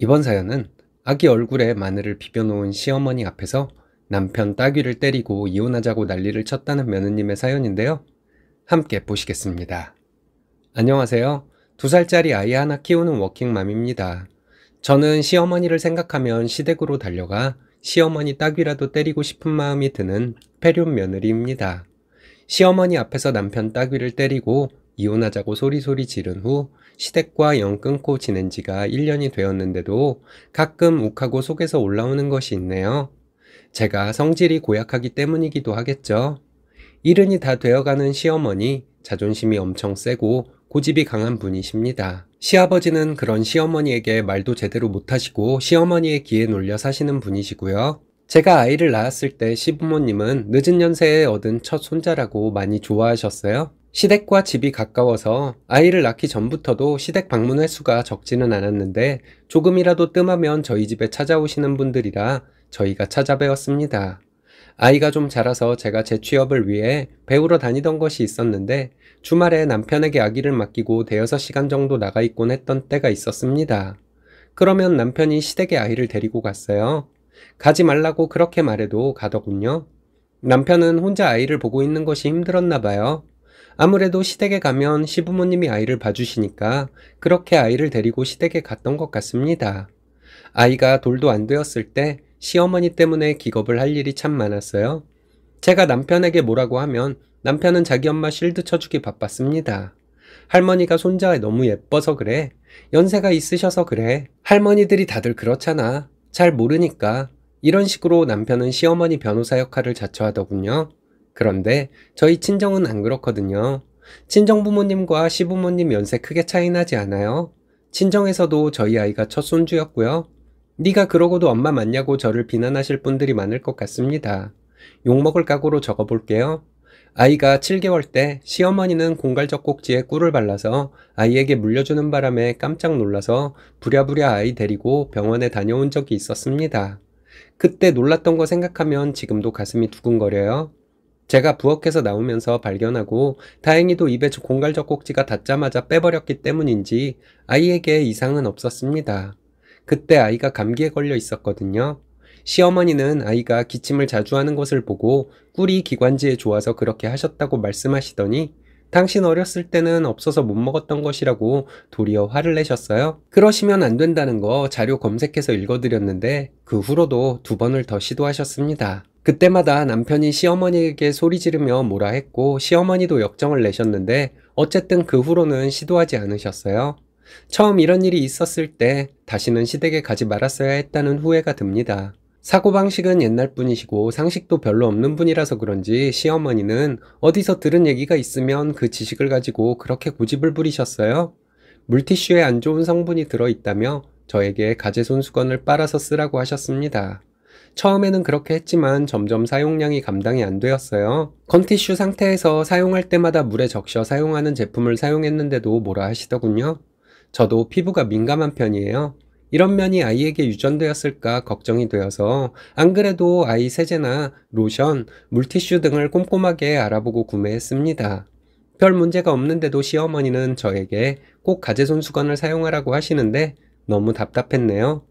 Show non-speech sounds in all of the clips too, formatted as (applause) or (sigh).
이번 사연은 아기 얼굴에 마늘을 비벼놓은 시어머니 앞에서 남편 따귀를 때리고 이혼하자고 난리를 쳤다는 며느님의 사연인데요. 함께 보시겠습니다. 안녕하세요. 두 살짜리 아이 하나 키우는 워킹맘입니다. 저는 시어머니를 생각하면 시댁으로 달려가 시어머니 따귀라도 때리고 싶은 마음이 드는 폐륜 며느리입니다. 시어머니 앞에서 남편 따귀를 때리고 이혼하자고 소리소리 지른 후 시댁과 영 끊고 지낸 지가 1년이 되었는데도 가끔 욱하고 속에서 올라오는 것이 있네요. 제가 성질이 고약하기 때문이기도 하겠죠. 이른이 다 되어가는 시어머니, 자존심이 엄청 세고 고집이 강한 분이십니다. 시아버지는 그런 시어머니에게 말도 제대로 못하시고 시어머니의 귀에 놀려 사시는 분이시고요. 제가 아이를 낳았을 때 시부모님은 늦은 연세에 얻은 첫 손자라고 많이 좋아하셨어요. 시댁과 집이 가까워서 아이를 낳기 전부터도 시댁 방문 횟수가 적지는 않았는데 조금이라도 뜸하면 저희 집에 찾아오시는 분들이라 저희가 찾아뵈었습니다. 아이가 좀 자라서 제가 재취업을 위해 배우러 다니던 것이 있었는데 주말에 남편에게 아기를 맡기고 대여섯 시간 정도 나가 있곤 했던 때가 있었습니다. 그러면 남편이 시댁에 아이를 데리고 갔어요. 가지 말라고 그렇게 말해도 가더군요. 남편은 혼자 아이를 보고 있는 것이 힘들었나 봐요. 아무래도 시댁에 가면 시부모님이 아이를 봐주시니까 그렇게 아이를 데리고 시댁에 갔던 것 같습니다. 아이가 돌도 안 되었을 때 시어머니 때문에 기겁을 할 일이 참 많았어요. 제가 남편에게 뭐라고 하면 남편은 자기 엄마 실드 쳐주기 바빴습니다. 할머니가 손자 너무 예뻐서 그래. 연세가 있으셔서 그래. 할머니들이 다들 그렇잖아. 잘 모르니까. 이런 식으로 남편은 시어머니 변호사 역할을 자처하더군요. 그런데 저희 친정은 안 그렇거든요. 친정 부모님과 시부모님 연세 크게 차이 나지 않아요. 친정에서도 저희 아이가 첫 손주였고요. 네가 그러고도 엄마 맞냐고 저를 비난하실 분들이 많을 것 같습니다. 욕먹을 각오로 적어볼게요. 아이가 7개월 때 시어머니는 공갈적 꼭지에 꿀을 발라서 아이에게 물려주는 바람에 깜짝 놀라서 부랴부랴 아이 데리고 병원에 다녀온 적이 있었습니다. 그때 놀랐던 거 생각하면 지금도 가슴이 두근거려요. 제가 부엌에서 나오면서 발견하고 다행히도 입에 공갈적 꼭지가 닿자마자 빼버렸기 때문인지 아이에게 이상은 없었습니다. 그때 아이가 감기에 걸려 있었거든요. 시어머니는 아이가 기침을 자주 하는 것을 보고 꿀이 기관지에 좋아서 그렇게 하셨다고 말씀하시더니 당신 어렸을 때는 없어서 못 먹었던 것이라고 도리어 화를 내셨어요. 그러시면 안 된다는 거 자료 검색해서 읽어드렸는데 그 후로도 두 번을 더 시도하셨습니다. 그때마다 남편이 시어머니에게 소리 지르며 뭐라 했고 시어머니도 역정을 내셨는데 어쨌든 그 후로는 시도하지 않으셨어요. 처음 이런 일이 있었을 때 다시는 시댁에 가지 말았어야 했다는 후회가 듭니다. 사고방식은 옛날 뿐이시고 상식도 별로 없는 분이라서 그런지 시어머니는 어디서 들은 얘기가 있으면 그 지식을 가지고 그렇게 고집을 부리셨어요. 물티슈에 안 좋은 성분이 들어있다며 저에게 가재손 수건을 빨아서 쓰라고 하셨습니다. 처음에는 그렇게 했지만 점점 사용량이 감당이 안 되었어요. 컨티슈 상태에서 사용할 때마다 물에 적셔 사용하는 제품을 사용했는데도 뭐라 하시더군요. 저도 피부가 민감한 편이에요. 이런 면이 아이에게 유전되었을까 걱정이 되어서 안 그래도 아이 세제나 로션, 물티슈 등을 꼼꼼하게 알아보고 구매했습니다. 별 문제가 없는데도 시어머니는 저에게 꼭 가재손 수건을 사용하라고 하시는데 너무 답답했네요.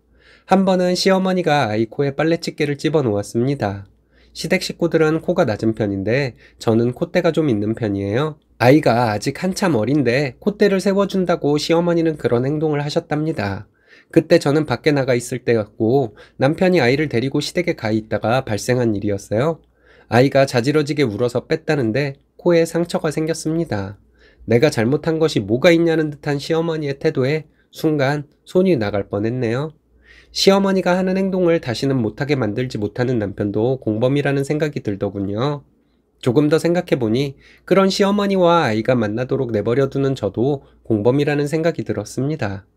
한 번은 시어머니가 아이 코에 빨래집게를 집어 놓았습니다. 시댁 식구들은 코가 낮은 편인데 저는 콧대가 좀 있는 편이에요. 아이가 아직 한참 어린데 콧대를 세워준다고 시어머니는 그런 행동을 하셨답니다. 그때 저는 밖에 나가 있을 때였고 남편이 아이를 데리고 시댁에 가 있다가 발생한 일이었어요. 아이가 자지러지게 울어서 뺐다는데 코에 상처가 생겼습니다. 내가 잘못한 것이 뭐가 있냐는 듯한 시어머니의 태도에 순간 손이 나갈 뻔했네요. 시어머니가 하는 행동을 다시는 못하게 만들지 못하는 남편도 공범이라는 생각이 들더군요. 조금 더 생각해보니 그런 시어머니와 아이가 만나도록 내버려두는 저도 공범이라는 생각이 들었습니다.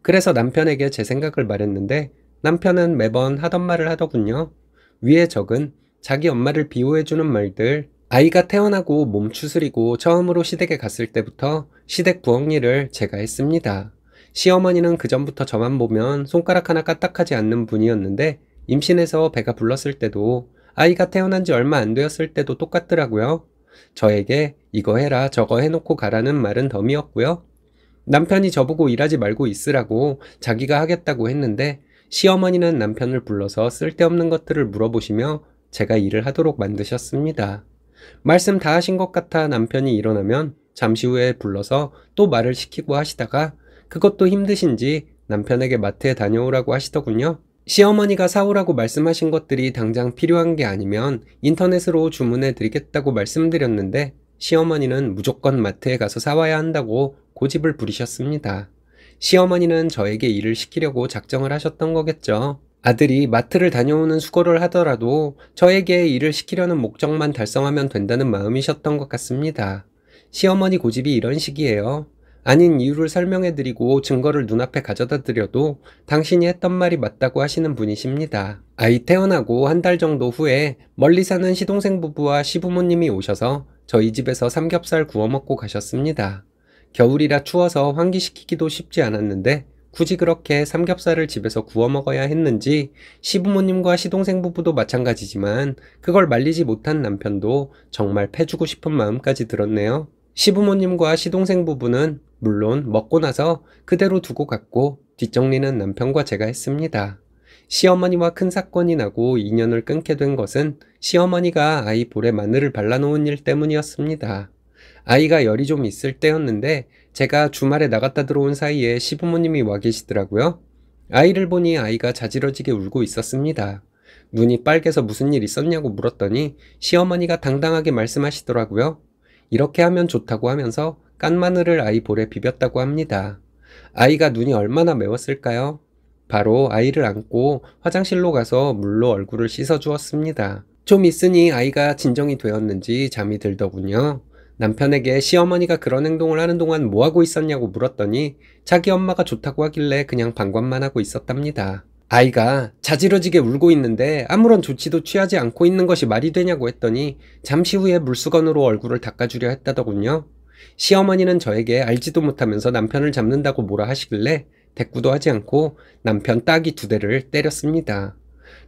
그래서 남편에게 제 생각을 말했는데 남편은 매번 하던 말을 하더군요. 위에 적은 자기 엄마를 비호해주는 말들, 아이가 태어나고 몸 추스리고 처음으로 시댁에 갔을 때부터 시댁 부엌일을 제가 했습니다. 시어머니는 그전부터 저만 보면 손가락 하나 까딱하지 않는 분이었는데 임신해서 배가 불렀을 때도 아이가 태어난 지 얼마 안 되었을 때도 똑같더라고요. 저에게 이거 해라 저거 해놓고 가라는 말은 덤이었고요. 남편이 저보고 일하지 말고 있으라고 자기가 하겠다고 했는데 시어머니는 남편을 불러서 쓸데없는 것들을 물어보시며 제가 일을 하도록 만드셨습니다. 말씀 다 하신 것 같아 남편이 일어나면 잠시 후에 불러서 또 말을 시키고 하시다가 그것도 힘드신지 남편에게 마트에 다녀오라고 하시더군요. 시어머니가 사오라고 말씀하신 것들이 당장 필요한 게 아니면 인터넷으로 주문해 드리겠다고 말씀드렸는데 시어머니는 무조건 마트에 가서 사와야 한다고 고집을 부리셨습니다. 시어머니는 저에게 일을 시키려고 작정을 하셨던 거겠죠. 아들이 마트를 다녀오는 수고를 하더라도 저에게 일을 시키려는 목적만 달성하면 된다는 마음이셨던 것 같습니다. 시어머니 고집이 이런 식이에요. 아닌 이유를 설명해드리고 증거를 눈앞에 가져다 드려도 당신이 했던 말이 맞다고 하시는 분이십니다. 아이 태어나고 한 달 정도 후에 멀리 사는 시동생 부부와 시부모님이 오셔서 저희 집에서 삼겹살 구워 먹고 가셨습니다. 겨울이라 추워서 환기시키기도 쉽지 않았는데 굳이 그렇게 삼겹살을 집에서 구워 먹어야 했는지 시부모님과 시동생 부부도 마찬가지지만 그걸 말리지 못한 남편도 정말 패주고 싶은 마음까지 들었네요. 시부모님과 시동생 부부는 물론 먹고 나서 그대로 두고 갔고 뒷정리는 남편과 제가 했습니다. 시어머니와 큰 사건이 나고 인연을 끊게 된 것은 시어머니가 아이 볼에 마늘을 발라놓은 일 때문이었습니다. 아이가 열이 좀 있을 때였는데 제가 주말에 나갔다 들어온 사이에 시부모님이 와 계시더라고요. 아이를 보니 아이가 자지러지게 울고 있었습니다. 눈이 빨개서 무슨 일 있었냐고 물었더니 시어머니가 당당하게 말씀하시더라고요. 이렇게 하면 좋다고 하면서 깐 마늘을 아이 볼에 비볐다고 합니다. 아이가 눈이 얼마나 매웠을까요? 바로 아이를 안고 화장실로 가서 물로 얼굴을 씻어 주었습니다. 좀 있으니 아이가 진정이 되었는지 잠이 들더군요. 남편에게 시어머니가 그런 행동을 하는 동안 뭐하고 있었냐고 물었더니 자기 엄마가 좋다고 하길래 그냥 방관만 하고 있었답니다. 아이가 자지러지게 울고 있는데 아무런 조치도 취하지 않고 있는 것이 말이 되냐고 했더니 잠시 후에 물수건으로 얼굴을 닦아주려 했다더군요. 시어머니는 저에게 알지도 못하면서 남편을 잡는다고 뭐라 하시길래 대꾸도 하지 않고 남편 따기두 대를 때렸습니다.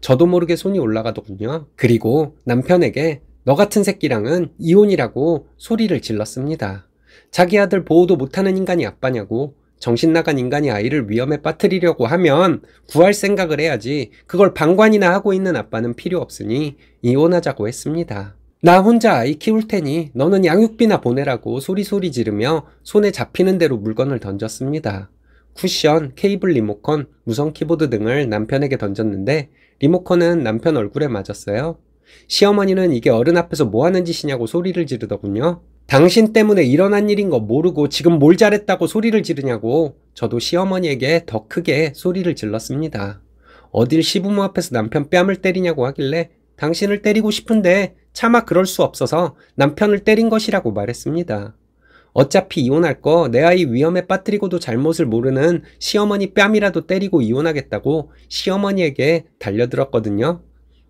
저도 모르게 손이 올라가더군요. 그리고 남편에게 너 같은 새끼랑은 이혼이라고 소리를 질렀습니다. 자기 아들 보호도 못하는 인간이 아빠냐고 정신 나간 인간이 아이를 위험에 빠뜨리려고 하면 구할 생각을 해야지 그걸 방관이나 하고 있는 아빠는 필요 없으니 이혼하자고 했습니다. 나 혼자 아이 키울 테니 너는 양육비나 보내라고 소리소리 지르며 손에 잡히는 대로 물건을 던졌습니다. 쿠션, 케이블 리모컨, 무선 키보드 등을 남편에게 던졌는데 리모컨은 남편 얼굴에 맞았어요. 시어머니는 이게 어른 앞에서 뭐 하는 짓이냐고 소리를 지르더군요. 당신 때문에 일어난 일인 거 모르고 지금 뭘 잘했다고 소리를 지르냐고 저도 시어머니에게 더 크게 소리를 질렀습니다. 어딜 시부모 앞에서 남편 뺨을 때리냐고 하길래 당신을 때리고 싶은데 차마 그럴 수 없어서 남편을 때린 것이라고 말했습니다. 어차피 이혼할 거 내 아이 위험에 빠뜨리고도 잘못을 모르는 시어머니 뺨이라도 때리고 이혼하겠다고 시어머니에게 달려들었거든요.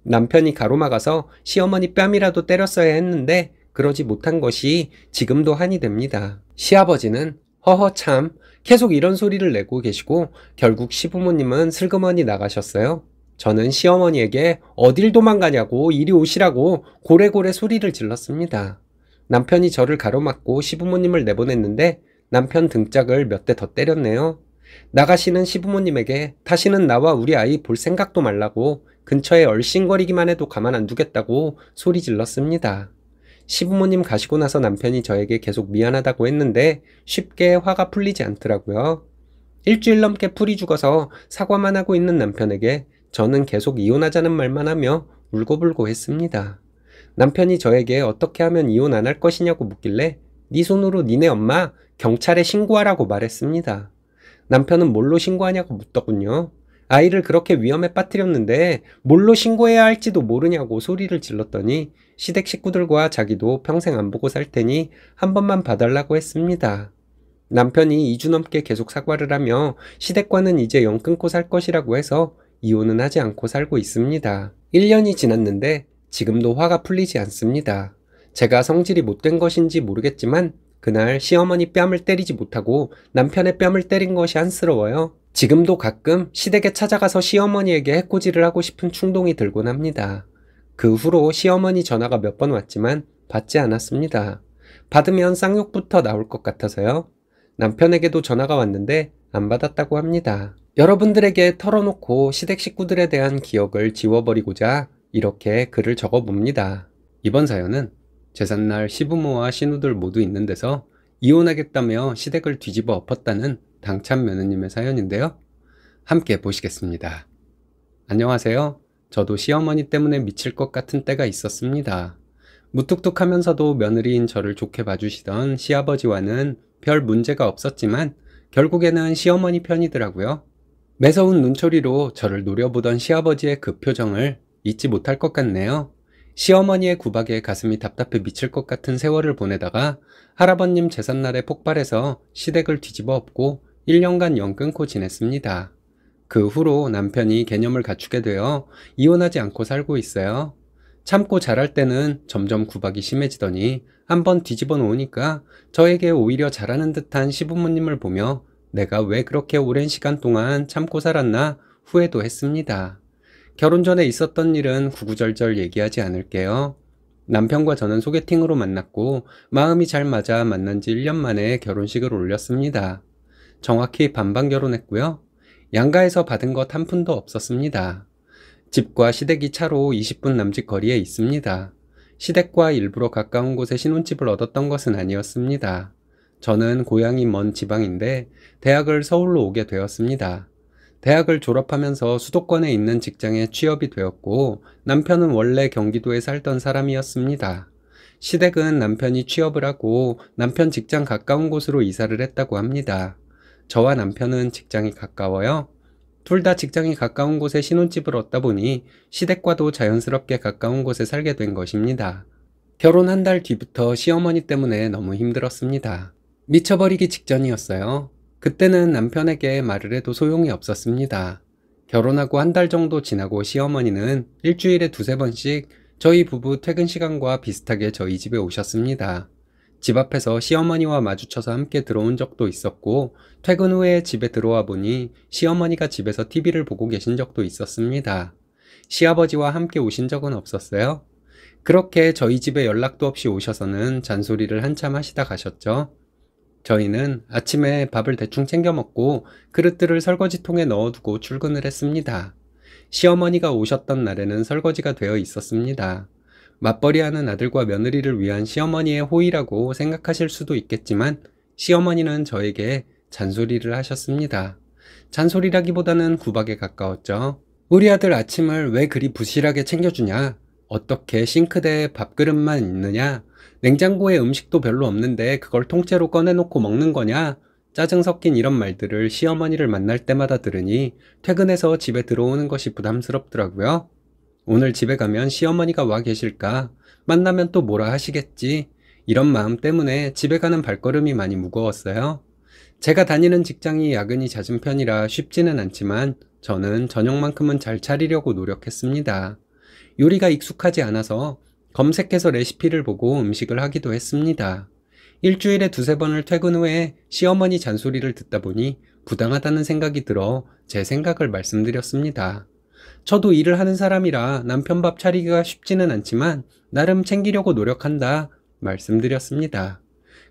남편이 가로막아서 시어머니 뺨이라도 때렸어야 했는데 그러지 못한 것이 지금도 한이 됩니다. 시아버지는 허허 참 계속 이런 소리를 내고 계시고 결국 시부모님은 슬그머니 나가셨어요. 저는 시어머니에게 어딜 도망가냐고 이리 오시라고 고래고래 소리를 질렀습니다. 남편이 저를 가로막고 시부모님을 내보냈는데 남편 등짝을 몇 대 더 때렸네요. 나가시는 시부모님에게 다시는 나와 우리 아이 볼 생각도 말라고 근처에 얼씬거리기만 해도 가만 안 두겠다고 소리 질렀습니다. 시부모님 가시고 나서 남편이 저에게 계속 미안하다고 했는데 쉽게 화가 풀리지 않더라고요. 일주일 넘게 풀이 죽어서 사과만 하고 있는 남편에게 저는 계속 이혼하자는 말만 하며 울고불고 했습니다. 남편이 저에게 어떻게 하면 이혼 안 할 것이냐고 묻길래 네 손으로 니네 엄마 경찰에 신고하라고 말했습니다. 남편은 뭘로 신고하냐고 묻더군요. 아이를 그렇게 위험에 빠뜨렸는데 뭘로 신고해야 할지도 모르냐고 소리를 질렀더니 시댁 식구들과 자기도 평생 안 보고 살 테니 한 번만 봐달라고 했습니다. 남편이 2주 넘게 계속 사과를 하며 시댁과는 이제 영 끊고 살 것이라고 해서 이혼은 하지 않고 살고 있습니다. 1년이 지났는데 지금도 화가 풀리지 않습니다. 제가 성질이 못된 것인지 모르겠지만 그날 시어머니 뺨을 때리지 못하고 남편의 뺨을 때린 것이 안쓰러워요. 지금도 가끔 시댁에 찾아가서 시어머니에게 해코지를 하고 싶은 충동이 들곤 합니다. 그 후로 시어머니 전화가 몇 번 왔지만 받지 않았습니다. 받으면 쌍욕부터 나올 것 같아서요. 남편에게도 전화가 왔는데 안 받았다고 합니다. 여러분들에게 털어놓고 시댁 식구들에 대한 기억을 지워버리고자 이렇게 글을 적어봅니다. 이번 사연은 재산날 시부모와 신우들 모두 있는 데서 이혼하겠다며 시댁을 뒤집어 엎었다는 당찬 며느님의 사연인데요. 함께 보시겠습니다. 안녕하세요. 저도 시어머니 때문에 미칠 것 같은 때가 있었습니다. 무뚝뚝하면서도 며느리인 저를 좋게 봐주시던 시아버지와는 별 문제가 없었지만 결국에는 시어머니 편이더라고요. 매서운 눈초리로 저를 노려보던 시아버지의 그 표정을 잊지 못할 것 같네요. 시어머니의 구박에 가슴이 답답해 미칠 것 같은 세월을 보내다가 할아버님 재산날에 폭발해서 시댁을 뒤집어 엎고 1년간 연 끊고 지냈습니다. 그 후로 남편이 개념을 갖추게 되어 이혼하지 않고 살고 있어요. 참고 잘할 때는 점점 구박이 심해지더니 한번 뒤집어 놓으니까 저에게 오히려 잘하는 듯한 시부모님을 보며 내가 왜 그렇게 오랜 시간 동안 참고 살았나 후회도 했습니다. 결혼 전에 있었던 일은 구구절절 얘기하지 않을게요. 남편과 저는 소개팅으로 만났고 마음이 잘 맞아 만난 지 1년 만에 결혼식을 올렸습니다. 정확히 반반 결혼했고요. 양가에서 받은 것 한 푼도 없었습니다. 집과 시댁이 차로 20분 남짓 거리에 있습니다. 시댁과 일부러 가까운 곳에 신혼집을 얻었던 것은 아니었습니다. 저는 고향이 먼 지방인데 대학을 서울로 오게 되었습니다. 대학을 졸업하면서 수도권에 있는 직장에 취업이 되었고 남편은 원래 경기도에 살던 사람이었습니다. 시댁은 남편이 취업을 하고 남편 직장 가까운 곳으로 이사를 했다고 합니다. 저와 남편은 직장이 가까워요. 둘 다 직장이 가까운 곳에 신혼집을 얻다 보니 시댁과도 자연스럽게 가까운 곳에 살게 된 것입니다. 결혼 한 달 뒤부터 시어머니 때문에 너무 힘들었습니다. 미쳐버리기 직전이었어요. 그때는 남편에게 말을 해도 소용이 없었습니다. 결혼하고 한 달 정도 지나고 시어머니는 일주일에 두세 번씩 저희 부부 퇴근 시간과 비슷하게 저희 집에 오셨습니다. 집 앞에서 시어머니와 마주쳐서 함께 들어온 적도 있었고 퇴근 후에 집에 들어와 보니 시어머니가 집에서 TV를 보고 계신 적도 있었습니다. 시아버지와 함께 오신 적은 없었어요. 그렇게 저희 집에 연락도 없이 오셔서는 잔소리를 한참 하시다 가셨죠. 저희는 아침에 밥을 대충 챙겨 먹고 그릇들을 설거지통에 넣어두고 출근을 했습니다. 시어머니가 오셨던 날에는 설거지가 되어 있었습니다. 맞벌이하는 아들과 며느리를 위한 시어머니의 호의라고 생각하실 수도 있겠지만 시어머니는 저에게 잔소리를 하셨습니다. 잔소리라기보다는 구박에 가까웠죠. 우리 아들 아침을 왜 그리 부실하게 챙겨주냐? 어떻게 싱크대에 밥그릇만 있느냐? 냉장고에 음식도 별로 없는데 그걸 통째로 꺼내놓고 먹는 거냐? 짜증 섞인 이런 말들을 시어머니를 만날 때마다 들으니 퇴근해서 집에 들어오는 것이 부담스럽더라고요. 오늘 집에 가면 시어머니가 와 계실까? 만나면 또 뭐라 하시겠지? 이런 마음 때문에 집에 가는 발걸음이 많이 무거웠어요. 제가 다니는 직장이 야근이 잦은 편이라 쉽지는 않지만 저는 저녁만큼은 잘 차리려고 노력했습니다. 요리가 익숙하지 않아서 검색해서 레시피를 보고 음식을 하기도 했습니다. 일주일에 두세 번을 퇴근 후에 시어머니 잔소리를 듣다 보니 부당하다는 생각이 들어 제 생각을 말씀드렸습니다. 저도 일을 하는 사람이라 남편 밥 차리기가 쉽지는 않지만 나름 챙기려고 노력한다 말씀드렸습니다.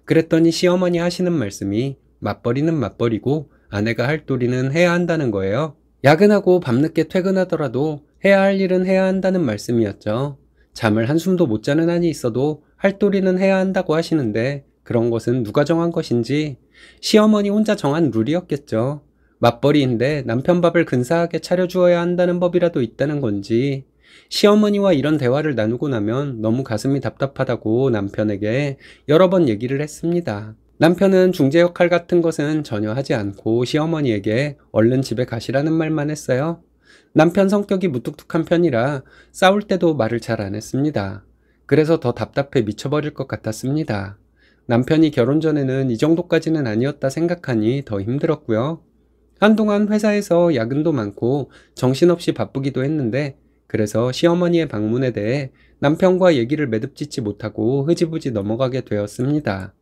그랬더니 시어머니 하시는 말씀이 맞벌이는 맞벌이고 아내가 할 도리는 해야 한다는 거예요. 야근하고 밤늦게 퇴근하더라도 해야 할 일은 해야 한다는 말씀이었죠. 잠을 한숨도 못 자는 한이 있어도 할 도리는 해야 한다고 하시는데 그런 것은 누가 정한 것인지 시어머니 혼자 정한 룰이었겠죠. 맞벌이인데 남편 밥을 근사하게 차려주어야 한다는 법이라도 있다는 건지 시어머니와 이런 대화를 나누고 나면 너무 가슴이 답답하다고 남편에게 여러 번 얘기를 했습니다. 남편은 중재 역할 같은 것은 전혀 하지 않고 시어머니에게 얼른 집에 가시라는 말만 했어요. 남편 성격이 무뚝뚝한 편이라 싸울 때도 말을 잘 안 했습니다. 그래서 더 답답해 미쳐버릴 것 같았습니다. 남편이 결혼 전에는 이 정도까지는 아니었다 생각하니 더 힘들었고요. 한동안 회사에서 야근도 많고 정신없이 바쁘기도 했는데 그래서 시어머니의 방문에 대해 남편과 얘기를 매듭짓지 못하고 흐지부지 넘어가게 되었습니다.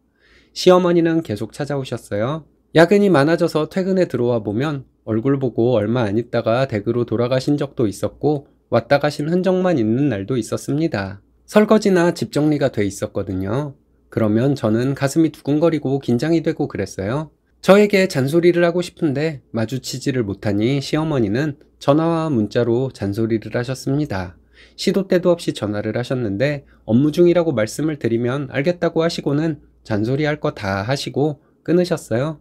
시어머니는 계속 찾아오셨어요. 야근이 많아져서 퇴근에 들어와 보면 얼굴 보고 얼마 안 있다가 댁으로 돌아가신 적도 있었고 왔다 가신 흔적만 있는 날도 있었습니다. 설거지나 집 정리가 돼 있었거든요. 그러면 저는 가슴이 두근거리고 긴장이 되고 그랬어요. 저에게 잔소리를 하고 싶은데 마주치지를 못하니 시어머니는 전화와 문자로 잔소리를 하셨습니다. 시도 때도 없이 전화를 하셨는데 업무 중이라고 말씀을 드리면 알겠다고 하시고는 잔소리 할거 다 하시고 끊으셨어요.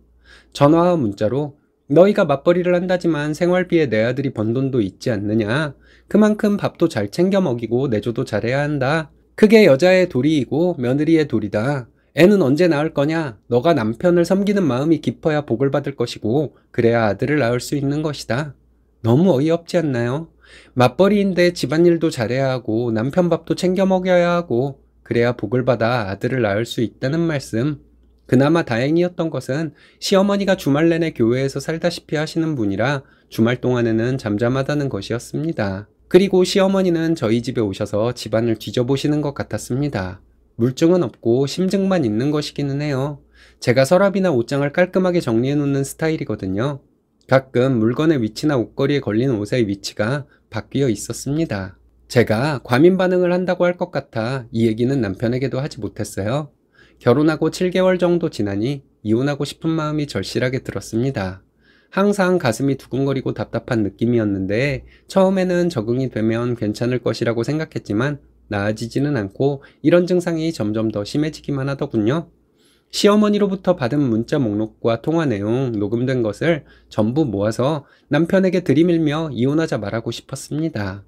전화와 문자로 너희가 맞벌이를 한다지만 생활비에 내 아들이 번 돈도 있지 않느냐. 그만큼 밥도 잘 챙겨 먹이고 내조도 잘해야 한다. 크게 여자의 도리이고 며느리의 도리다. 애는 언제 낳을 거냐? 너가 남편을 섬기는 마음이 깊어야 복을 받을 것이고 그래야 아들을 낳을 수 있는 것이다. 너무 어이없지 않나요? 맞벌이인데 집안일도 잘해야 하고 남편 밥도 챙겨 먹여야 하고 그래야 복을 받아 아들을 낳을 수 있다는 말씀. 그나마 다행이었던 것은 시어머니가 주말 내내 교회에서 살다시피 하시는 분이라 주말 동안에는 잠잠하다는 것이었습니다. 그리고 시어머니는 저희 집에 오셔서 집안을 뒤져보시는 것 같았습니다. 물증은 없고 심증만 있는 것이기는 해요. 제가 서랍이나 옷장을 깔끔하게 정리해 놓는 스타일이거든요. 가끔 물건의 위치나 옷걸이에 걸린 옷의 위치가 바뀌어 있었습니다. 제가 과민 반응을 한다고 할 것 같아 이 얘기는 남편에게도 하지 못했어요. 결혼하고 7개월 정도 지나니 이혼하고 싶은 마음이 절실하게 들었습니다. 항상 가슴이 두근거리고 답답한 느낌이었는데 처음에는 적응이 되면 괜찮을 것이라고 생각했지만 나아지지는 않고 이런 증상이 점점 더 심해지기만 하더군요. 시어머니로부터 받은 문자 목록과 통화 내용, 녹음된 것을 전부 모아서 남편에게 들이밀며 이혼하자 말하고 싶었습니다.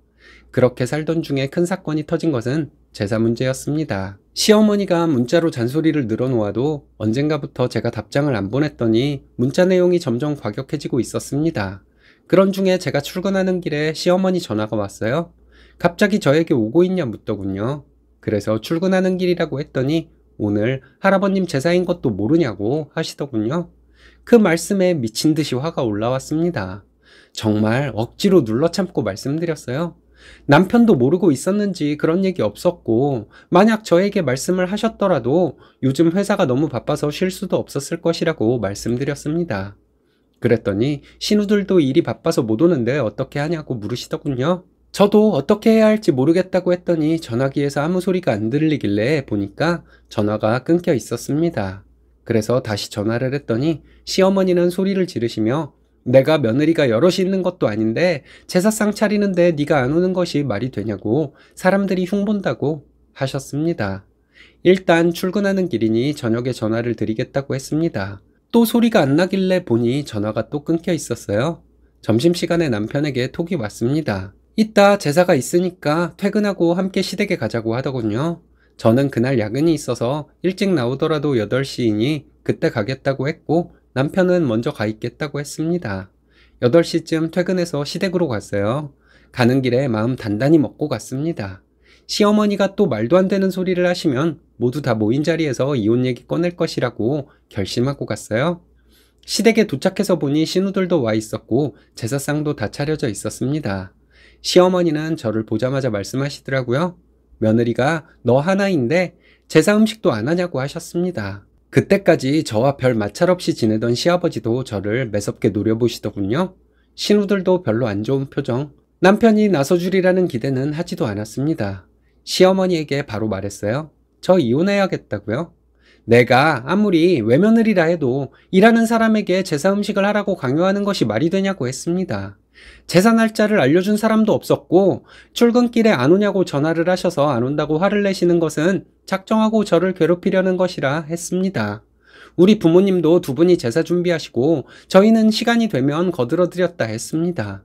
그렇게 살던 중에 큰 사건이 터진 것은 제사 문제였습니다. 시어머니가 문자로 잔소리를 늘어놓아도 언젠가부터 제가 답장을 안 보냈더니 문자 내용이 점점 과격해지고 있었습니다. 그런 중에 제가 출근하는 길에 시어머니 전화가 왔어요. 갑자기 저에게 오고 있냐 묻더군요. 그래서 출근하는 길이라고 했더니 오늘 할아버님 제사인 것도 모르냐고 하시더군요. 그 말씀에 미친 듯이 화가 올라왔습니다. 정말 억지로 눌러 참고 말씀드렸어요. 남편도 모르고 있었는지 그런 얘기 없었고, 만약 저에게 말씀을 하셨더라도 요즘 회사가 너무 바빠서 쉴 수도 없었을 것이라고 말씀드렸습니다. 그랬더니 신우들도 일이 바빠서 못 오는데 어떻게 하냐고 물으시더군요. 저도 어떻게 해야 할지 모르겠다고 했더니 전화기에서 아무 소리가 안 들리길래 보니까 전화가 끊겨 있었습니다. 그래서 다시 전화를 했더니 시어머니는 소리를 지르시며 내가 며느리가 여럿이 있는 것도 아닌데 제사상 차리는데 네가 안 오는 것이 말이 되냐고 사람들이 흉본다고 하셨습니다. 일단 출근하는 길이니 저녁에 전화를 드리겠다고 했습니다. 또 소리가 안 나길래 보니 전화가 또 끊겨 있었어요. 점심시간에 남편에게 톡이 왔습니다. 이따 제사가 있으니까 퇴근하고 함께 시댁에 가자고 하더군요. 저는 그날 야근이 있어서 일찍 나오더라도 8시이니 그때 가겠다고 했고 남편은 먼저 가 있겠다고 했습니다. 8시쯤 퇴근해서 시댁으로 갔어요. 가는 길에 마음 단단히 먹고 갔습니다. 시어머니가 또 말도 안 되는 소리를 하시면 모두 다 모인 자리에서 이혼 얘기 꺼낼 것이라고 결심하고 갔어요. 시댁에 도착해서 보니 신우들도 와 있었고 제사상도 다 차려져 있었습니다. 시어머니는 저를 보자마자 말씀하시더라고요. 며느리가 너 하나인데 제사 음식도 안 하냐고 하셨습니다. 그때까지 저와 별 마찰 없이 지내던 시아버지도 저를 매섭게 노려보시더군요. 신우들도 별로 안 좋은 표정. 남편이 나서주리라는 기대는 하지도 않았습니다. 시어머니에게 바로 말했어요. 저 이혼해야겠다고요. 내가 아무리 외며느리라 해도 일하는 사람에게 제사 음식을 하라고 강요하는 것이 말이 되냐고 했습니다. 제사 날짜를 알려준 사람도 없었고 출근길에 안 오냐고 전화를 하셔서 안 온다고 화를 내시는 것은 작정하고 저를 괴롭히려는 것이라 했습니다. 우리 부모님도 두 분이 제사 준비하시고 저희는 시간이 되면 거들어드렸다 했습니다.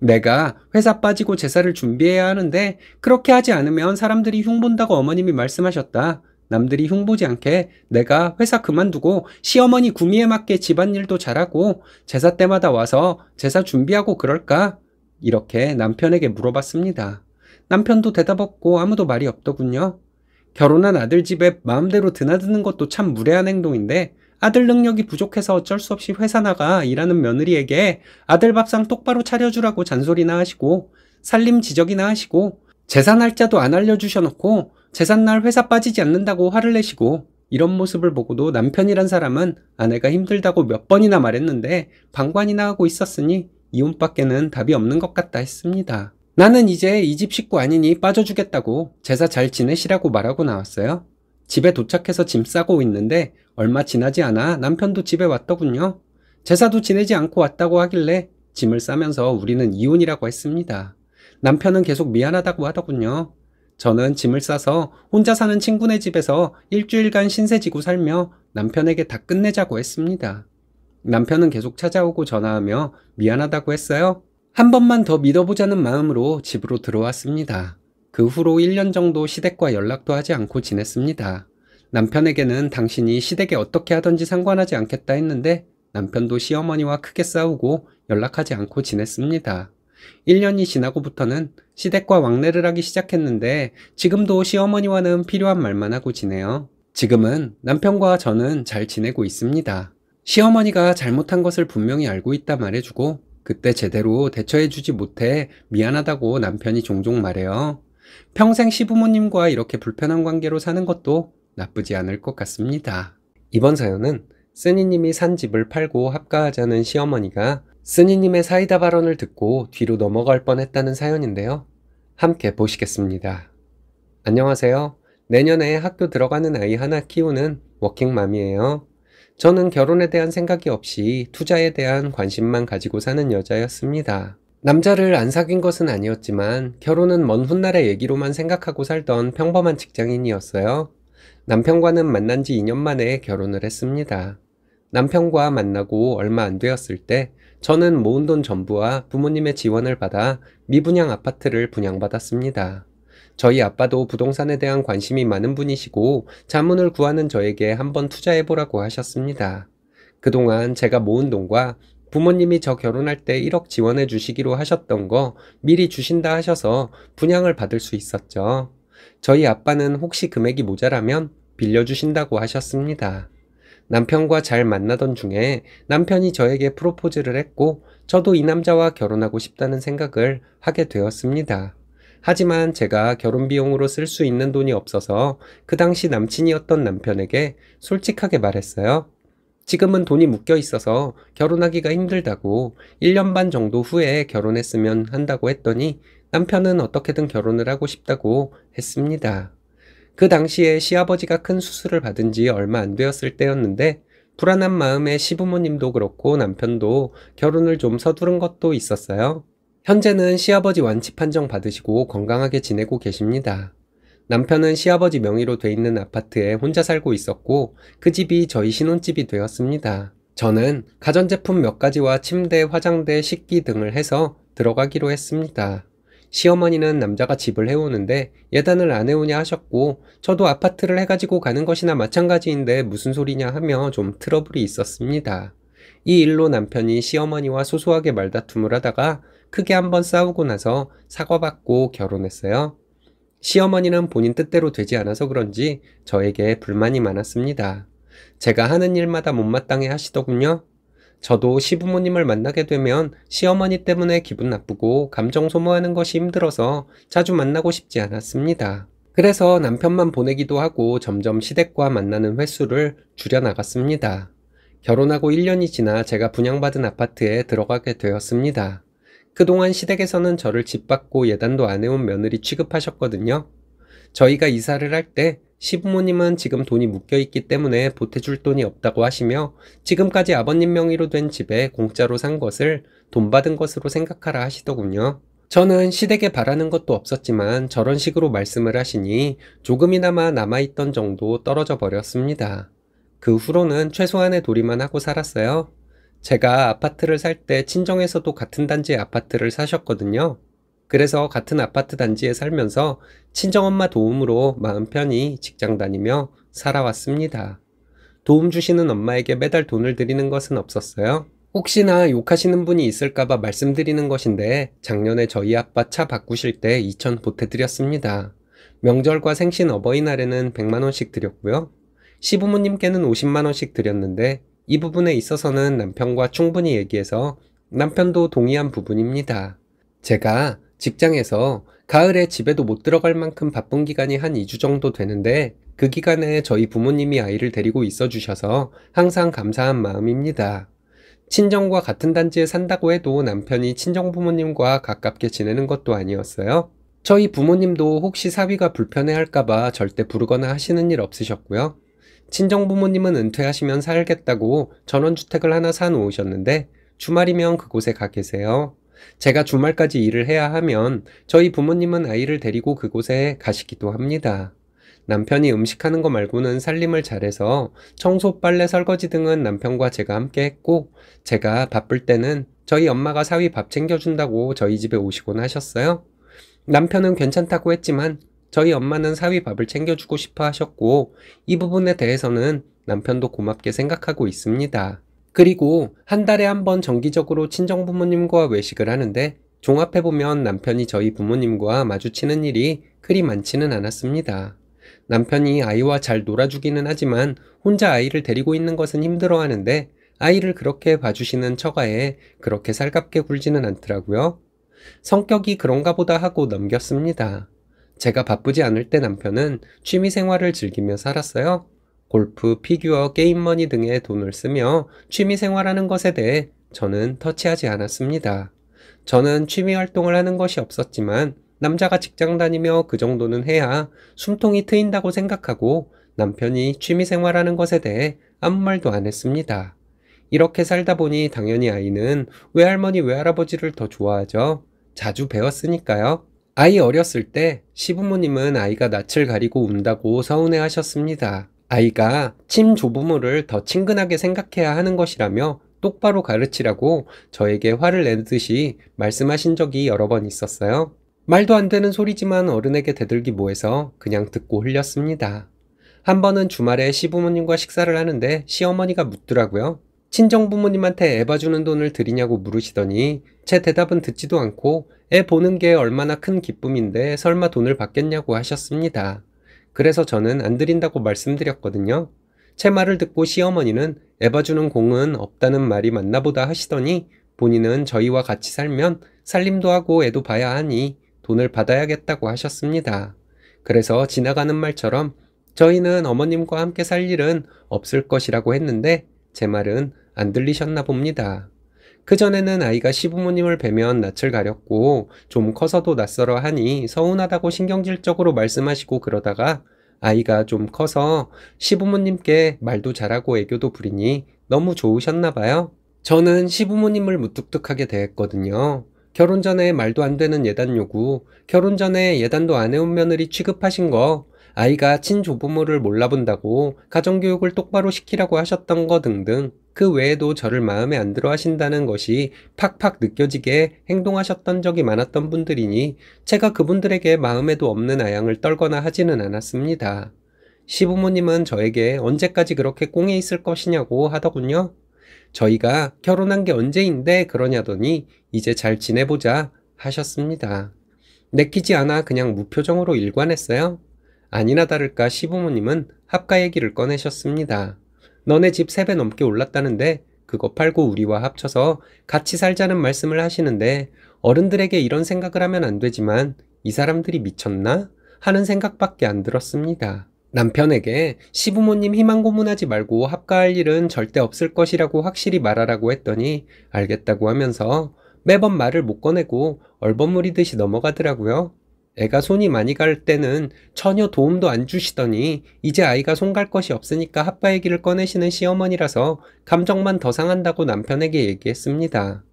내가 회사 빠지고 제사를 준비해야 하는데 그렇게 하지 않으면 사람들이 흉본다고 어머님이 말씀하셨다. 남들이 흉보지 않게 내가 회사 그만두고 시어머니 구미에 맞게 집안일도 잘하고 제사 때마다 와서 제사 준비하고 그럴까? 이렇게 남편에게 물어봤습니다. 남편도 대답 없고 아무도 말이 없더군요. 결혼한 아들 집에 마음대로 드나드는 것도 참 무례한 행동인데 아들 능력이 부족해서 어쩔 수 없이 회사 나가 일하는 며느리에게 아들 밥상 똑바로 차려주라고 잔소리나 하시고 살림 지적이나 하시고 제산 날짜도 안 알려주셔놓고 재산날 회사 빠지지 않는다고 화를 내시고 이런 모습을 보고도 남편이란 사람은 아내가 힘들다고 몇 번이나 말했는데 방관이나 하고 있었으니 이혼밖에는 답이 없는 것 같다 했습니다. 나는 이제 이 집 식구 아니니 빠져주겠다고 제사 잘 지내시라고 말하고 나왔어요. 집에 도착해서 짐 싸고 있는데 얼마 지나지 않아 남편도 집에 왔더군요. 제사도 지내지 않고 왔다고 하길래 짐을 싸면서 우리는 이혼이라고 했습니다. 남편은 계속 미안하다고 하더군요. 저는 짐을 싸서 혼자 사는 친구네 집에서 일주일간 신세지고 살며 남편에게 다 끝내자고 했습니다. 남편은 계속 찾아오고 전화하며 미안하다고 했어요. 한 번만 더 믿어보자는 마음으로 집으로 들어왔습니다. 그 후로 1년 정도 시댁과 연락도 하지 않고 지냈습니다. 남편에게는 당신이 시댁에 어떻게 하던지 상관하지 않겠다 했는데 남편도 시어머니와 크게 싸우고 연락하지 않고 지냈습니다. 1년이 지나고부터는 시댁과 왕래를 하기 시작했는데 지금도 시어머니와는 필요한 말만 하고 지내요. 지금은 남편과 저는 잘 지내고 있습니다. 시어머니가 잘못한 것을 분명히 알고 있다 말해주고 그때 제대로 대처해주지 못해 미안하다고 남편이 종종 말해요. 평생 시부모님과 이렇게 불편한 관계로 사는 것도 나쁘지 않을 것 같습니다. 이번 사연은 쓰니님이 산 집을 팔고 합가하자는 시어머니가 스니님의 사이다 발언을 듣고 뒤로 넘어갈 뻔했다는 사연인데요. 함께 보시겠습니다. 안녕하세요. 내년에 학교 들어가는 아이 하나 키우는 워킹맘이에요. 저는 결혼에 대한 생각이 없이 투자에 대한 관심만 가지고 사는 여자였습니다. 남자를 안 사귄 것은 아니었지만 결혼은 먼 훗날의 얘기로만 생각하고 살던 평범한 직장인이었어요. 남편과는 만난 지 2년 만에 결혼을 했습니다. 남편과 만나고 얼마 안 되었을 때 저는 모은 돈 전부와 부모님의 지원을 받아 미분양 아파트를 분양받았습니다. 저희 아빠도 부동산에 대한 관심이 많은 분이시고 자문을 구하는 저에게 한번 투자해보라고 하셨습니다. 그동안 제가 모은 돈과 부모님이 저 결혼할 때 1억 지원해 주시기로 하셨던 거 미리 주신다 하셔서 분양을 받을 수 있었죠. 저희 아빠는 혹시 금액이 모자라면 빌려주신다고 하셨습니다. 남편과 잘 만나던 중에 남편이 저에게 프로포즈를 했고 저도 이 남자와 결혼하고 싶다는 생각을 하게 되었습니다. 하지만 제가 결혼 비용으로 쓸 수 있는 돈이 없어서 그 당시 남친이었던 남편에게 솔직하게 말했어요. 지금은 돈이 묶여 있어서 결혼하기가 힘들다고 1년 반 정도 후에 결혼했으면 한다고 했더니 남편은 어떻게든 결혼을 하고 싶다고 했습니다. 그 당시에 시아버지가 큰 수술을 받은 지 얼마 안 되었을 때였는데 불안한 마음에 시부모님도 그렇고 남편도 결혼을 좀 서두른 것도 있었어요. 현재는 시아버지 완치 판정 받으시고 건강하게 지내고 계십니다. 남편은 시아버지 명의로 돼 있는 아파트에 혼자 살고 있었고 그 집이 저희 신혼집이 되었습니다. 저는 가전제품 몇 가지와 침대, 화장대, 식기 등을 해서 들어가기로 했습니다. 시어머니는 남자가 집을 해오는데 예단을 안 해오냐 하셨고 저도 아파트를 해가지고 가는 것이나 마찬가지인데 무슨 소리냐 하며 좀 트러블이 있었습니다. 이 일로 남편이 시어머니와 소소하게 말다툼을 하다가 크게 한번 싸우고 나서 사과받고 결혼했어요. 시어머니는 본인 뜻대로 되지 않아서 그런지 저에게 불만이 많았습니다. 제가 하는 일마다 못마땅해 하시더군요. 저도 시부모님을 만나게 되면 시어머니 때문에 기분 나쁘고 감정 소모하는 것이 힘들어서 자주 만나고 싶지 않았습니다. 그래서 남편만 보내기도 하고 점점 시댁과 만나는 횟수를 줄여나갔습니다. 결혼하고 1년이 지나 제가 분양받은 아파트에 들어가게 되었습니다. 그동안 시댁에서는 저를 집 밖고 예단도 안 해온 며느리 취급하셨거든요. 저희가 이사를 할때 시부모님은 지금 돈이 묶여 있기 때문에 보태줄 돈이 없다고 하시며 지금까지 아버님 명의로 된 집에 공짜로 산 것을 돈 받은 것으로 생각하라 하시더군요. 저는 시댁에 바라는 것도 없었지만 저런 식으로 말씀을 하시니 조금이나마 남아있던 정도 떨어져 버렸습니다. 그 후로는 최소한의 도리만 하고 살았어요. 제가 아파트를 살 때 친정에서도 같은 단지 아파트를 사셨거든요. 그래서 같은 아파트 단지에 살면서 친정엄마 도움으로 마음 편히 직장 다니며 살아왔습니다. 도움 주시는 엄마에게 매달 돈을 드리는 것은 없었어요. 혹시나 욕하시는 분이 있을까봐 말씀드리는 것인데 작년에 저희 아빠 차 바꾸실 때 2천 보태드렸습니다. 명절과 생신 어버이날에는 100만원씩 드렸고요. 시부모님께는 50만원씩 드렸는데 이 부분에 있어서는 남편과 충분히 얘기해서 남편도 동의한 부분입니다. 제가 직장에서 가을에 집에도 못 들어갈 만큼 바쁜 기간이 한 2주 정도 되는데 그 기간에 저희 부모님이 아이를 데리고 있어 주셔서 항상 감사한 마음입니다. 친정과 같은 단지에 산다고 해도 남편이 친정 부모님과 가깝게 지내는 것도 아니었어요. 저희 부모님도 혹시 사위가 불편해할까봐 절대 부르거나 하시는 일 없으셨고요. 친정 부모님은 은퇴하시면 살겠다고 전원주택을 하나 사놓으셨는데 주말이면 그곳에 가 계세요. 제가 주말까지 일을 해야 하면 저희 부모님은 아이를 데리고 그곳에 가시기도 합니다. 남편이 음식하는 거 말고는 살림을 잘해서 청소, 빨래, 설거지 등은 남편과 제가 함께 했고 제가 바쁠 때는 저희 엄마가 사위 밥 챙겨준다고 저희 집에 오시곤 하셨어요. 남편은 괜찮다고 했지만 저희 엄마는 사위 밥을 챙겨주고 싶어 하셨고 이 부분에 대해서는 남편도 고맙게 생각하고 있습니다. 그리고 한 달에 한 번 정기적으로 친정 부모님과 외식을 하는데 종합해보면 남편이 저희 부모님과 마주치는 일이 그리 많지는 않았습니다. 남편이 아이와 잘 놀아주기는 하지만 혼자 아이를 데리고 있는 것은 힘들어 하는데 아이를 그렇게 봐주시는 처가에 그렇게 살갑게 굴지는 않더라고요. 성격이 그런가 보다 하고 넘겼습니다. 제가 바쁘지 않을 때 남편은 취미 생활을 즐기며 살았어요. 골프, 피규어, 게임머니 등의 돈을 쓰며 취미 생활하는 것에 대해 저는 터치하지 않았습니다. 저는 취미 활동을 하는 것이 없었지만 남자가 직장 다니며 그 정도는 해야 숨통이 트인다고 생각하고 남편이 취미 생활하는 것에 대해 아무 말도 안 했습니다. 이렇게 살다 보니 당연히 아이는 외할머니 외할아버지를 더 좋아하죠. 자주 배웠으니까요. 아이 어렸을 때 시부모님은 아이가 낯을 가리고 운다고 서운해 하셨습니다. 아이가 침 조부모를 더 친근하게 생각해야 하는 것이라며 똑바로 가르치라고 저에게 화를 내듯이 말씀하신 적이 여러 번 있었어요. 말도 안 되는 소리지만 어른에게 대들기 뭐해서 그냥 듣고 흘렸습니다. 한 번은 주말에 시부모님과 식사를 하는데 시어머니가 묻더라고요. 친정 부모님한테 애 봐주는 돈을 드리냐고 물으시더니 제 대답은 듣지도 않고 애 보는 게 얼마나 큰 기쁨인데 설마 돈을 받겠냐고 하셨습니다. 그래서 저는 안 드린다고 말씀드렸거든요. 제 말을 듣고 시어머니는 에바 주는 공은 없다는 말이 맞나 보다 하시더니 본인은 저희와 같이 살면 살림도 하고 애도 봐야 하니 돈을 받아야겠다고 하셨습니다. 그래서 지나가는 말처럼 저희는 어머님과 함께 살 일은 없을 것이라고 했는데 제 말은 안 들리셨나 봅니다. 그전에는 아이가 시부모님을 뵈면 낯을 가렸고 좀 커서도 낯설어 하니 서운하다고 신경질적으로 말씀하시고 그러다가 아이가 좀 커서 시부모님께 말도 잘하고 애교도 부리니 너무 좋으셨나 봐요. 저는 시부모님을 무뚝뚝하게 대했거든요. 결혼 전에 말도 안 되는 예단 요구, 결혼 전에 예단도 안 해온 며느리 취급하신 거 아이가 친조부모를 몰라본다고 가정교육을 똑바로 시키라고 하셨던 거 등등 그 외에도 저를 마음에 안 들어 하신다는 것이 팍팍 느껴지게 행동하셨던 적이 많았던 분들이니 제가 그분들에게 마음에도 없는 아양을 떨거나 하지는 않았습니다. 시부모님은 저에게 언제까지 그렇게 꽁에 있을 것이냐고 하더군요. 저희가 결혼한 게 언제인데 그러냐더니 이제 잘 지내보자 하셨습니다. 내키지 않아 그냥 무표정으로 일관했어요. 아니나 다를까 시부모님은 합가 얘기를 꺼내셨습니다. 너네 집 세배 넘게 올랐다는데 그거 팔고 우리와 합쳐서 같이 살자는 말씀을 하시는데 어른들에게 이런 생각을 하면 안 되지만 이 사람들이 미쳤나? 하는 생각밖에 안 들었습니다. 남편에게 시부모님 희망 고문하지 말고 합가할 일은 절대 없을 것이라고 확실히 말하라고 했더니 알겠다고 하면서 매번 말을 못 꺼내고 얼버무리듯이 넘어가더라고요. 애가 손이 많이 갈 때는 전혀 도움도 안 주시더니 이제 아이가 손 갈 것이 없으니까 아빠 얘기를 꺼내시는 시어머니라서 감정만 더 상한다고 남편에게 얘기했습니다.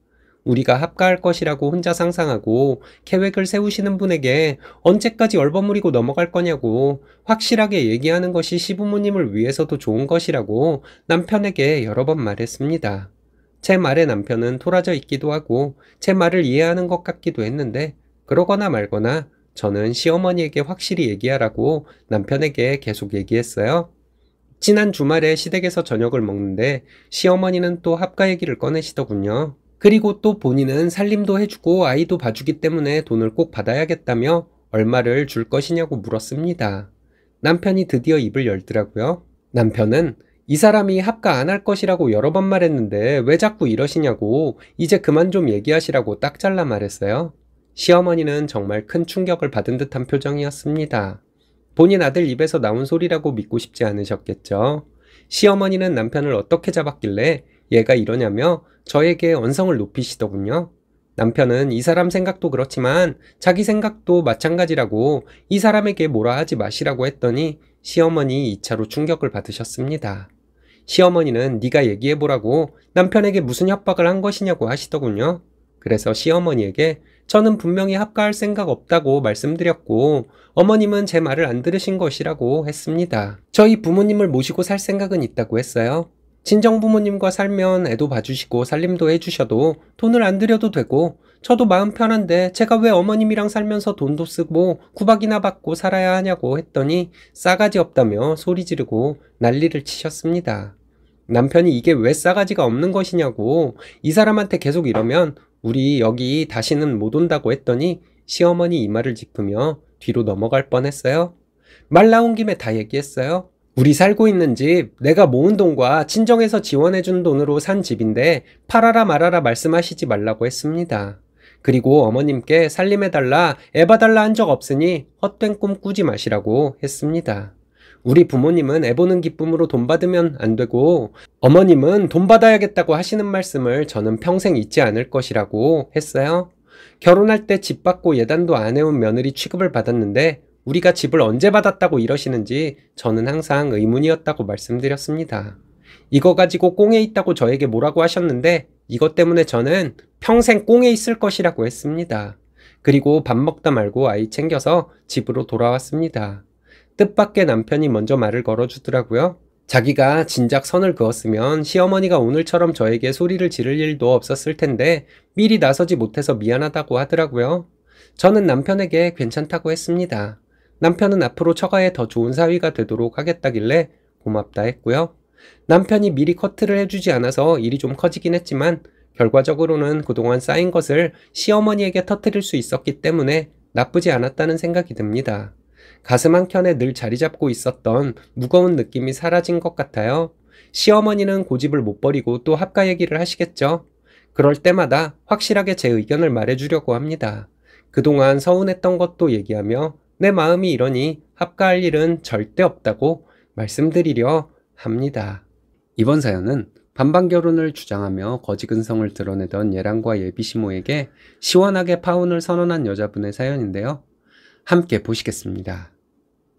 우리가 합가할 것이라고 혼자 상상하고 계획을 세우시는 분에게 언제까지 얼버무리고 넘어갈 거냐고 확실하게 얘기하는 것이 시부모님을 위해서도 좋은 것이라고 남편에게 여러 번 말했습니다. 제 말에 남편은 토라져 있기도 하고 제 말을 이해하는 것 같기도 했는데 그러거나 말거나 저는 시어머니에게 확실히 얘기하라고 남편에게 계속 얘기했어요. 지난 주말에 시댁에서 저녁을 먹는데 시어머니는 또 합가 얘기를 꺼내시더군요. 그리고 또 본인은 살림도 해주고 아이도 봐주기 때문에 돈을 꼭 받아야겠다며 얼마를 줄 것이냐고 물었습니다. 남편이 드디어 입을 열더라고요. 남편은 이 사람이 합가 안 할 것이라고 여러 번 말했는데 왜 자꾸 이러시냐고 이제 그만 좀 얘기하시라고 딱 잘라 말했어요. 시어머니는 정말 큰 충격을 받은 듯한 표정이었습니다. 본인 아들 입에서 나온 소리라고 믿고 싶지 않으셨겠죠. 시어머니는 남편을 어떻게 잡았길래 얘가 이러냐며 저에게 언성을 높이시더군요. 남편은 이 사람 생각도 그렇지만 자기 생각도 마찬가지라고 이 사람에게 뭐라 하지 마시라고 했더니 시어머니 2차로 충격을 받으셨습니다. 시어머니는 네가 얘기해보라고 남편에게 무슨 협박을 한 것이냐고 하시더군요. 그래서 시어머니에게 저는 분명히 합가할 생각 없다고 말씀드렸고 어머님은 제 말을 안 들으신 것이라고 했습니다. 저희 부모님을 모시고 살 생각은 있다고 했어요. 친정 부모님과 살면 애도 봐주시고 살림도 해주셔도 돈을 안 들여도 되고 저도 마음 편한데 제가 왜 어머님이랑 살면서 돈도 쓰고 구박이나 받고 살아야 하냐고 했더니 싸가지 없다며 소리 지르고 난리를 치셨습니다. 남편이 이게 왜 싸가지가 없는 것이냐고 이 사람한테 계속 이러면 우리 여기 다시는 못 온다고 했더니 시어머니 이마를 짚으며 뒤로 넘어갈 뻔했어요. 말 나온 김에 다 얘기했어요. 우리 살고 있는 집, 내가 모은 돈과 친정에서 지원해준 돈으로 산 집인데 팔아라 말아라 말씀하시지 말라고 했습니다. 그리고 어머님께 살림해달라, 애봐달라 한 적 없으니 헛된 꿈 꾸지 마시라고 했습니다. 우리 부모님은 애 보는 기쁨으로 돈 받으면 안 되고 어머님은 돈 받아야겠다고 하시는 말씀을 저는 평생 잊지 않을 것이라고 했어요. 결혼할 때 집 받고 예단도 안 해온 며느리 취급을 받았는데 우리가 집을 언제 받았다고 이러시는지 저는 항상 의문이었다고 말씀드렸습니다. 이거 가지고 꽁에 있다고 저에게 뭐라고 하셨는데 이것 때문에 저는 평생 꽁에 있을 것이라고 했습니다. 그리고 밥 먹다 말고 아이 챙겨서 집으로 돌아왔습니다. 뜻밖의 남편이 먼저 말을 걸어주더라고요. 자기가 진작 선을 그었으면 시어머니가 오늘처럼 저에게 소리를 지를 일도 없었을 텐데 미리 나서지 못해서 미안하다고 하더라고요. 저는 남편에게 괜찮다고 했습니다. 남편은 앞으로 처가에 더 좋은 사위가 되도록 하겠다길래 고맙다 했고요. 남편이 미리 커트를 해주지 않아서 일이 좀 커지긴 했지만 결과적으로는 그동안 쌓인 것을 시어머니에게 터뜨릴 수 있었기 때문에 나쁘지 않았다는 생각이 듭니다. 가슴 한켠에 늘 자리 잡고 있었던 무거운 느낌이 사라진 것 같아요. 시어머니는 고집을 못 버리고 또 합가 얘기를 하시겠죠. 그럴 때마다 확실하게 제 의견을 말해주려고 합니다. 그동안 서운했던 것도 얘기하며 내 마음이 이러니 합가할 일은 절대 없다고 말씀드리려 합니다. 이번 사연은 반반 결혼을 주장하며 거지근성을 드러내던 예랑과 예비시모에게 시원하게 파혼을 선언한 여자분의 사연인데요. 함께 보시겠습니다.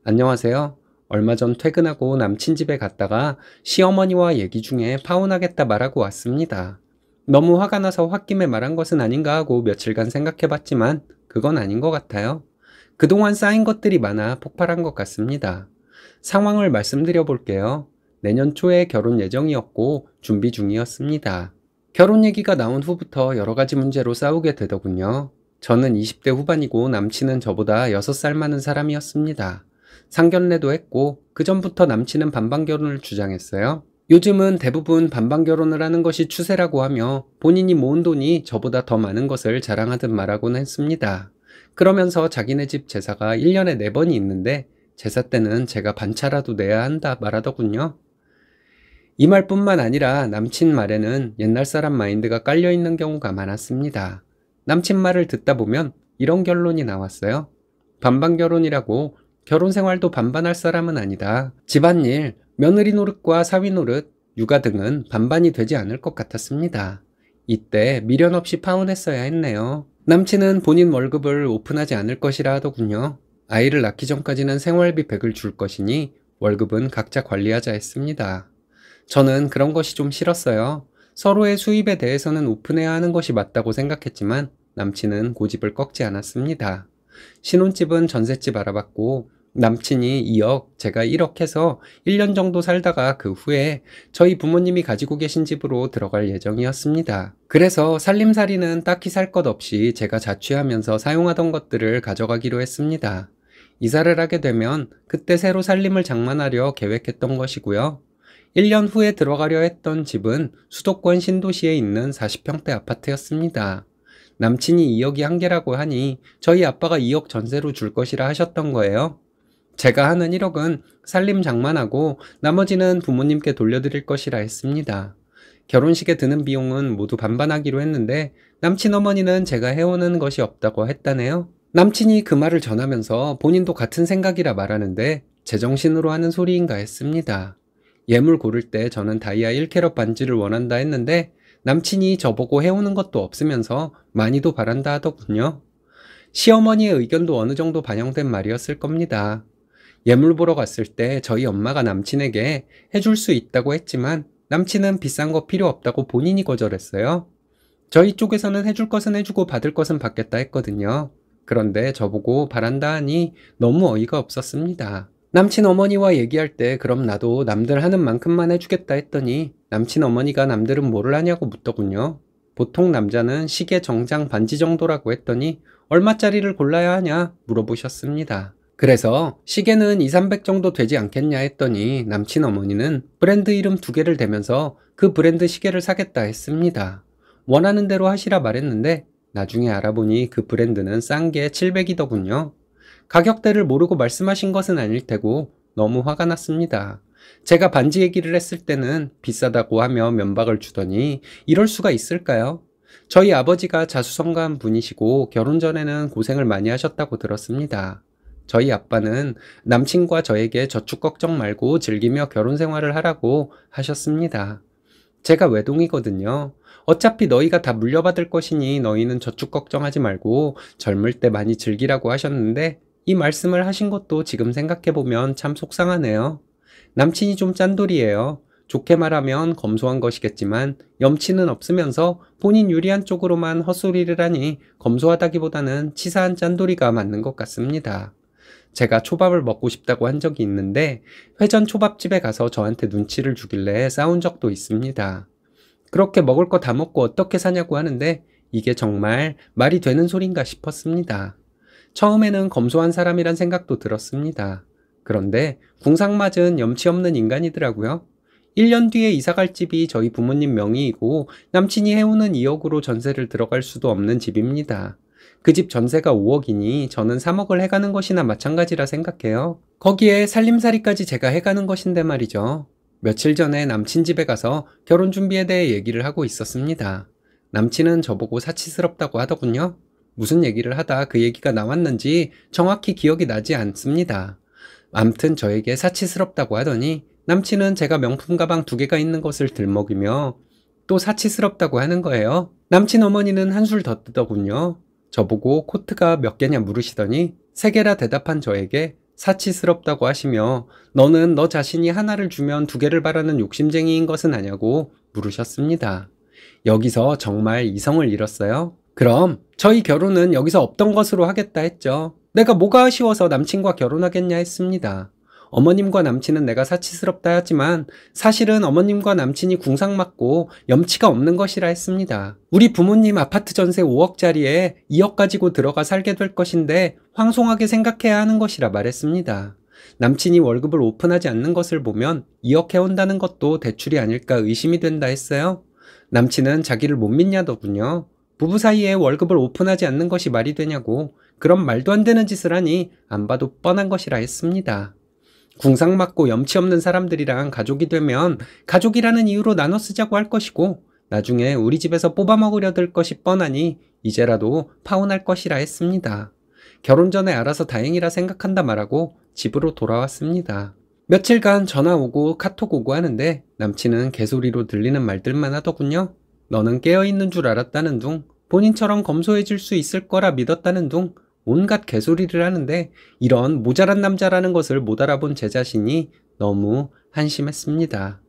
안녕하세요. 얼마 전 퇴근하고 남친 집에 갔다가 시어머니와 얘기 중에 파혼하겠다 말하고 왔습니다. 너무 화가 나서 홧김에 말한 것은 아닌가 하고 며칠간 생각해봤지만 그건 아닌 것 같아요. 그동안 쌓인 것들이 많아 폭발한 것 같습니다. 상황을 말씀드려 볼게요. 내년 초에 결혼 예정이었고 준비 중이었습니다. 결혼 얘기가 나온 후부터 여러 가지 문제로 싸우게 되더군요. 저는 20대 후반이고 남친은 저보다 6살 많은 사람이었습니다. 상견례도 했고 그전부터 남친은 반반결혼을 주장했어요. 요즘은 대부분 반반 결혼을 하는 것이 추세라고 하며 본인이 모은 돈이 저보다 더 많은 것을 자랑하듯 말하곤 했습니다. 그러면서 자기네 집 제사가 1년에 4번이 있는데 제사 때는 제가 반차라도 내야 한다 말하더군요. 이 말뿐만 아니라 남친 말에는 옛날 사람 마인드가 깔려있는 경우가 많았습니다. 남친 말을 듣다 보면 이런 결론이 나왔어요. 반반 결혼이라고 결혼 생활도 반반할 사람은 아니다. 집안일, 며느리 노릇과 사위 노릇, 육아 등은 반반이 되지 않을 것 같았습니다. 이때 미련 없이 파혼했어야 했네요. 남친은 본인 월급을 오픈하지 않을 것이라 하더군요. 아이를 낳기 전까지는 생활비 100을 줄 것이니 월급은 각자 관리하자 했습니다. 저는 그런 것이 좀 싫었어요. 서로의 수입에 대해서는 오픈해야 하는 것이 맞다고 생각했지만 남친은 고집을 꺾지 않았습니다. 신혼집은 전셋집 알아봤고 남친이 2억, 제가 1억 해서 1년 정도 살다가 그 후에 저희 부모님이 가지고 계신 집으로 들어갈 예정이었습니다. 그래서 살림살이는 딱히 살 것 없이 제가 자취하면서 사용하던 것들을 가져가기로 했습니다. 이사를 하게 되면 그때 새로 살림을 장만하려 계획했던 것이고요. 1년 후에 들어가려 했던 집은 수도권 신도시에 있는 40평대 아파트였습니다. 남친이 2억이 한계라고 하니 저희 아빠가 2억 전세로 줄 것이라 하셨던 거예요. 제가 하는 1억은 살림 장만하고 나머지는 부모님께 돌려드릴 것이라 했습니다. 결혼식에 드는 비용은 모두 반반하기로 했는데 남친 어머니는 제가 해오는 것이 없다고 했다네요. 남친이 그 말을 전하면서 본인도 같은 생각이라 말하는데 제정신으로 하는 소리인가 했습니다. 예물 고를 때 저는 다이아 1캐럿 반지를 원한다 했는데 남친이 저보고 해오는 것도 없으면서 많이도 바란다 하더군요. 시어머니의 의견도 어느 정도 반영된 말이었을 겁니다. 예물 보러 갔을 때 저희 엄마가 남친에게 해줄 수 있다고 했지만 남친은 비싼 거 필요 없다고 본인이 거절했어요. 저희 쪽에서는 해줄 것은 해주고 받을 것은 받겠다 했거든요. 그런데 저보고 바란다 하니 너무 어이가 없었습니다. 남친 어머니와 얘기할 때 그럼 나도 남들 하는 만큼만 해주겠다 했더니 남친 어머니가 남들은 뭐를 하냐고 묻더군요. 보통 남자는 시계 정장 반지 정도라고 했더니 얼마짜리를 골라야 하냐 물어보셨습니다. 그래서 시계는 2, 300 정도 되지 않겠냐 했더니 남친 어머니는 브랜드 이름 두 개를 대면서 그 브랜드 시계를 사겠다 했습니다. 원하는 대로 하시라 말했는데 나중에 알아보니 그 브랜드는 싼 게 700이더군요. 가격대를 모르고 말씀하신 것은 아닐 테고 너무 화가 났습니다. 제가 반지 얘기를 했을 때는 비싸다고 하며 면박을 주더니 이럴 수가 있을까요? 저희 아버지가 자수성가한 분이시고 결혼 전에는 고생을 많이 하셨다고 들었습니다. 저희 아빠는 남친과 저에게 저축 걱정 말고 즐기며 결혼 생활을 하라고 하셨습니다. 제가 외동이거든요. 어차피 너희가 다 물려받을 것이니 너희는 저축 걱정하지 말고 젊을 때 많이 즐기라고 하셨는데 이 말씀을 하신 것도 지금 생각해보면 참 속상하네요. 남친이 좀 짠돌이에요. 좋게 말하면 검소한 것이겠지만 염치는 없으면서 본인 유리한 쪽으로만 헛소리를 하니 검소하다기보다는 치사한 짠돌이가 맞는 것 같습니다. 제가 초밥을 먹고 싶다고 한 적이 있는데 회전 초밥집에 가서 저한테 눈치를 주길래 싸운 적도 있습니다. 그렇게 먹을 거 다 먹고 어떻게 사냐고 하는데 이게 정말 말이 되는 소린가 싶었습니다. 처음에는 검소한 사람이란 생각도 들었습니다. 그런데 궁상맞은 염치 없는 인간이더라고요. 1년 뒤에 이사갈 집이 저희 부모님 명의이고 남친이 해오는 2억으로 전세를 들어갈 수도 없는 집입니다. 그 집 전세가 5억이니 저는 3억을 해가는 것이나 마찬가지라 생각해요. 거기에 살림살이까지 제가 해가는 것인데 말이죠. 며칠 전에 남친 집에 가서 결혼 준비에 대해 얘기를 하고 있었습니다. 남친은 저보고 사치스럽다고 하더군요. 무슨 얘기를 하다 그 얘기가 나왔는지 정확히 기억이 나지 않습니다. 암튼 저에게 사치스럽다고 하더니 남친은 제가 명품 가방 두 개가 있는 것을 들먹이며 또 사치스럽다고 하는 거예요. 남친 어머니는 한술 더 뜨더군요. 저보고 코트가 몇 개냐 물으시더니 세 개라 대답한 저에게 사치스럽다고 하시며 너는 너 자신이 하나를 주면 두 개를 바라는 욕심쟁이인 것은 아냐고 물으셨습니다. 여기서 정말 이성을 잃었어요. 그럼 저희 결혼은 여기서 없던 것으로 하겠다 했죠. 내가 뭐가 아쉬워서 남친과 결혼하겠냐 했습니다. 어머님과 남친은 내가 사치스럽다 하지만 사실은 어머님과 남친이 궁상맞고 염치가 없는 것이라 했습니다. 우리 부모님 아파트 전세 5억짜리에 2억 가지고 들어가 살게 될 것인데 황송하게 생각해야 하는 것이라 말했습니다. 남친이 월급을 오픈하지 않는 것을 보면 2억 해온다는 것도 대출이 아닐까 의심이 된다 했어요. 남친은 자기를 못 믿냐더군요. 부부 사이에 월급을 오픈하지 않는 것이 말이 되냐고 그런 말도 안 되는 짓을 하니 안 봐도 뻔한 것이라 했습니다. 궁상 맞고 염치 없는 사람들이랑 가족이 되면 가족이라는 이유로 나눠 쓰자고 할 것이고 나중에 우리 집에서 뽑아 먹으려 들 것이 뻔하니 이제라도 파혼할 것이라 했습니다. 결혼 전에 알아서 다행이라 생각한다 말하고 집으로 돌아왔습니다. 며칠간 전화 오고 카톡 오고 하는데 남친은 개소리로 들리는 말들만 하더군요. 너는 깨어있는 줄 알았다는 둥, 본인처럼 검소해질 수 있을 거라 믿었다는 둥, 온갖 개소리를 하는데 이런 모자란 남자라는 것을 못 알아본 제 자신이 너무 한심했습니다.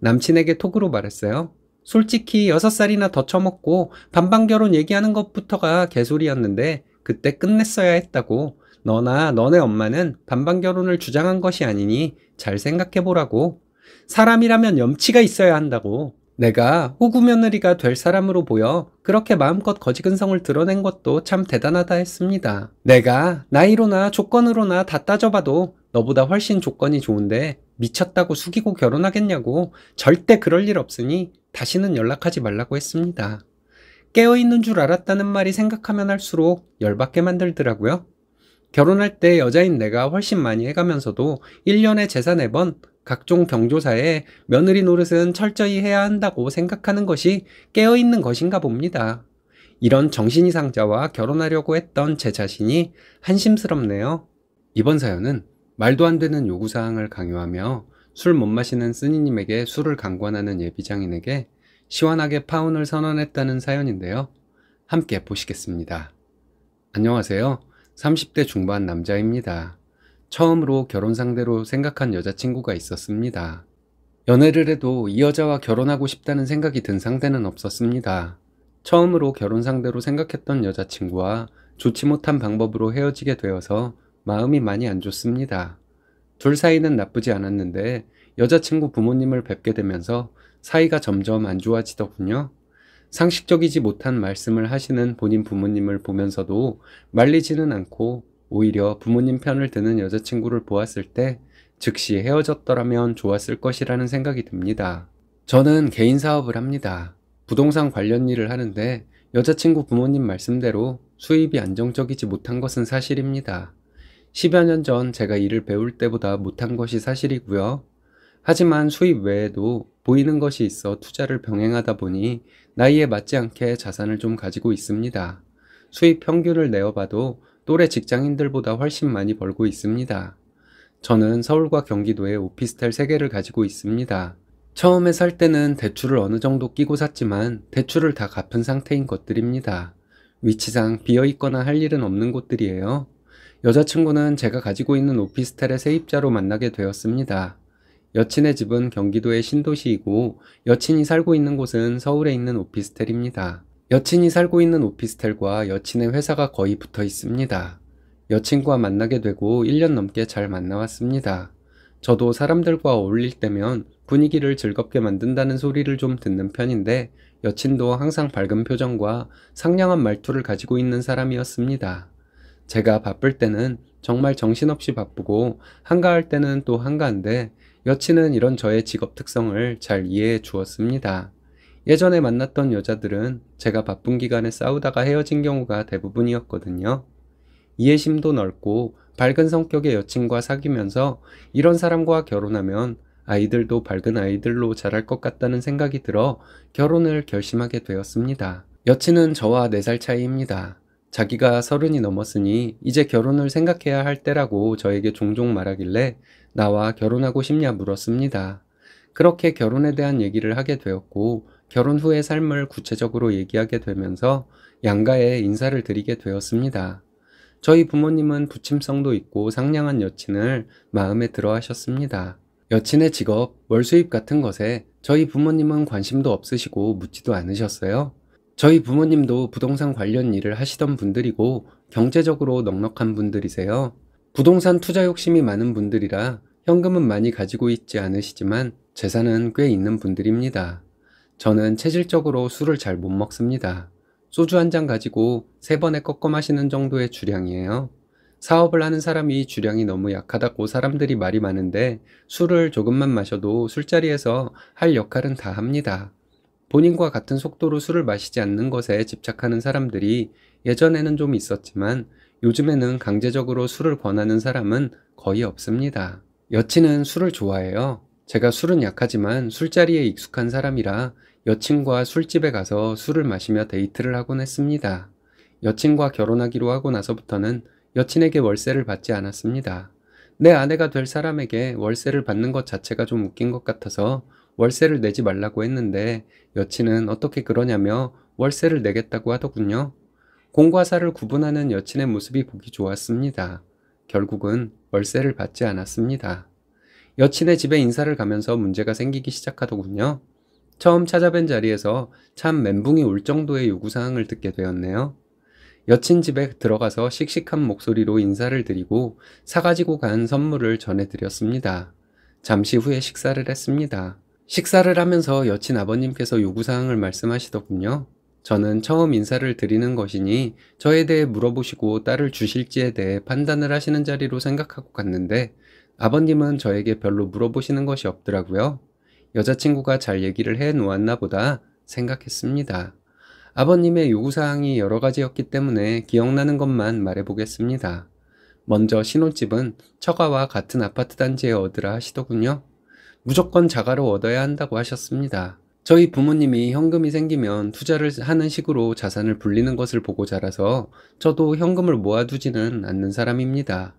남친에게 톡으로 말했어요. 솔직히 6살이나 더 처먹고 반반 결혼 얘기하는 것부터가 개소리였는데 그때 끝냈어야 했다고 너나 너네 엄마는 반반 결혼을 주장한 것이 아니니 잘 생각해보라고 사람이라면 염치가 있어야 한다고 내가 호구 며느리가 될 사람으로 보여 그렇게 마음껏 거지근성을 드러낸 것도 참 대단하다 했습니다. 내가 나이로나 조건으로나 다 따져봐도 너보다 훨씬 조건이 좋은데 미쳤다고 숙이고 결혼하겠냐고 절대 그럴 일 없으니 다시는 연락하지 말라고 했습니다. 깨어있는 줄 알았다는 말이 생각하면 할수록 열받게 만들더라고요. 결혼할 때 여자인 내가 훨씬 많이 해가면서도 1년에 재산 4번, 각종 병조사에 며느리 노릇은 철저히 해야 한다고 생각하는 것이 깨어있는 것인가 봅니다. 이런 정신이 상자와 결혼하려고 했던 제 자신이 한심스럽네요. 이번 사연은 말도 안 되는 요구사항을 강요하며 술 못 마시는 쓰니님에게 술을 강권하는 예비장인에게 시원하게 파혼을 선언했다는 사연인데요. 함께 보시겠습니다. 안녕하세요. 30대 중반 남자입니다. 처음으로 결혼 상대로 생각한 여자친구가 있었습니다. 연애를 해도 이 여자와 결혼하고 싶다는 생각이 든 상대는 없었습니다. 처음으로 결혼 상대로 생각했던 여자친구와 좋지 못한 방법으로 헤어지게 되어서 마음이 많이 안 좋습니다. 둘 사이는 나쁘지 않았는데 여자친구 부모님을 뵙게 되면서 사이가 점점 안 좋아지더군요. 상식적이지 못한 말씀을 하시는 본인 부모님을 보면서도 말리지는 않고 오히려 부모님 편을 드는 여자친구를 보았을 때 즉시 헤어졌더라면 좋았을 것이라는 생각이 듭니다. 저는 개인 사업을 합니다. 부동산 관련 일을 하는데 여자친구 부모님 말씀대로 수입이 안정적이지 못한 것은 사실입니다. 10여 년 전 제가 일을 배울 때보다 못한 것이 사실이고요. 하지만 수입 외에도 보이는 것이 있어 투자를 병행하다 보니 나이에 맞지 않게 자산을 좀 가지고 있습니다. 수입 평균을 내어봐도 또래 직장인들보다 훨씬 많이 벌고 있습니다. 저는 서울과 경기도에 오피스텔 3개를 가지고 있습니다. 처음에 살 때는 대출을 어느 정도 끼고 샀지만 대출을 다 갚은 상태인 것들입니다. 위치상 비어있거나 할 일은 없는 곳들이에요. 여자친구는 제가 가지고 있는 오피스텔의 세입자로 만나게 되었습니다. 여친의 집은 경기도의 신도시이고 여친이 살고 있는 곳은 서울에 있는 오피스텔입니다. 여친이 살고 있는 오피스텔과 여친의 회사가 거의 붙어 있습니다. 여친과 만나게 되고 1년 넘게 잘 만나왔습니다. 저도 사람들과 어울릴 때면 분위기를 즐겁게 만든다는 소리를 좀 듣는 편인데 여친도 항상 밝은 표정과 상냥한 말투를 가지고 있는 사람이었습니다. 제가 바쁠 때는 정말 정신없이 바쁘고 한가할 때는 또 한가한데 여친은 이런 저의 직업 특성을 잘 이해해 주었습니다. 예전에 만났던 여자들은 제가 바쁜 기간에 싸우다가 헤어진 경우가 대부분이었거든요. 이해심도 넓고 밝은 성격의 여친과 사귀면서 이런 사람과 결혼하면 아이들도 밝은 아이들로 자랄 것 같다는 생각이 들어 결혼을 결심하게 되었습니다. 여친은 저와 4살 차이입니다. 자기가 서른이 넘었으니 이제 결혼을 생각해야 할 때라고 저에게 종종 말하길래 나와 결혼하고 싶냐 물었습니다. 그렇게 결혼에 대한 얘기를 하게 되었고 결혼 후의 삶을 구체적으로 얘기하게 되면서 양가에 인사를 드리게 되었습니다. 저희 부모님은 부침성도 있고 상냥한 여친을 마음에 들어 하셨습니다. 여친의 직업, 월수입 같은 것에 저희 부모님은 관심도 없으시고 묻지도 않으셨어요. 저희 부모님도 부동산 관련 일을 하시던 분들이고 경제적으로 넉넉한 분들이세요. 부동산 투자 욕심이 많은 분들이라 현금은 많이 가지고 있지 않으시지만 재산은 꽤 있는 분들입니다. 저는 체질적으로 술을 잘 못 먹습니다. 소주 한 잔 가지고 세 번에 꺾어 마시는 정도의 주량이에요. 사업을 하는 사람이 주량이 너무 약하다고 사람들이 말이 많은데 술을 조금만 마셔도 술자리에서 할 역할은 다 합니다. 본인과 같은 속도로 술을 마시지 않는 것에 집착하는 사람들이 예전에는 좀 있었지만 요즘에는 강제적으로 술을 권하는 사람은 거의 없습니다. 여친은 술을 좋아해요. 제가 술은 약하지만 술자리에 익숙한 사람이라 여친과 술집에 가서 술을 마시며 데이트를 하곤 했습니다. 여친과 결혼하기로 하고 나서부터는 여친에게 월세를 받지 않았습니다. 내 아내가 될 사람에게 월세를 받는 것 자체가 좀 웃긴 것 같아서 월세를 내지 말라고 했는데 여친은 어떻게 그러냐며 월세를 내겠다고 하더군요. 공과 사를 구분하는 여친의 모습이 보기 좋았습니다. 결국은 월세를 받지 않았습니다. 여친의 집에 인사를 가면서 문제가 생기기 시작하더군요. 처음 찾아뵌 자리에서 참 멘붕이 올 정도의 요구사항을 듣게 되었네요. 여친 집에 들어가서 씩씩한 목소리로 인사를 드리고 사가지고 간 선물을 전해드렸습니다. 잠시 후에 식사를 했습니다. 식사를 하면서 여친 아버님께서 요구사항을 말씀하시더군요. 저는 처음 인사를 드리는 것이니 저에 대해 물어보시고 딸을 주실지에 대해 판단을 하시는 자리로 생각하고 갔는데 아버님은 저에게 별로 물어보시는 것이 없더라고요. 여자친구가 잘 얘기를 해 놓았나 보다 생각했습니다. 아버님의 요구사항이 여러 가지였기 때문에 기억나는 것만 말해보겠습니다. 먼저 신혼집은 처가와 같은 아파트 단지에 얻으라 하시더군요. 무조건 자가로 얻어야 한다고 하셨습니다. 저희 부모님이 현금이 생기면 투자를 하는 식으로 자산을 불리는 것을 보고 자라서 저도 현금을 모아두지는 않는 사람입니다.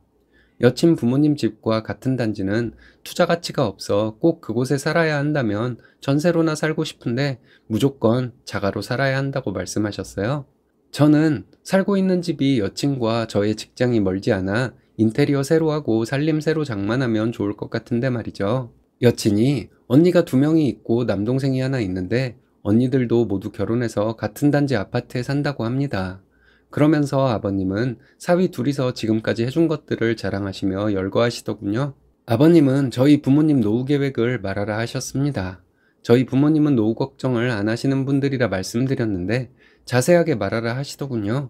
여친 부모님 집과 같은 단지는 투자 가치가 없어 꼭 그곳에 살아야 한다면 전세로나 살고 싶은데 무조건 자가로 살아야 한다고 말씀하셨어요. 저는 살고 있는 집이 여친과 저의 직장이 멀지 않아 인테리어 새로 하고 살림 새로 장만하면 좋을 것 같은데 말이죠. 여친이 언니가 두 명이 있고 남동생이 하나 있는데 언니들도 모두 결혼해서 같은 단지 아파트에 산다고 합니다. 그러면서 아버님은 사위 둘이서 지금까지 해준 것들을 자랑하시며 열거하시더군요. 아버님은 저희 부모님 노후 계획을 말하라 하셨습니다. 저희 부모님은 노후 걱정을 안 하시는 분들이라 말씀드렸는데 자세하게 말하라 하시더군요.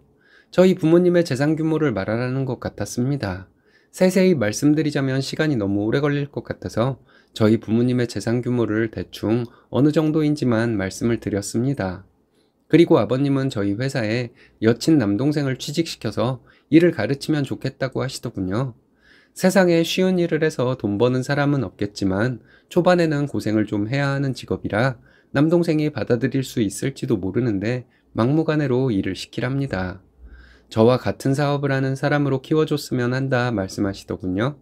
저희 부모님의 재산 규모를 말하라는 것 같았습니다. 세세히 말씀드리자면 시간이 너무 오래 걸릴 것 같아서 저희 부모님의 재산 규모를 대충 어느 정도인지만 말씀을 드렸습니다. 그리고 아버님은 저희 회사에 여친 남동생을 취직시켜서 일을 가르치면 좋겠다고 하시더군요. 세상에 쉬운 일을 해서 돈 버는 사람은 없겠지만 초반에는 고생을 좀 해야 하는 직업이라 남동생이 받아들일 수 있을지도 모르는데 막무가내로 일을 시키랍니다. 저와 같은 사업을 하는 사람으로 키워줬으면 한다 말씀하시더군요.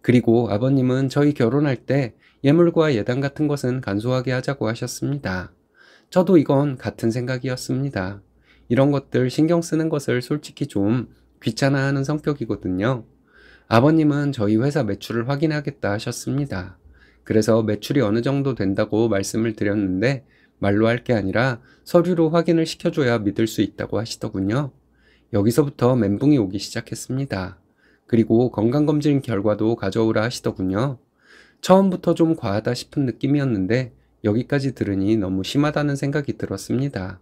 그리고 아버님은 저희 결혼할 때 예물과 예단 같은 것은 간소하게 하자고 하셨습니다. 저도 이건 같은 생각이었습니다. 이런 것들 신경 쓰는 것을 솔직히 좀 귀찮아하는 성격이거든요. 아버님은 저희 회사 매출을 확인하겠다 하셨습니다. 그래서 매출이 어느 정도 된다고 말씀을 드렸는데 말로 할 게 아니라 서류로 확인을 시켜줘야 믿을 수 있다고 하시더군요. 여기서부터 멘붕이 오기 시작했습니다. 그리고 건강검진 결과도 가져오라 하시더군요. 처음부터 좀 과하다 싶은 느낌이었는데 여기까지 들으니 너무 심하다는 생각이 들었습니다.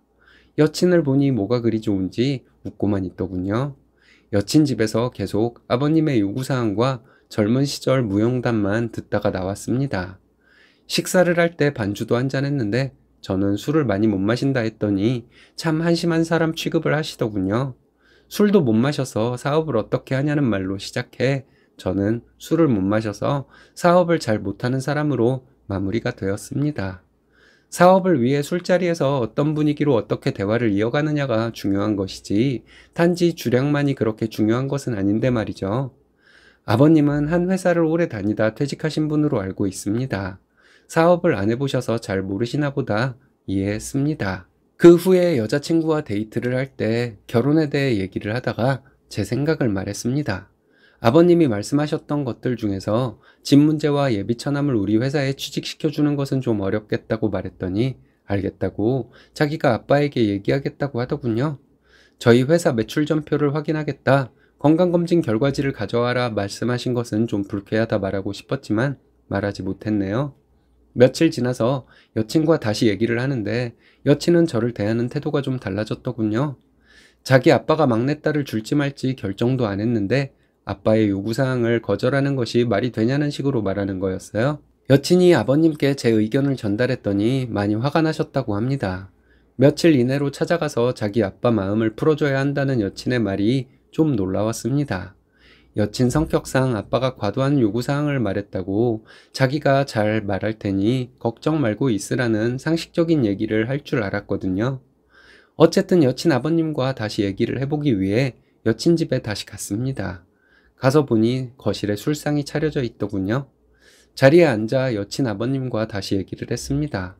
여친을 보니 뭐가 그리 좋은지 웃고만 있더군요. 여친 집에서 계속 아버님의 요구사항과 젊은 시절 무용담만 듣다가 나왔습니다. 식사를 할 때 반주도 한잔 했는데 저는 술을 많이 못 마신다 했더니 참 한심한 사람 취급을 하시더군요. 술도 못 마셔서 사업을 어떻게 하냐는 말로 시작해 저는 술을 못 마셔서 사업을 잘 못하는 사람으로 마무리가 되었습니다. 사업을 위해 술자리에서 어떤 분위기로 어떻게 대화를 이어가느냐가 중요한 것이지 단지 주량만이 그렇게 중요한 것은 아닌데 말이죠. 아버님은 한 회사를 오래 다니다 퇴직하신 분으로 알고 있습니다. 사업을 안 해보셔서 잘 모르시나 보다 이해했습니다. 그 후에 여자친구와 데이트를 할 때 결혼에 대해 얘기를 하다가 제 생각을 말했습니다. 아버님이 말씀하셨던 것들 중에서 집 문제와 예비 처남을 우리 회사에 취직시켜주는 것은 좀 어렵겠다고 말했더니 알겠다고 자기가 아빠에게 얘기하겠다고 하더군요. 저희 회사 매출 전표를 확인하겠다. 건강검진 결과지를 가져와라 말씀하신 것은 좀 불쾌하다 말하고 싶었지만 말하지 못했네요. 며칠 지나서 여친과 다시 얘기를 하는데 여친은 저를 대하는 태도가 좀 달라졌더군요. 자기 아빠가 막내딸을 줄지 말지 결정도 안 했는데 아빠의 요구사항을 거절하는 것이 말이 되냐는 식으로 말하는 거였어요. 여친이 아버님께 제 의견을 전달했더니 많이 화가 나셨다고 합니다. 며칠 이내로 찾아가서 자기 아빠 마음을 풀어줘야 한다는 여친의 말이 좀 놀라웠습니다. 여친 성격상 아빠가 과도한 요구사항을 말했다고 자기가 잘 말할 테니 걱정 말고 있으라는 상식적인 얘기를 할 줄 알았거든요. 어쨌든 여친 아버님과 다시 얘기를 해보기 위해 여친 집에 다시 갔습니다. 가서 보니 거실에 술상이 차려져 있더군요. 자리에 앉아 여친 아버님과 다시 얘기를 했습니다.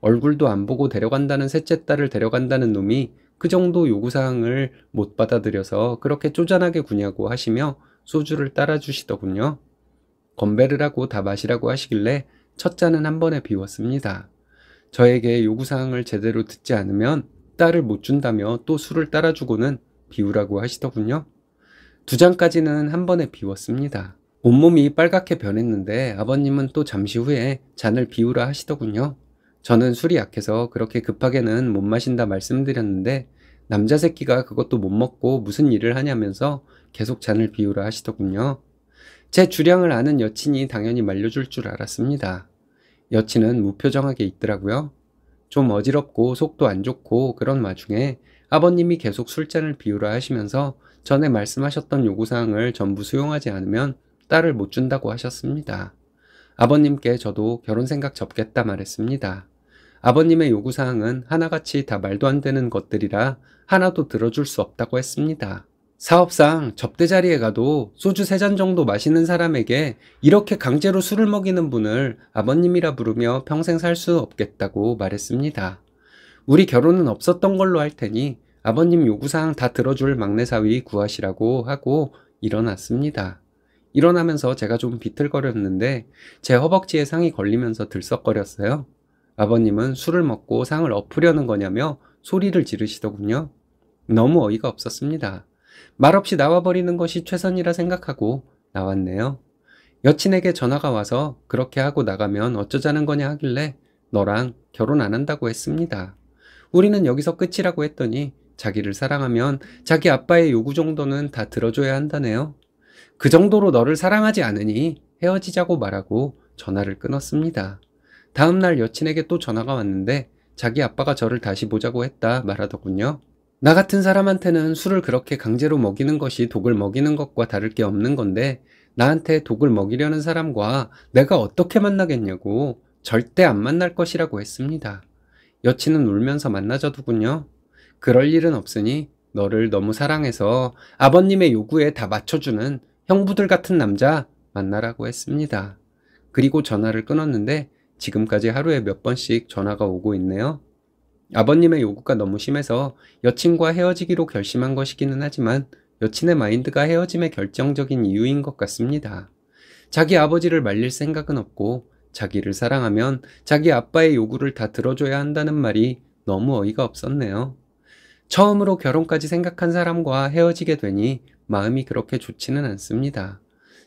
얼굴도 안 보고 데려간다는 셋째 딸을 데려간다는 놈이 그 정도 요구사항을 못 받아들여서 그렇게 쪼잔하게 구냐고 하시며 소주를 따라주시더군요. 건배를 하고 다 마시라고 하시길래 첫 잔은 한 번에 비웠습니다. 저에게 요구사항을 제대로 듣지 않으면 딸을 못 준다며 또 술을 따라주고는 비우라고 하시더군요. 두 장까지는 한 번에 비웠습니다. 온몸이 빨갛게 변했는데 아버님은 또 잠시 후에 잔을 비우라 하시더군요. 저는 술이 약해서 그렇게 급하게는 못 마신다 말씀드렸는데 남자 새끼가 그것도 못 먹고 무슨 일을 하냐면서 계속 잔을 비우라 하시더군요. 제 주량을 아는 여친이 당연히 말려줄 줄 알았습니다. 여친은 무표정하게 있더라고요. 좀 어지럽고 속도 안 좋고 그런 와중에 아버님이 계속 술잔을 비우라 하시면서 전에 말씀하셨던 요구사항을 전부 수용하지 않으면 딸을 못 준다고 하셨습니다. 아버님께 저도 결혼 생각 접겠다 말했습니다. 아버님의 요구사항은 하나같이 다 말도 안 되는 것들이라 하나도 들어줄 수 없다고 했습니다. 사업상 접대 자리에 가도 소주 세 잔 정도 마시는 사람에게 이렇게 강제로 술을 먹이는 분을 아버님이라 부르며 평생 살 수 없겠다고 말했습니다. 우리 결혼은 없었던 걸로 할 테니 아버님 요구사항 다 들어줄 막내 사위 구하시라고 하고 일어났습니다. 일어나면서 제가 좀 비틀거렸는데 제 허벅지에 상이 걸리면서 들썩거렸어요. 아버님은 술을 먹고 상을 엎으려는 거냐며 소리를 지르시더군요. 너무 어이가 없었습니다. 말없이 나와버리는 것이 최선이라 생각하고 나왔네요. 여친에게 전화가 와서 그렇게 하고 나가면 어쩌자는 거냐 하길래 너랑 결혼 안 한다고 했습니다. 우리는 여기서 끝이라고 했더니 자기를 사랑하면 자기 아빠의 요구 정도는 다 들어줘야 한다네요. 그 정도로 너를 사랑하지 않으니 헤어지자고 말하고 전화를 끊었습니다. 다음날 여친에게 또 전화가 왔는데 자기 아빠가 저를 다시 보자고 했다 말하더군요. 나 같은 사람한테는 술을 그렇게 강제로 먹이는 것이 독을 먹이는 것과 다를 게 없는 건데 나한테 독을 먹이려는 사람과 내가 어떻게 만나겠냐고 절대 안 만날 것이라고 했습니다. 여친은 울면서 만나자두군요 그럴 일은 없으니 너를 너무 사랑해서 아버님의 요구에 다 맞춰주는 형부들 같은 남자 만나라고 했습니다. 그리고 전화를 끊었는데 지금까지 하루에 몇 번씩 전화가 오고 있네요. 아버님의 요구가 너무 심해서 여친과 헤어지기로 결심한 것이기는 하지만 여친의 마인드가 헤어짐의 결정적인 이유인 것 같습니다. 자기 아버지를 말릴 생각은 없고 자기를 사랑하면 자기 아빠의 요구를 다 들어줘야 한다는 말이 너무 어이가 없었네요. 처음으로 결혼까지 생각한 사람과 헤어지게 되니 마음이 그렇게 좋지는 않습니다.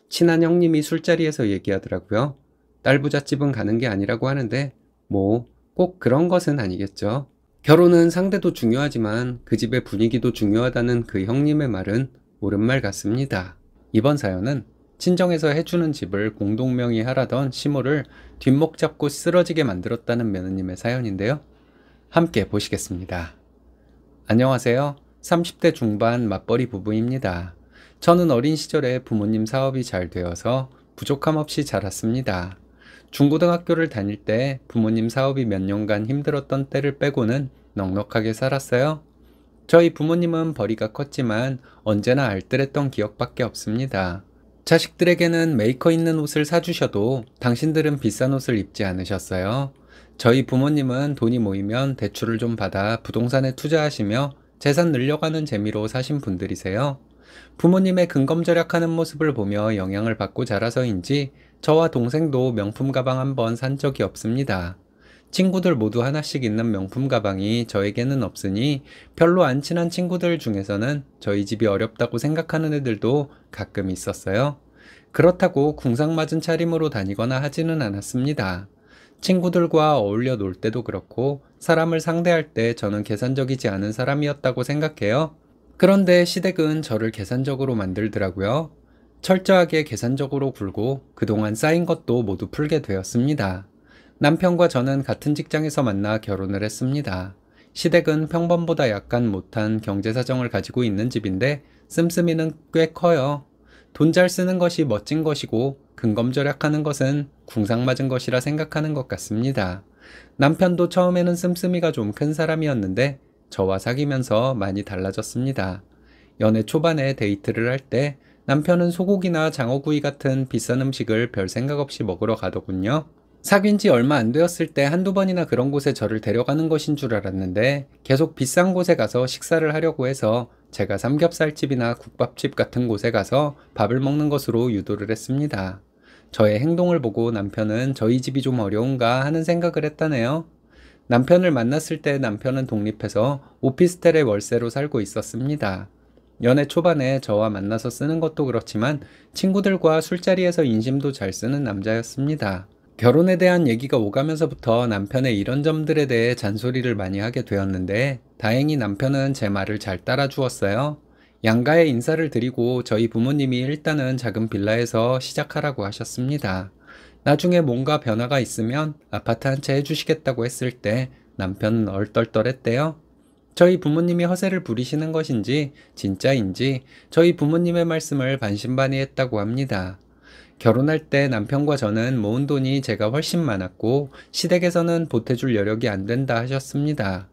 친한 형님이 술자리에서 얘기하더라고요. 딸 부잣집은 가는 게 아니라고 하는데 뭐 꼭 그런 것은 아니겠죠. 결혼은 상대도 중요하지만 그 집의 분위기도 중요하다는 그 형님의 말은 옳은 말 같습니다. 이번 사연은 친정에서 해주는 집을 공동명의 하라던 시모를 뒷목 잡고 쓰러지게 만들었다는 며느님의 사연인데요. 함께 보시겠습니다. 안녕하세요. 30대 중반 맞벌이 부부입니다. 저는 어린 시절에 부모님 사업이 잘 되어서 부족함 없이 자랐습니다. 중고등학교를 다닐 때 부모님 사업이 몇 년간 힘들었던 때를 빼고는 넉넉하게 살았어요. 저희 부모님은 벌이가 컸지만 언제나 알뜰했던 기억밖에 없습니다. 자식들에게는 메이커 있는 옷을 사주셔도 당신들은 비싼 옷을 입지 않으셨어요. 저희 부모님은 돈이 모이면 대출을 좀 받아 부동산에 투자하시며 재산 늘려가는 재미로 사신 분들이세요. 부모님의 근검 절약하는 모습을 보며 영향을 받고 자라서인지 저와 동생도 명품 가방 한 번 산 적이 없습니다. 친구들 모두 하나씩 있는 명품 가방이 저에게는 없으니 별로 안 친한 친구들 중에서는 저희 집이 어렵다고 생각하는 애들도 가끔 있었어요. 그렇다고 궁상맞은 차림으로 다니거나 하지는 않았습니다. 친구들과 어울려 놀 때도 그렇고 사람을 상대할 때 저는 계산적이지 않은 사람이었다고 생각해요. 그런데 시댁은 저를 계산적으로 만들더라고요. 철저하게 계산적으로 굴고 그동안 쌓인 것도 모두 풀게 되었습니다. 남편과 저는 같은 직장에서 만나 결혼을 했습니다. 시댁은 평범보다 약간 못한 경제 사정을 가지고 있는 집인데 씀씀이는 꽤 커요. 돈 잘 쓰는 것이 멋진 것이고 근검 절약하는 것은 궁상맞은 것이라 생각하는 것 같습니다. 남편도 처음에는 씀씀이가 좀 큰 사람이었는데 저와 사귀면서 많이 달라졌습니다. 연애 초반에 데이트를 할 때 남편은 소고기나 장어구이 같은 비싼 음식을 별 생각 없이 먹으러 가더군요. 사귄 지 얼마 안 되었을 때 한두 번이나 그런 곳에 저를 데려가는 것인 줄 알았는데 계속 비싼 곳에 가서 식사를 하려고 해서 제가 삼겹살집이나 국밥집 같은 곳에 가서 밥을 먹는 것으로 유도를 했습니다. 저의 행동을 보고 남편은 저희 집이 좀 어려운가 하는 생각을 했다네요. 남편을 만났을 때 남편은 독립해서 오피스텔의 월세로 살고 있었습니다. 연애 초반에 저와 만나서 쓰는 것도 그렇지만 친구들과 술자리에서 인심도 잘 쓰는 남자였습니다. 결혼에 대한 얘기가 오가면서부터 남편의 이런 점들에 대해 잔소리를 많이 하게 되었는데 다행히 남편은 제 말을 잘 따라주었어요. 양가에 인사를 드리고 저희 부모님이 일단은 작은 빌라에서 시작하라고 하셨습니다. 나중에 뭔가 변화가 있으면 아파트 한 채 해주시겠다고 했을 때 남편은 얼떨떨했대요. 저희 부모님이 허세를 부리시는 것인지 진짜인지 저희 부모님의 말씀을 반신반의했다고 합니다. 결혼할 때 남편과 저는 모은 돈이 제가 훨씬 많았고 시댁에서는 보태줄 여력이 안 된다 하셨습니다.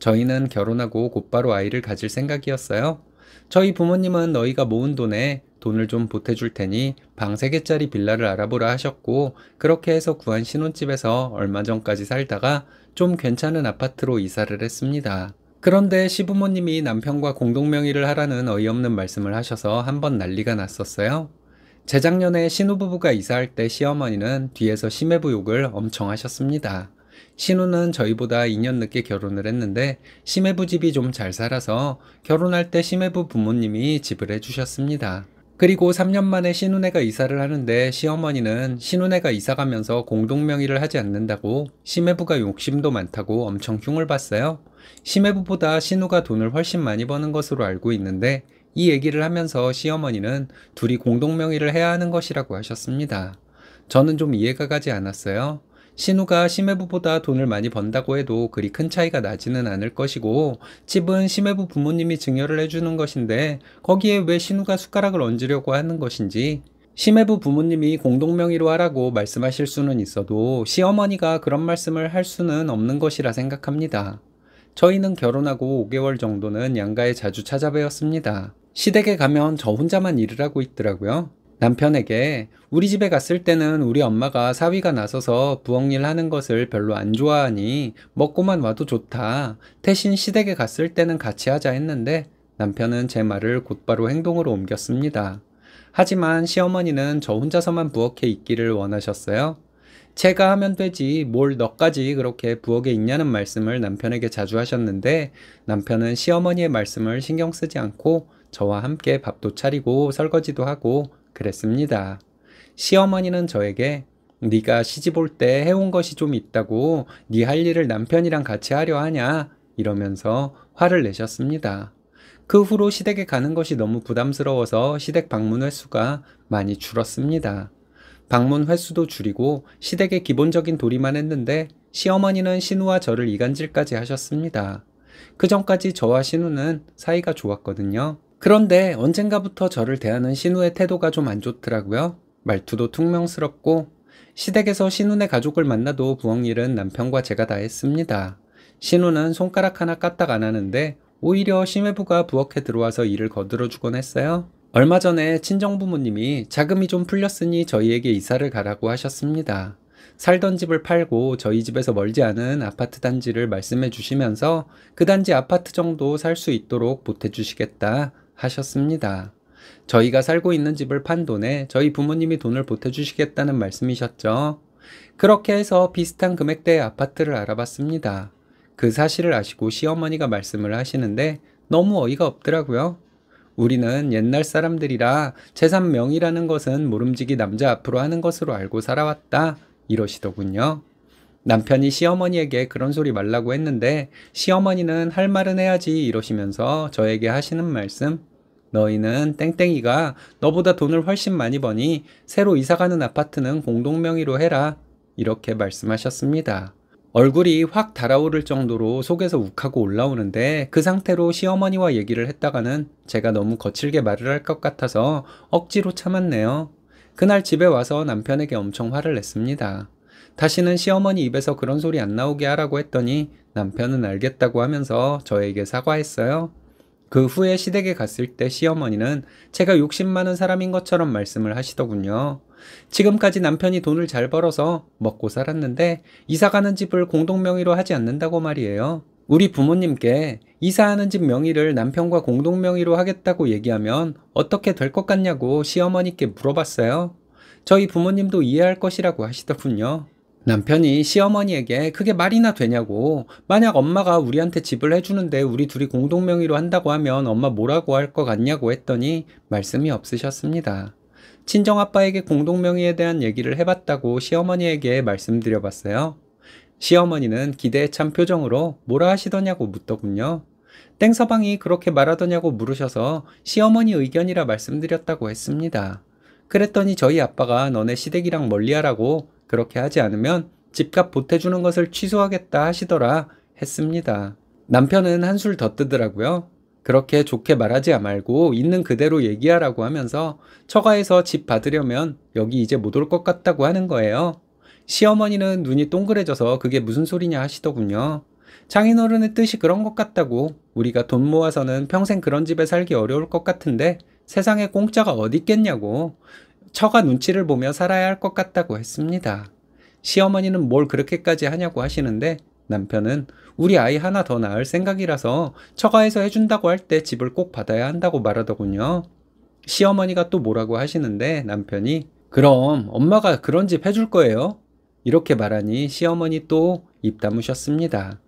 저희는 결혼하고 곧바로 아이를 가질 생각이었어요. 저희 부모님은 너희가 모은 돈에 돈을 좀 보태줄 테니 방 3개짜리 빌라를 알아보라 하셨고 그렇게 해서 구한 신혼집에서 얼마 전까지 살다가 좀 괜찮은 아파트로 이사를 했습니다. 그런데 시부모님이 남편과 공동명의를 하라는 어이없는 말씀을 하셔서 한 번 난리가 났었어요. 재작년에 신우부부가 이사할 때 시어머니는 뒤에서 심해부욕을 엄청 하셨습니다. 신우는 저희보다 2년 늦게 결혼을 했는데 시매부 집이 좀 잘 살아서 결혼할 때 시매부 부모님이 집을 해주셨습니다. 그리고 3년 만에 신우네가 이사를 하는데 시어머니는 신우네가 이사가면서 공동명의를 하지 않는다고 시매부가 욕심도 많다고 엄청 흉을 봤어요. 시매부보다 신우가 돈을 훨씬 많이 버는 것으로 알고 있는데 이 얘기를 하면서 시어머니는 둘이 공동명의를 해야 하는 것이라고 하셨습니다. 저는 좀 이해가 가지 않았어요. 신우가 시메부보다 돈을 많이 번다고 해도 그리 큰 차이가 나지는 않을 것이고 집은 시메부 부모님이 증여를 해주는 것인데 거기에 왜 신우가 숟가락을 얹으려고 하는 것인지 시메부 부모님이 공동명의로 하라고 말씀하실 수는 있어도 시어머니가 그런 말씀을 할 수는 없는 것이라 생각합니다. 저희는 결혼하고 5개월 정도는 양가에 자주 찾아뵈었습니다. 시댁에 가면 저 혼자만 일을 하고 있더라고요. 남편에게 우리 집에 갔을 때는 우리 엄마가 사위가 나서서 부엌일 하는 것을 별로 안 좋아하니 먹고만 와도 좋다. 태신 시댁에 갔을 때는 같이 하자 했는데 남편은 제 말을 곧바로 행동으로 옮겼습니다. 하지만 시어머니는 저 혼자서만 부엌에 있기를 원하셨어요. 제가 하면 되지 뭘 너까지 그렇게 부엌에 있냐는 말씀을 남편에게 자주 하셨는데 남편은 시어머니의 말씀을 신경 쓰지 않고 저와 함께 밥도 차리고 설거지도 하고 그랬습니다. 시어머니는 저에게 네가 시집 올 때 해온 것이 좀 있다고 네 할 일을 남편이랑 같이 하려 하냐 이러면서 화를 내셨습니다. 그 후로 시댁에 가는 것이 너무 부담스러워서 시댁 방문 횟수가 많이 줄었습니다. 방문 횟수도 줄이고 시댁의 기본적인 도리만 했는데 시어머니는 신우와 저를 이간질까지 하셨습니다. 그 전까지 저와 신우는 사이가 좋았거든요. 그런데 언젠가부터 저를 대하는 신우의 태도가 좀 안 좋더라고요. 말투도 퉁명스럽고 시댁에서 신우네 가족을 만나도 부엌일은 남편과 제가 다 했습니다. 신우는 손가락 하나 까딱 안 하는데 오히려 심외부가 부엌에 들어와서 일을 거들어주곤 했어요. 얼마 전에 친정부모님이 자금이 좀 풀렸으니 저희에게 이사를 가라고 하셨습니다. 살던 집을 팔고 저희 집에서 멀지 않은 아파트 단지를 말씀해 주시면서 그 단지 아파트 정도 살 수 있도록 보태주시겠다 하셨습니다. 저희가 살고 있는 집을 판 돈에 저희 부모님이 돈을 보태주시겠다는 말씀이셨죠. 그렇게 해서 비슷한 금액대의 아파트를 알아봤습니다. 그 사실을 아시고 시어머니가 말씀을 하시는데 너무 어이가 없더라고요. 우리는 옛날 사람들이라 재산명이라는 것은 모름지기 남자 앞으로 하는 것으로 알고 살아왔다. 이러시더군요. 남편이 시어머니에게 그런 소리 말라고 했는데 시어머니는 할 말은 해야지 이러시면서 저에게 하시는 말씀 너희는 땡땡이가 너보다 돈을 훨씬 많이 버니 새로 이사가는 아파트는 공동명의로 해라 이렇게 말씀하셨습니다. 얼굴이 확 달아오를 정도로 속에서 욱하고 올라오는데 그 상태로 시어머니와 얘기를 했다가는 제가 너무 거칠게 말을 할 것 같아서 억지로 참았네요. 그날 집에 와서 남편에게 엄청 화를 냈습니다. 다시는 시어머니 입에서 그런 소리 안 나오게 하라고 했더니 남편은 알겠다고 하면서 저에게 사과했어요. 그 후에 시댁에 갔을 때 시어머니는 제가 욕심 많은 사람인 것처럼 말씀을 하시더군요. 지금까지 남편이 돈을 잘 벌어서 먹고 살았는데 이사 가는 집을 공동 명의로 하지 않는다고 말이에요. 우리 부모님께 이사하는 집 명의를 남편과 공동 명의로 하겠다고 얘기하면 어떻게 될 것 같냐고 시어머니께 물어봤어요. 저희 부모님도 이해할 것이라고 하시더군요. 남편이 시어머니에게 그게 말이나 되냐고 만약 엄마가 우리한테 집을 해주는데 우리 둘이 공동명의로 한다고 하면 엄마 뭐라고 할 것 같냐고 했더니 말씀이 없으셨습니다. 친정아빠에게 공동명의에 대한 얘기를 해봤다고 시어머니에게 말씀드려봤어요. 시어머니는 기대에 찬 표정으로 뭐라 하시더냐고 묻더군요. 땡서방이 그렇게 말하더냐고 물으셔서 시어머니 의견이라 말씀드렸다고 했습니다. 그랬더니 저희 아빠가 너네 시댁이랑 멀리하라고 그렇게 하지 않으면 집값 보태주는 것을 취소하겠다 하시더라 했습니다. 남편은 한술 더 뜨더라고요. 그렇게 좋게 말하지 말고 있는 그대로 얘기하라고 하면서 처가에서 집 받으려면 여기 이제 못 올 것 같다고 하는 거예요. 시어머니는 눈이 동그래져서 그게 무슨 소리냐 하시더군요. 장인어른의 뜻이 그런 것 같다고 우리가 돈 모아서는 평생 그런 집에 살기 어려울 것 같은데 세상에 공짜가 어디 있겠냐고 처가 눈치를 보며 살아야 할 것 같다고 했습니다. 시어머니는 뭘 그렇게까지 하냐고 하시는데 남편은 우리 아이 하나 더 낳을 생각이라서 처가에서 해준다고 할 때 집을 꼭 받아야 한다고 말하더군요. 시어머니가 또 뭐라고 하시는데 남편이 그럼 엄마가 그런 집 해줄 거예요? 이렇게 말하니 시어머니 또 입 다무셨습니다.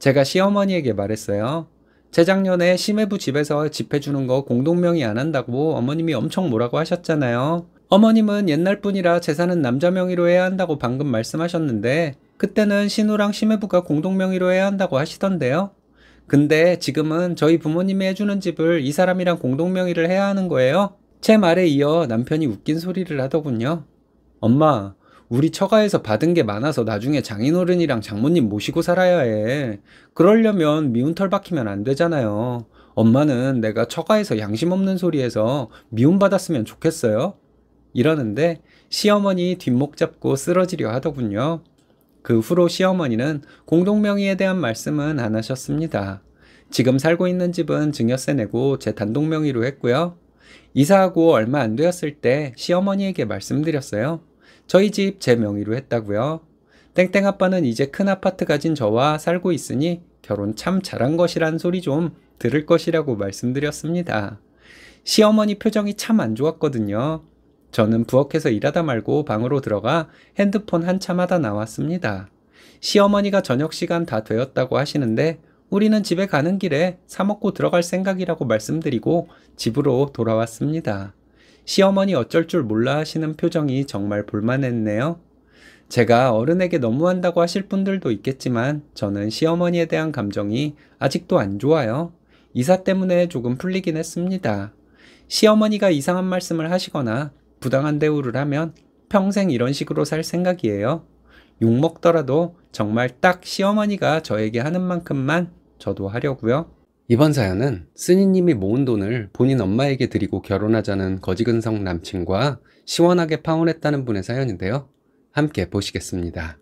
제가 시어머니에게 말했어요. 재작년에 시매부 집에서 집 해주는 거 공동명의 안 한다고 어머님이 엄청 뭐라고 하셨잖아요. 어머님은 옛날 분이라 재산은 남자 명의로 해야 한다고 방금 말씀하셨는데 그때는 신우랑 시매부가 공동 명의로 해야 한다고 하시던데요. 근데 지금은 저희 부모님이 해주는 집을 이 사람이랑 공동 명의를 해야 하는 거예요. 제 말에 이어 남편이 웃긴 소리를 하더군요. 엄마, 우리 처가에서 받은 게 많아서 나중에 장인어른이랑 장모님 모시고 살아야 해. 그러려면 미운 털 박히면 안 되잖아요. 엄마는 내가 처가에서 양심 없는 소리에서 미움받았으면 좋겠어요? 이러는데 시어머니 뒷목 잡고 쓰러지려 하더군요. 그 후로 시어머니는 공동명의에 대한 말씀은 안 하셨습니다. 지금 살고 있는 집은 증여세 내고 제 단독 명의로 했고요. 이사하고 얼마 안 되었을 때 시어머니에게 말씀드렸어요. 저희 집 제 명의로 했다고요. 땡땡 아빠는 이제 큰 아파트 가진 저와 살고 있으니 결혼 참 잘한 것이란 소리 좀 들을 것이라고 말씀드렸습니다. 시어머니 표정이 참 안 좋았거든요. 저는 부엌에서 일하다 말고 방으로 들어가 핸드폰 한참 하다 나왔습니다. 시어머니가 저녁 시간 다 되었다고 하시는데 우리는 집에 가는 길에 사먹고 들어갈 생각이라고 말씀드리고 집으로 돌아왔습니다. 시어머니 어쩔 줄 몰라 하시는 표정이 정말 볼만했네요. 제가 어른에게 너무한다고 하실 분들도 있겠지만 저는 시어머니에 대한 감정이 아직도 안 좋아요. 이사 때문에 조금 풀리긴 했습니다. 시어머니가 이상한 말씀을 하시거나 부당한 대우를 하면 평생 이런 식으로 살 생각이에요. 욕 먹더라도 정말 딱 시어머니가 저에게 하는 만큼만 저도 하려고요. 이번 사연은 스니님이 모은 돈을 본인 엄마에게 드리고 결혼하자는 거지근성 남친과 시원하게 파혼했다는 분의 사연인데요. 함께 보시겠습니다.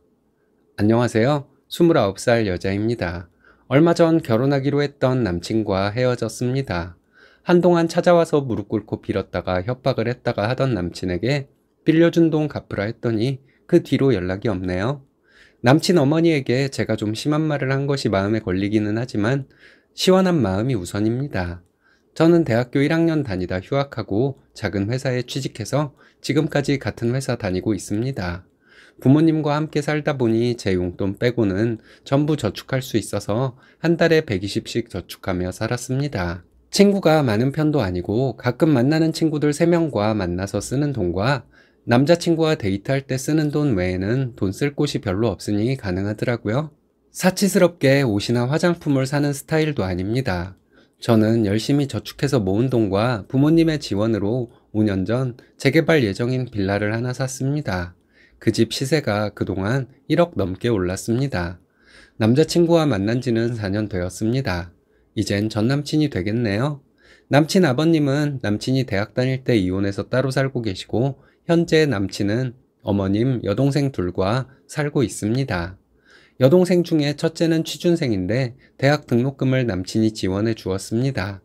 안녕하세요. 29살 여자입니다. 얼마 전 결혼하기로 했던 남친과 헤어졌습니다. 한동안 찾아와서 무릎 꿇고 빌었다가 협박을 했다가 하던 남친에게 빌려준 돈 갚으라 했더니 그 뒤로 연락이 없네요. 남친 어머니에게 제가 좀 심한 말을 한 것이 마음에 걸리기는 하지만 시원한 마음이 우선입니다. 저는 대학교 1학년 다니다 휴학하고 작은 회사에 취직해서 지금까지 같은 회사 다니고 있습니다. 부모님과 함께 살다 보니 제 용돈 빼고는 전부 저축할 수 있어서 한 달에 120씩 저축하며 살았습니다. 친구가 많은 편도 아니고 가끔 만나는 친구들 3명과 만나서 쓰는 돈과 남자친구와 데이트할 때 쓰는 돈 외에는 돈 쓸 곳이 별로 없으니 가능하더라고요. 사치스럽게 옷이나 화장품을 사는 스타일도 아닙니다. 저는 열심히 저축해서 모은 돈과 부모님의 지원으로 5년 전 재개발 예정인 빌라를 하나 샀습니다. 그 집 시세가 그동안 1억 넘게 올랐습니다. 남자친구와 만난 지는 4년 되었습니다. 이젠 전남친이 되겠네요. 남친 아버님은 남친이 대학 다닐 때 이혼해서 따로 살고 계시고 현재 남친은 어머님 여동생 둘과 살고 있습니다. 여동생 중에 첫째는 취준생인데 대학 등록금을 남친이 지원해 주었습니다.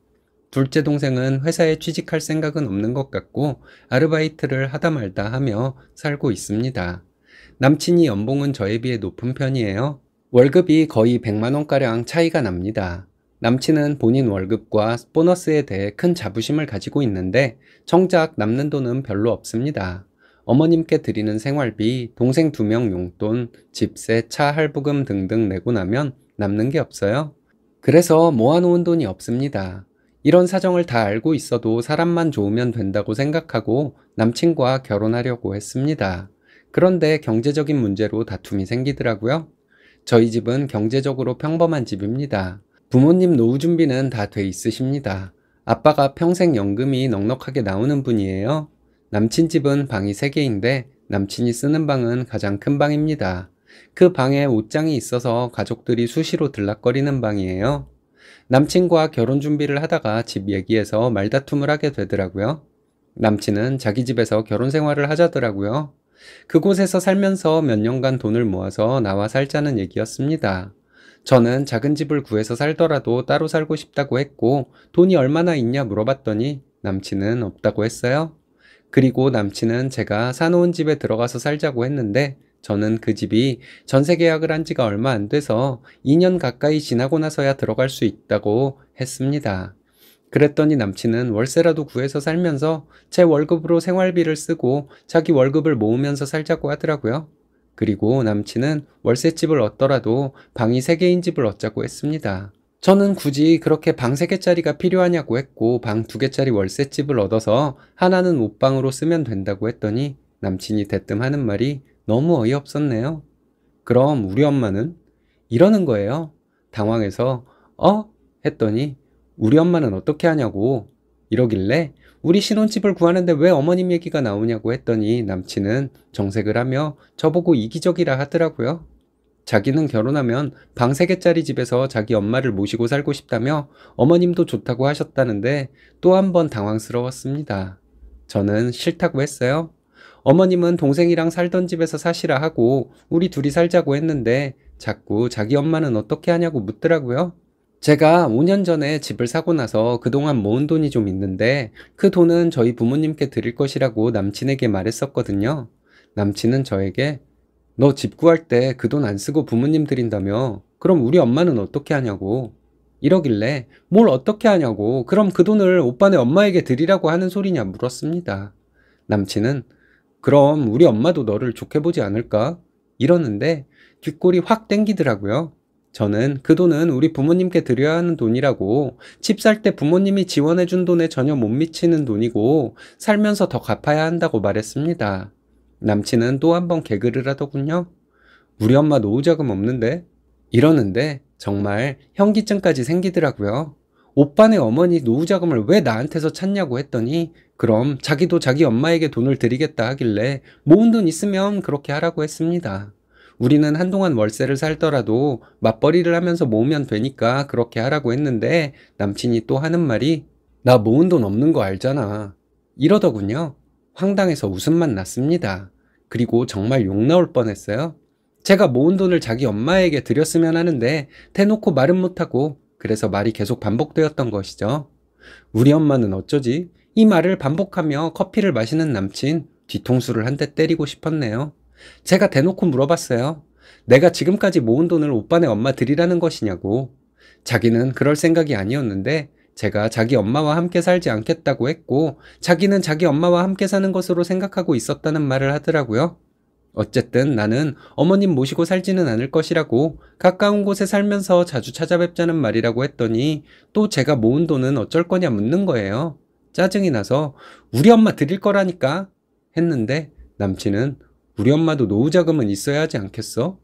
둘째 동생은 회사에 취직할 생각은 없는 것 같고 아르바이트를 하다 말다 하며 살고 있습니다. 남친이 연봉은 저에 비해 높은 편이에요. 월급이 거의 100만원가량 차이가 납니다. 남친은 본인 월급과 보너스에 대해 큰 자부심을 가지고 있는데 정작 남는 돈은 별로 없습니다. 어머님께 드리는 생활비, 동생 두 명 용돈, 집세, 차 할부금 등등 내고 나면 남는 게 없어요. 그래서 모아놓은 돈이 없습니다. 이런 사정을 다 알고 있어도 사람만 좋으면 된다고 생각하고 남친과 결혼하려고 했습니다. 그런데 경제적인 문제로 다툼이 생기더라고요. 저희 집은 경제적으로 평범한 집입니다. 부모님 노후 준비는 다 돼 있으십니다. 아빠가 평생 연금이 넉넉하게 나오는 분이에요. 남친 집은 방이 3개인데 남친이 쓰는 방은 가장 큰 방입니다. 그 방에 옷장이 있어서 가족들이 수시로 들락거리는 방이에요. 남친과 결혼 준비를 하다가 집 얘기해서 말다툼을 하게 되더라고요. 남친은 자기 집에서 결혼 생활을 하자더라고요. 그곳에서 살면서 몇 년간 돈을 모아서 나와 살자는 얘기였습니다. 저는 작은 집을 구해서 살더라도 따로 살고 싶다고 했고 돈이 얼마나 있냐 물어봤더니 남친은 없다고 했어요. 그리고 남친은 제가 사놓은 집에 들어가서 살자고 했는데 저는 그 집이 전세 계약을 한 지가 얼마 안 돼서 2년 가까이 지나고 나서야 들어갈 수 있다고 했습니다. 그랬더니 남친은 월세라도 구해서 살면서 제 월급으로 생활비를 쓰고 자기 월급을 모으면서 살자고 하더라고요. 그리고 남친은 월세집을 얻더라도 방이 3개인 집을 얻자고 했습니다. 저는 굳이 그렇게 방 3개짜리가 필요하냐고 했고 방 2개짜리 월세집을 얻어서 하나는 옷방으로 쓰면 된다고 했더니 남친이 대뜸 하는 말이 너무 어이없었네요. 그럼 우리 엄마는? 이러는 거예요. 당황해서 어? 했더니 우리 엄마는 어떻게 하냐고 이러길래 우리 신혼집을 구하는데 왜 어머님 얘기가 나오냐고 했더니 남친은 정색을 하며 저보고 이기적이라 하더라고요. 자기는 결혼하면 방 3개짜리 집에서 자기 엄마를 모시고 살고 싶다며 어머님도 좋다고 하셨다는데 또 한 번 당황스러웠습니다. 저는 싫다고 했어요. 어머님은 동생이랑 살던 집에서 사시라 하고 우리 둘이 살자고 했는데 자꾸 자기 엄마는 어떻게 하냐고 묻더라고요. 제가 5년 전에 집을 사고 나서 그동안 모은 돈이 좀 있는데 그 돈은 저희 부모님께 드릴 것이라고 남친에게 말했었거든요. 남친은 저에게 너 집 구할 때 그 돈 안 쓰고 부모님 드린다며 그럼 우리 엄마는 어떻게 하냐고 이러길래 뭘 어떻게 하냐고 그럼 그 돈을 오빠네 엄마에게 드리라고 하는 소리냐 물었습니다. 남친은 그럼 우리 엄마도 너를 좋게 보지 않을까? 이러는데 뒷골이 확 땡기더라고요. 저는 그 돈은 우리 부모님께 드려야 하는 돈이라고 집 살 때 부모님이 지원해준 돈에 전혀 못 미치는 돈이고 살면서 더 갚아야 한다고 말했습니다. 남친은 또 한 번 개그를 하더군요. 우리 엄마 노후자금 없는데? 이러는데 정말 현기증까지 생기더라고요. 오빠네 어머니 노후자금을 왜 나한테서 찾냐고 했더니 그럼 자기도 자기 엄마에게 돈을 드리겠다 하길래 모은 돈 있으면 그렇게 하라고 했습니다. 우리는 한동안 월세를 살더라도 맞벌이를 하면서 모으면 되니까 그렇게 하라고 했는데 남친이 또 하는 말이 나 모은 돈 없는 거 알잖아. 이러더군요. 황당해서 웃음만 났습니다. 그리고 정말 욕 나올 뻔했어요. 제가 모은 돈을 자기 엄마에게 드렸으면 하는데 대놓고 말은 못하고 그래서 말이 계속 반복되었던 것이죠. 우리 엄마는 어쩌지? 이 말을 반복하며 커피를 마시는 남친 뒤통수를 한 대 때리고 싶었네요. 제가 대놓고 물어봤어요. 내가 지금까지 모은 돈을 오빠네 엄마 드리라는 것이냐고. 자기는 그럴 생각이 아니었는데 제가 자기 엄마와 함께 살지 않겠다고 했고 자기는 자기 엄마와 함께 사는 것으로 생각하고 있었다는 말을 하더라고요. 어쨌든 나는 어머님 모시고 살지는 않을 것이라고 가까운 곳에 살면서 자주 찾아뵙자는 말이라고 했더니 또 제가 모은 돈은 어쩔 거냐 묻는 거예요. 짜증이 나서 우리 엄마 드릴 거라니까 했는데 남친은 우리 엄마도 노후 자금은 있어야 하지 않겠어?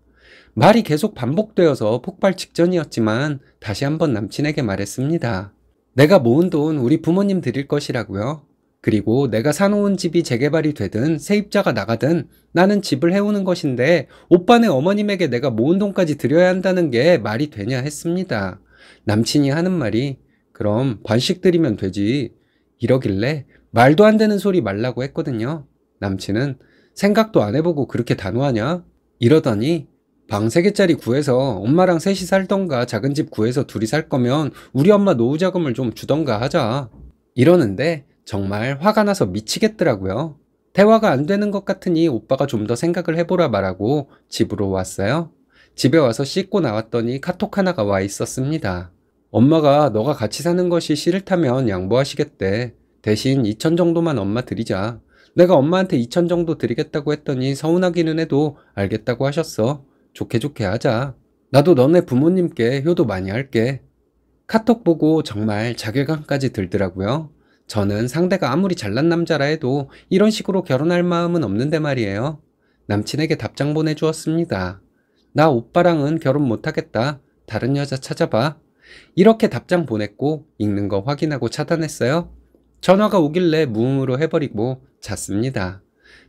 말이 계속 반복되어서 폭발 직전이었지만 다시 한 번 남친에게 말했습니다. 내가 모은 돈 우리 부모님 드릴 것이라고요. 그리고 내가 사놓은 집이 재개발이 되든 세입자가 나가든 나는 집을 해오는 것인데 오빠네 어머님에게 내가 모은 돈까지 드려야 한다는 게 말이 되냐 했습니다. 남친이 하는 말이 그럼 반씩 드리면 되지 이러길래 말도 안 되는 소리 말라고 했거든요. 남친은 생각도 안 해보고 그렇게 단호하냐? 이러더니 방 3개짜리 구해서 엄마랑 셋이 살던가 작은 집 구해서 둘이 살 거면 우리 엄마 노후 자금을 좀 주던가 하자. 이러는데 정말 화가 나서 미치겠더라고요. 대화가 안 되는 것 같으니 오빠가 좀 더 생각을 해보라 말하고 집으로 왔어요. 집에 와서 씻고 나왔더니 카톡 하나가 와 있었습니다. 엄마가 너가 같이 사는 것이 싫다면 양보하시겠대. 대신 2천 정도만 엄마 드리자. 내가 엄마한테 2천 정도 드리겠다고 했더니 서운하기는 해도 알겠다고 하셨어. 좋게 좋게 하자. 나도 너네 부모님께 효도 많이 할게. 카톡 보고 정말 자괴감까지 들더라고요. 저는 상대가 아무리 잘난 남자라 해도 이런 식으로 결혼할 마음은 없는데 말이에요. 남친에게 답장 보내주었습니다. 나 오빠랑은 결혼 못하겠다. 다른 여자 찾아봐. 이렇게 답장 보냈고 읽는 거 확인하고 차단했어요. 전화가 오길래 무음으로 해버리고 잤습니다.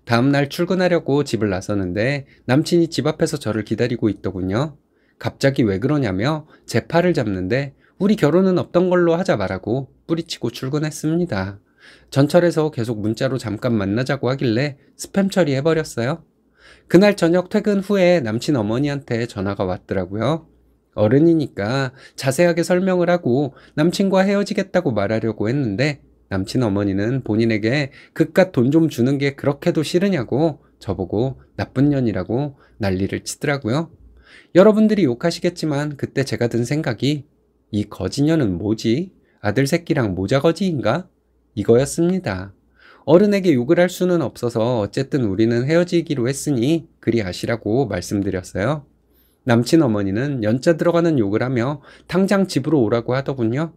다음날 출근하려고 집을 나서는데 남친이 집 앞에서 저를 기다리고 있더군요. 갑자기 왜 그러냐며 제 팔을 잡는데 우리 결혼은 없던 걸로 하자 말하고 뿌리치고 출근했습니다. 전철에서 계속 문자로 잠깐 만나자고 하길래 스팸 처리해버렸어요. 그날 저녁 퇴근 후에 남친 어머니한테 전화가 왔더라고요. 어른이니까 자세하게 설명을 하고 남친과 헤어지겠다고 말하려고 했는데 남친 어머니는 본인에게 그깟 돈 좀 주는 게 그렇게도 싫으냐고 저보고 나쁜 년이라고 난리를 치더라고요. 여러분들이 욕하시겠지만 그때 제가 든 생각이 이 거지년은 뭐지? 아들 새끼랑 모자거지인가? 이거였습니다. 어른에게 욕을 할 수는 없어서 어쨌든 우리는 헤어지기로 했으니 그리 아시라고 말씀드렸어요. 남친 어머니는 연자 들어가는 욕을 하며 당장 집으로 오라고 하더군요.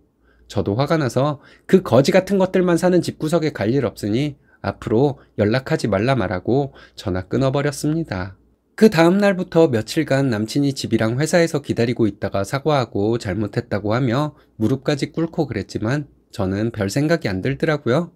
저도 화가 나서 그 거지 같은 것들만 사는 집구석에 갈 일 없으니 앞으로 연락하지 말라 말하고 전화 끊어버렸습니다. 그 다음 날부터 며칠간 남친이 집이랑 회사에서 기다리고 있다가 사과하고 잘못했다고 하며 무릎까지 꿇고 그랬지만 저는 별 생각이 안 들더라고요.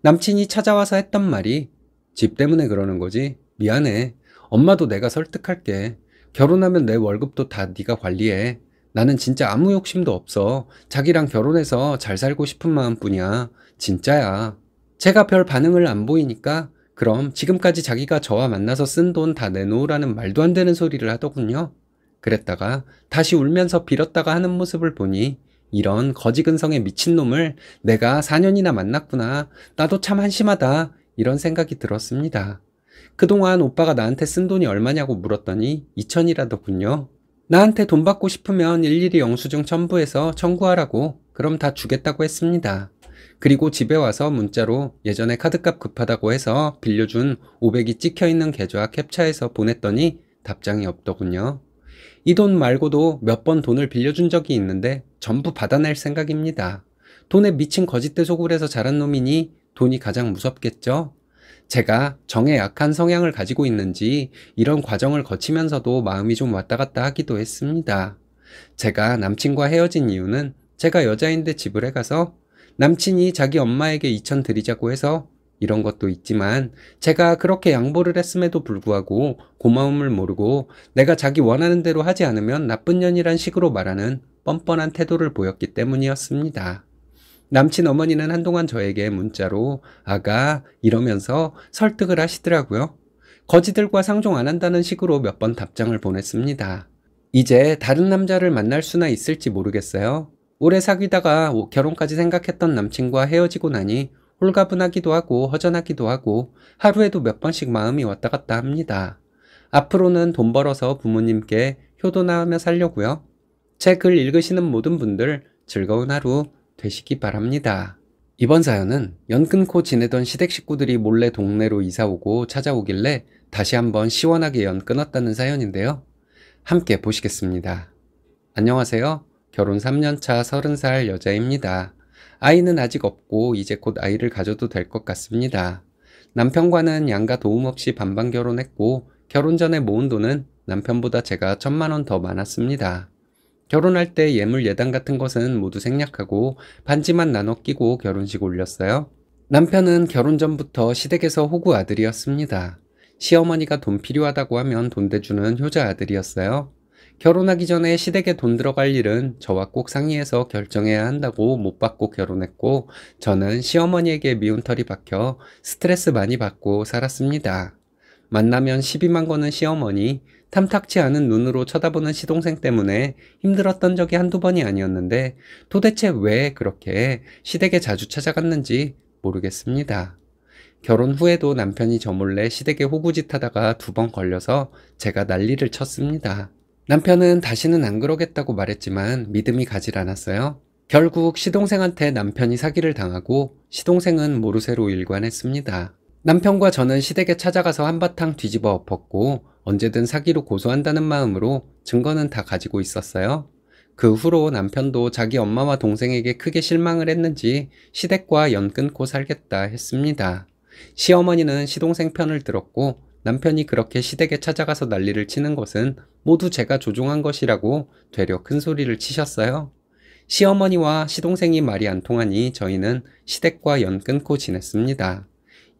남친이 찾아와서 했던 말이 집 때문에 그러는 거지 미안해 엄마도 내가 설득할게 결혼하면 내 월급도 다 네가 관리해 나는 진짜 아무 욕심도 없어. 자기랑 결혼해서 잘 살고 싶은 마음뿐이야. 진짜야. 제가 별 반응을 안 보이니까 그럼 지금까지 자기가 저와 만나서 쓴 돈 다 내놓으라는 말도 안 되는 소리를 하더군요. 그랬다가 다시 울면서 빌었다가 하는 모습을 보니 이런 거지근성의 미친놈을 내가 4년이나 만났구나. 나도 참 한심하다. 이런 생각이 들었습니다. 그동안 오빠가 나한테 쓴 돈이 얼마냐고 물었더니 2천이라더군요. 나한테 돈 받고 싶으면 일일이 영수증 첨부해서 청구하라고 그럼 다 주겠다고 했습니다. 그리고 집에 와서 문자로 예전에 카드값 급하다고 해서 빌려준 500이 찍혀있는 계좌 캡처해서 보냈더니 답장이 없더군요. 이 돈 말고도 몇 번 돈을 빌려준 적이 있는데 전부 받아낼 생각입니다. 돈에 미친 거짓대 속을 해서 자란 놈이니 돈이 가장 무섭겠죠? 제가 정에 약한 성향을 가지고 있는지 이런 과정을 거치면서도 마음이 좀 왔다 갔다 하기도 했습니다. 제가 남친과 헤어진 이유는 제가 여자인데 집을 해가서 남친이 자기 엄마에게 2천 드리자고 해서 이런 것도 있지만 제가 그렇게 양보를 했음에도 불구하고 고마움을 모르고 내가 자기 원하는 대로 하지 않으면 나쁜 년이란 식으로 말하는 뻔뻔한 태도를 보였기 때문이었습니다. 남친 어머니는 한동안 저에게 문자로 아가 이러면서 설득을 하시더라고요. 거지들과 상종 안 한다는 식으로 몇 번 답장을 보냈습니다. 이제 다른 남자를 만날 수나 있을지 모르겠어요. 오래 사귀다가 결혼까지 생각했던 남친과 헤어지고 나니 홀가분하기도 하고 허전하기도 하고 하루에도 몇 번씩 마음이 왔다 갔다 합니다. 앞으로는 돈 벌어서 부모님께 효도나 하며 살려고요. 책을 읽으시는 모든 분들 즐거운 하루 되시기 바랍니다. 이번 사연은 연 끊고 지내던 시댁 식구들이 몰래 동네로 이사오고 찾아오길래 다시 한번 시원하게 연 끊었다는 사연인데요. 함께 보시겠습니다. 안녕하세요. 결혼 3년차 30살 여자입니다. 아이는 아직 없고 이제 곧 아이를 가져도 될 것 같습니다. 남편과는 양가 도움 없이 반반 결혼했고 결혼 전에 모은 돈은 남편보다 제가 천만 원 더 많았습니다. 결혼할 때 예물 예단 같은 것은 모두 생략하고 반지만 나눠 끼고 결혼식 올렸어요. 남편은 결혼 전부터 시댁에서 호구 아들이었습니다. 시어머니가 돈 필요하다고 하면 돈 대주는 효자 아들이었어요. 결혼하기 전에 시댁에 돈 들어갈 일은 저와 꼭 상의해서 결정해야 한다고 못 받고 결혼했고 저는 시어머니에게 미운 털이 박혀 스트레스 많이 받고 살았습니다. 만나면 12만 거는 시어머니, 탐탁치 않은 눈으로 쳐다보는 시동생 때문에 힘들었던 적이 한두 번이 아니었는데 도대체 왜 그렇게 시댁에 자주 찾아갔는지 모르겠습니다. 결혼 후에도 남편이 저 몰래 시댁에 호구짓하다가 두 번 걸려서 제가 난리를 쳤습니다. 남편은 다시는 안 그러겠다고 말했지만 믿음이 가질 않았어요. 결국 시동생한테 남편이 사기를 당하고 시동생은 모르쇠로 일관했습니다. 남편과 저는 시댁에 찾아가서 한바탕 뒤집어 엎었고 언제든 사기로 고소한다는 마음으로 증거는 다 가지고 있었어요. 그 후로 남편도 자기 엄마와 동생에게 크게 실망을 했는지 시댁과 연 끊고 살겠다 했습니다. 시어머니는 시동생 편을 들었고 남편이 그렇게 시댁에 찾아가서 난리를 치는 것은 모두 제가 조종한 것이라고 되려 큰 소리를 치셨어요. 시어머니와 시동생이 말이 안 통하니 저희는 시댁과 연 끊고 지냈습니다.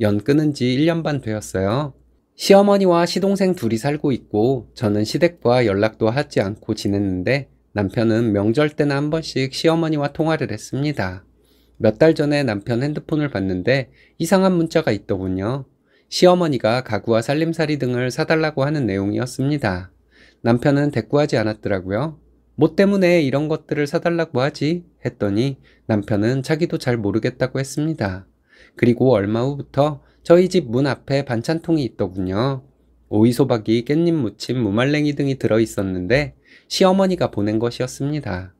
연 끊은 지 1년 반 되었어요. 시어머니와 시동생 둘이 살고 있고 저는 시댁과 연락도 하지 않고 지냈는데 남편은 명절 때나 한 번씩 시어머니와 통화를 했습니다. 몇 달 전에 남편 핸드폰을 봤는데 이상한 문자가 있더군요. 시어머니가 가구와 살림살이 등을 사달라고 하는 내용이었습니다. 남편은 대꾸하지 않았더라고요. 뭐 때문에 이런 것들을 사달라고 하지? 했더니 남편은 자기도 잘 모르겠다고 했습니다. 그리고 얼마 후부터 저희 집 문 앞에 반찬통이 있더군요. 오이소박이, 깻잎 무침, 무말랭이 등이 들어있었는데 시어머니가 보낸 것이었습니다.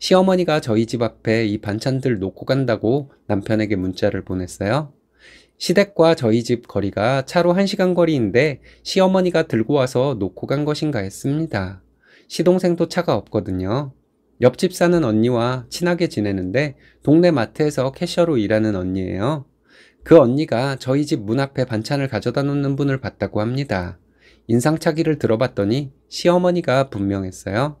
시어머니가 저희 집 앞에 이 반찬들 놓고 간다고 남편에게 문자를 보냈어요. 시댁과 저희 집 거리가 차로 1시간 거리인데 시어머니가 들고 와서 놓고 간 것인가 했습니다. 시동생도 차가 없거든요. 옆집 사는 언니와 친하게 지내는데 동네 마트에서 캐셔로 일하는 언니예요. 그 언니가 저희 집 문 앞에 반찬을 가져다 놓는 분을 봤다고 합니다. 인상착의를 들어봤더니 시어머니가 분명했어요.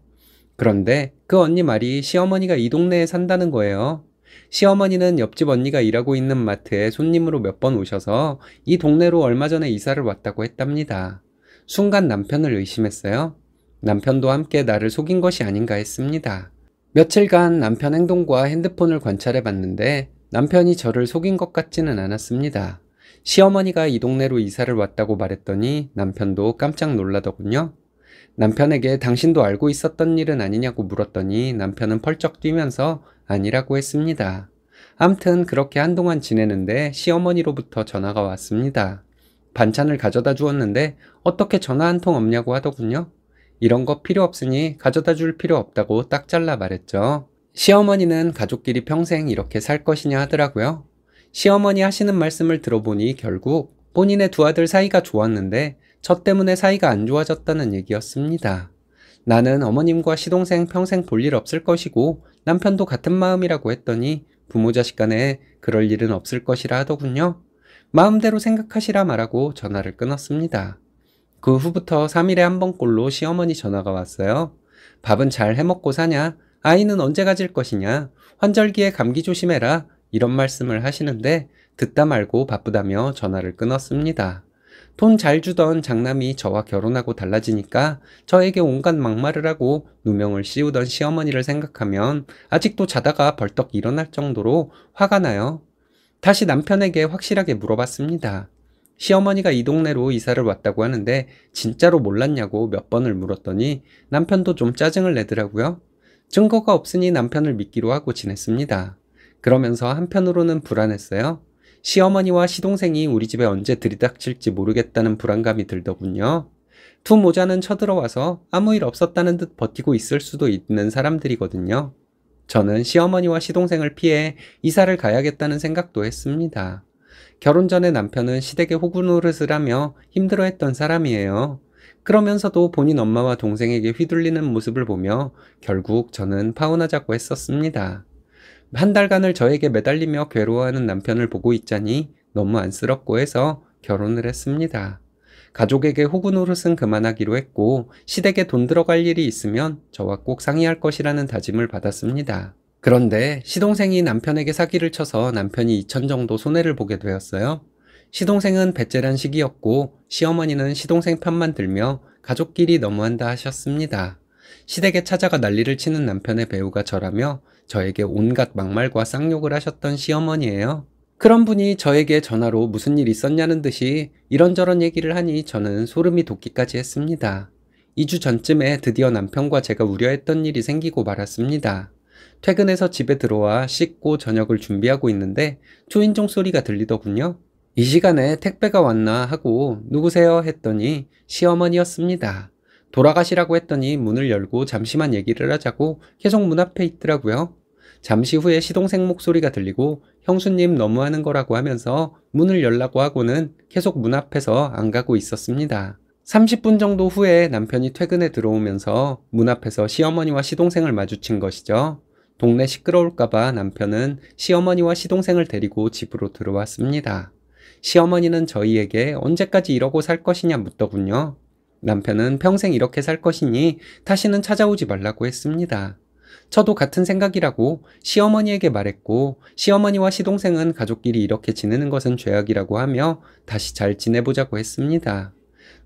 그런데 그 언니 말이 시어머니가 이 동네에 산다는 거예요. 시어머니는 옆집 언니가 일하고 있는 마트에 손님으로 몇 번 오셔서 이 동네로 얼마 전에 이사를 왔다고 했답니다. 순간 남편을 의심했어요. 남편도 함께 나를 속인 것이 아닌가 했습니다. 며칠간 남편 행동과 핸드폰을 관찰해 봤는데 남편이 저를 속인 것 같지는 않았습니다. 시어머니가 이 동네로 이사를 왔다고 말했더니 남편도 깜짝 놀라더군요. 남편에게 당신도 알고 있었던 일은 아니냐고 물었더니 남편은 펄쩍 뛰면서 아니라고 했습니다. 암튼 그렇게 한동안 지내는데 시어머니로부터 전화가 왔습니다. 반찬을 가져다 주었는데 어떻게 전화 한 통 없냐고 하더군요. 이런 거 필요 없으니 가져다 줄 필요 없다고 딱 잘라 말했죠. 시어머니는 가족끼리 평생 이렇게 살 것이냐 하더라고요. 시어머니 하시는 말씀을 들어보니 결국 본인의 두 아들 사이가 좋았는데 저 때문에 사이가 안 좋아졌다는 얘기였습니다. 나는 어머님과 시동생 평생 볼 일 없을 것이고 남편도 같은 마음이라고 했더니 부모 자식 간에 그럴 일은 없을 것이라 하더군요. 마음대로 생각하시라 말하고 전화를 끊었습니다. 그 후부터 3일에 한 번꼴로 시어머니 전화가 왔어요. 밥은 잘 해먹고 사냐? 아이는 언제 가질 것이냐? 환절기에 감기 조심해라. 이런 말씀을 하시는데 듣다 말고 바쁘다며 전화를 끊었습니다. 돈 잘 주던 장남이 저와 결혼하고 달라지니까 저에게 온갖 막말을 하고 누명을 씌우던 시어머니를 생각하면 아직도 자다가 벌떡 일어날 정도로 화가 나요. 다시 남편에게 확실하게 물어봤습니다. 시어머니가 이 동네로 이사를 왔다고 하는데 진짜로 몰랐냐고 몇 번을 물었더니 남편도 좀 짜증을 내더라고요. 증거가 없으니 남편을 믿기로 하고 지냈습니다. 그러면서 한편으로는 불안했어요. 시어머니와 시동생이 우리 집에 언제 들이닥칠지 모르겠다는 불안감이 들더군요. 투 모자는 쳐들어와서 아무 일 없었다는 듯 버티고 있을 수도 있는 사람들이거든요. 저는 시어머니와 시동생을 피해 이사를 가야겠다는 생각도 했습니다. 결혼 전에 남편은 시댁의 호구노릇을 하며 힘들어했던 사람이에요. 그러면서도 본인 엄마와 동생에게 휘둘리는 모습을 보며 결국 저는 파혼하자고 했었습니다. 한 달간을 저에게 매달리며 괴로워하는 남편을 보고 있자니 너무 안쓰럽고 해서 결혼을 했습니다. 가족에게 호구 노릇은 그만하기로 했고 시댁에 돈 들어갈 일이 있으면 저와 꼭 상의할 것이라는 다짐을 받았습니다. 그런데 시동생이 남편에게 사기를 쳐서 남편이 2천 정도 손해를 보게 되었어요. 시동생은 배째란 시기였고 시어머니는 시동생 편만 들며 가족끼리 너무한다 하셨습니다. 시댁에 찾아가 난리를 치는 남편의 배우가 저라며 저에게 온갖 막말과 쌍욕을 하셨던 시어머니예요. 그런 분이 저에게 전화로 무슨 일 있었냐는 듯이 이런저런 얘기를 하니 저는 소름이 돋기까지 했습니다. 2주 전쯤에 드디어 남편과 제가 우려했던 일이 생기고 말았습니다. 퇴근해서 집에 들어와 씻고 저녁을 준비하고 있는데 초인종 소리가 들리더군요. 이 시간에 택배가 왔나 하고 누구세요 했더니 시어머니였습니다. 돌아가시라고 했더니 문을 열고 잠시만 얘기를 하자고 계속 문 앞에 있더라고요. 잠시 후에 시동생 목소리가 들리고 형수님 너무하는 거라고 하면서 문을 열라고 하고는 계속 문 앞에서 안 가고 있었습니다. 30분 정도 후에 남편이 퇴근에 들어오면서 문 앞에서 시어머니와 시동생을 마주친 것이죠. 동네 시끄러울까봐 남편은 시어머니와 시동생을 데리고 집으로 들어왔습니다. 시어머니는 저희에게 언제까지 이러고 살 것이냐 묻더군요. 남편은 평생 이렇게 살 것이니 다시는 찾아오지 말라고 했습니다. 저도 같은 생각이라고 시어머니에게 말했고 시어머니와 시동생은 가족끼리 이렇게 지내는 것은 죄악이라고 하며 다시 잘 지내보자고 했습니다.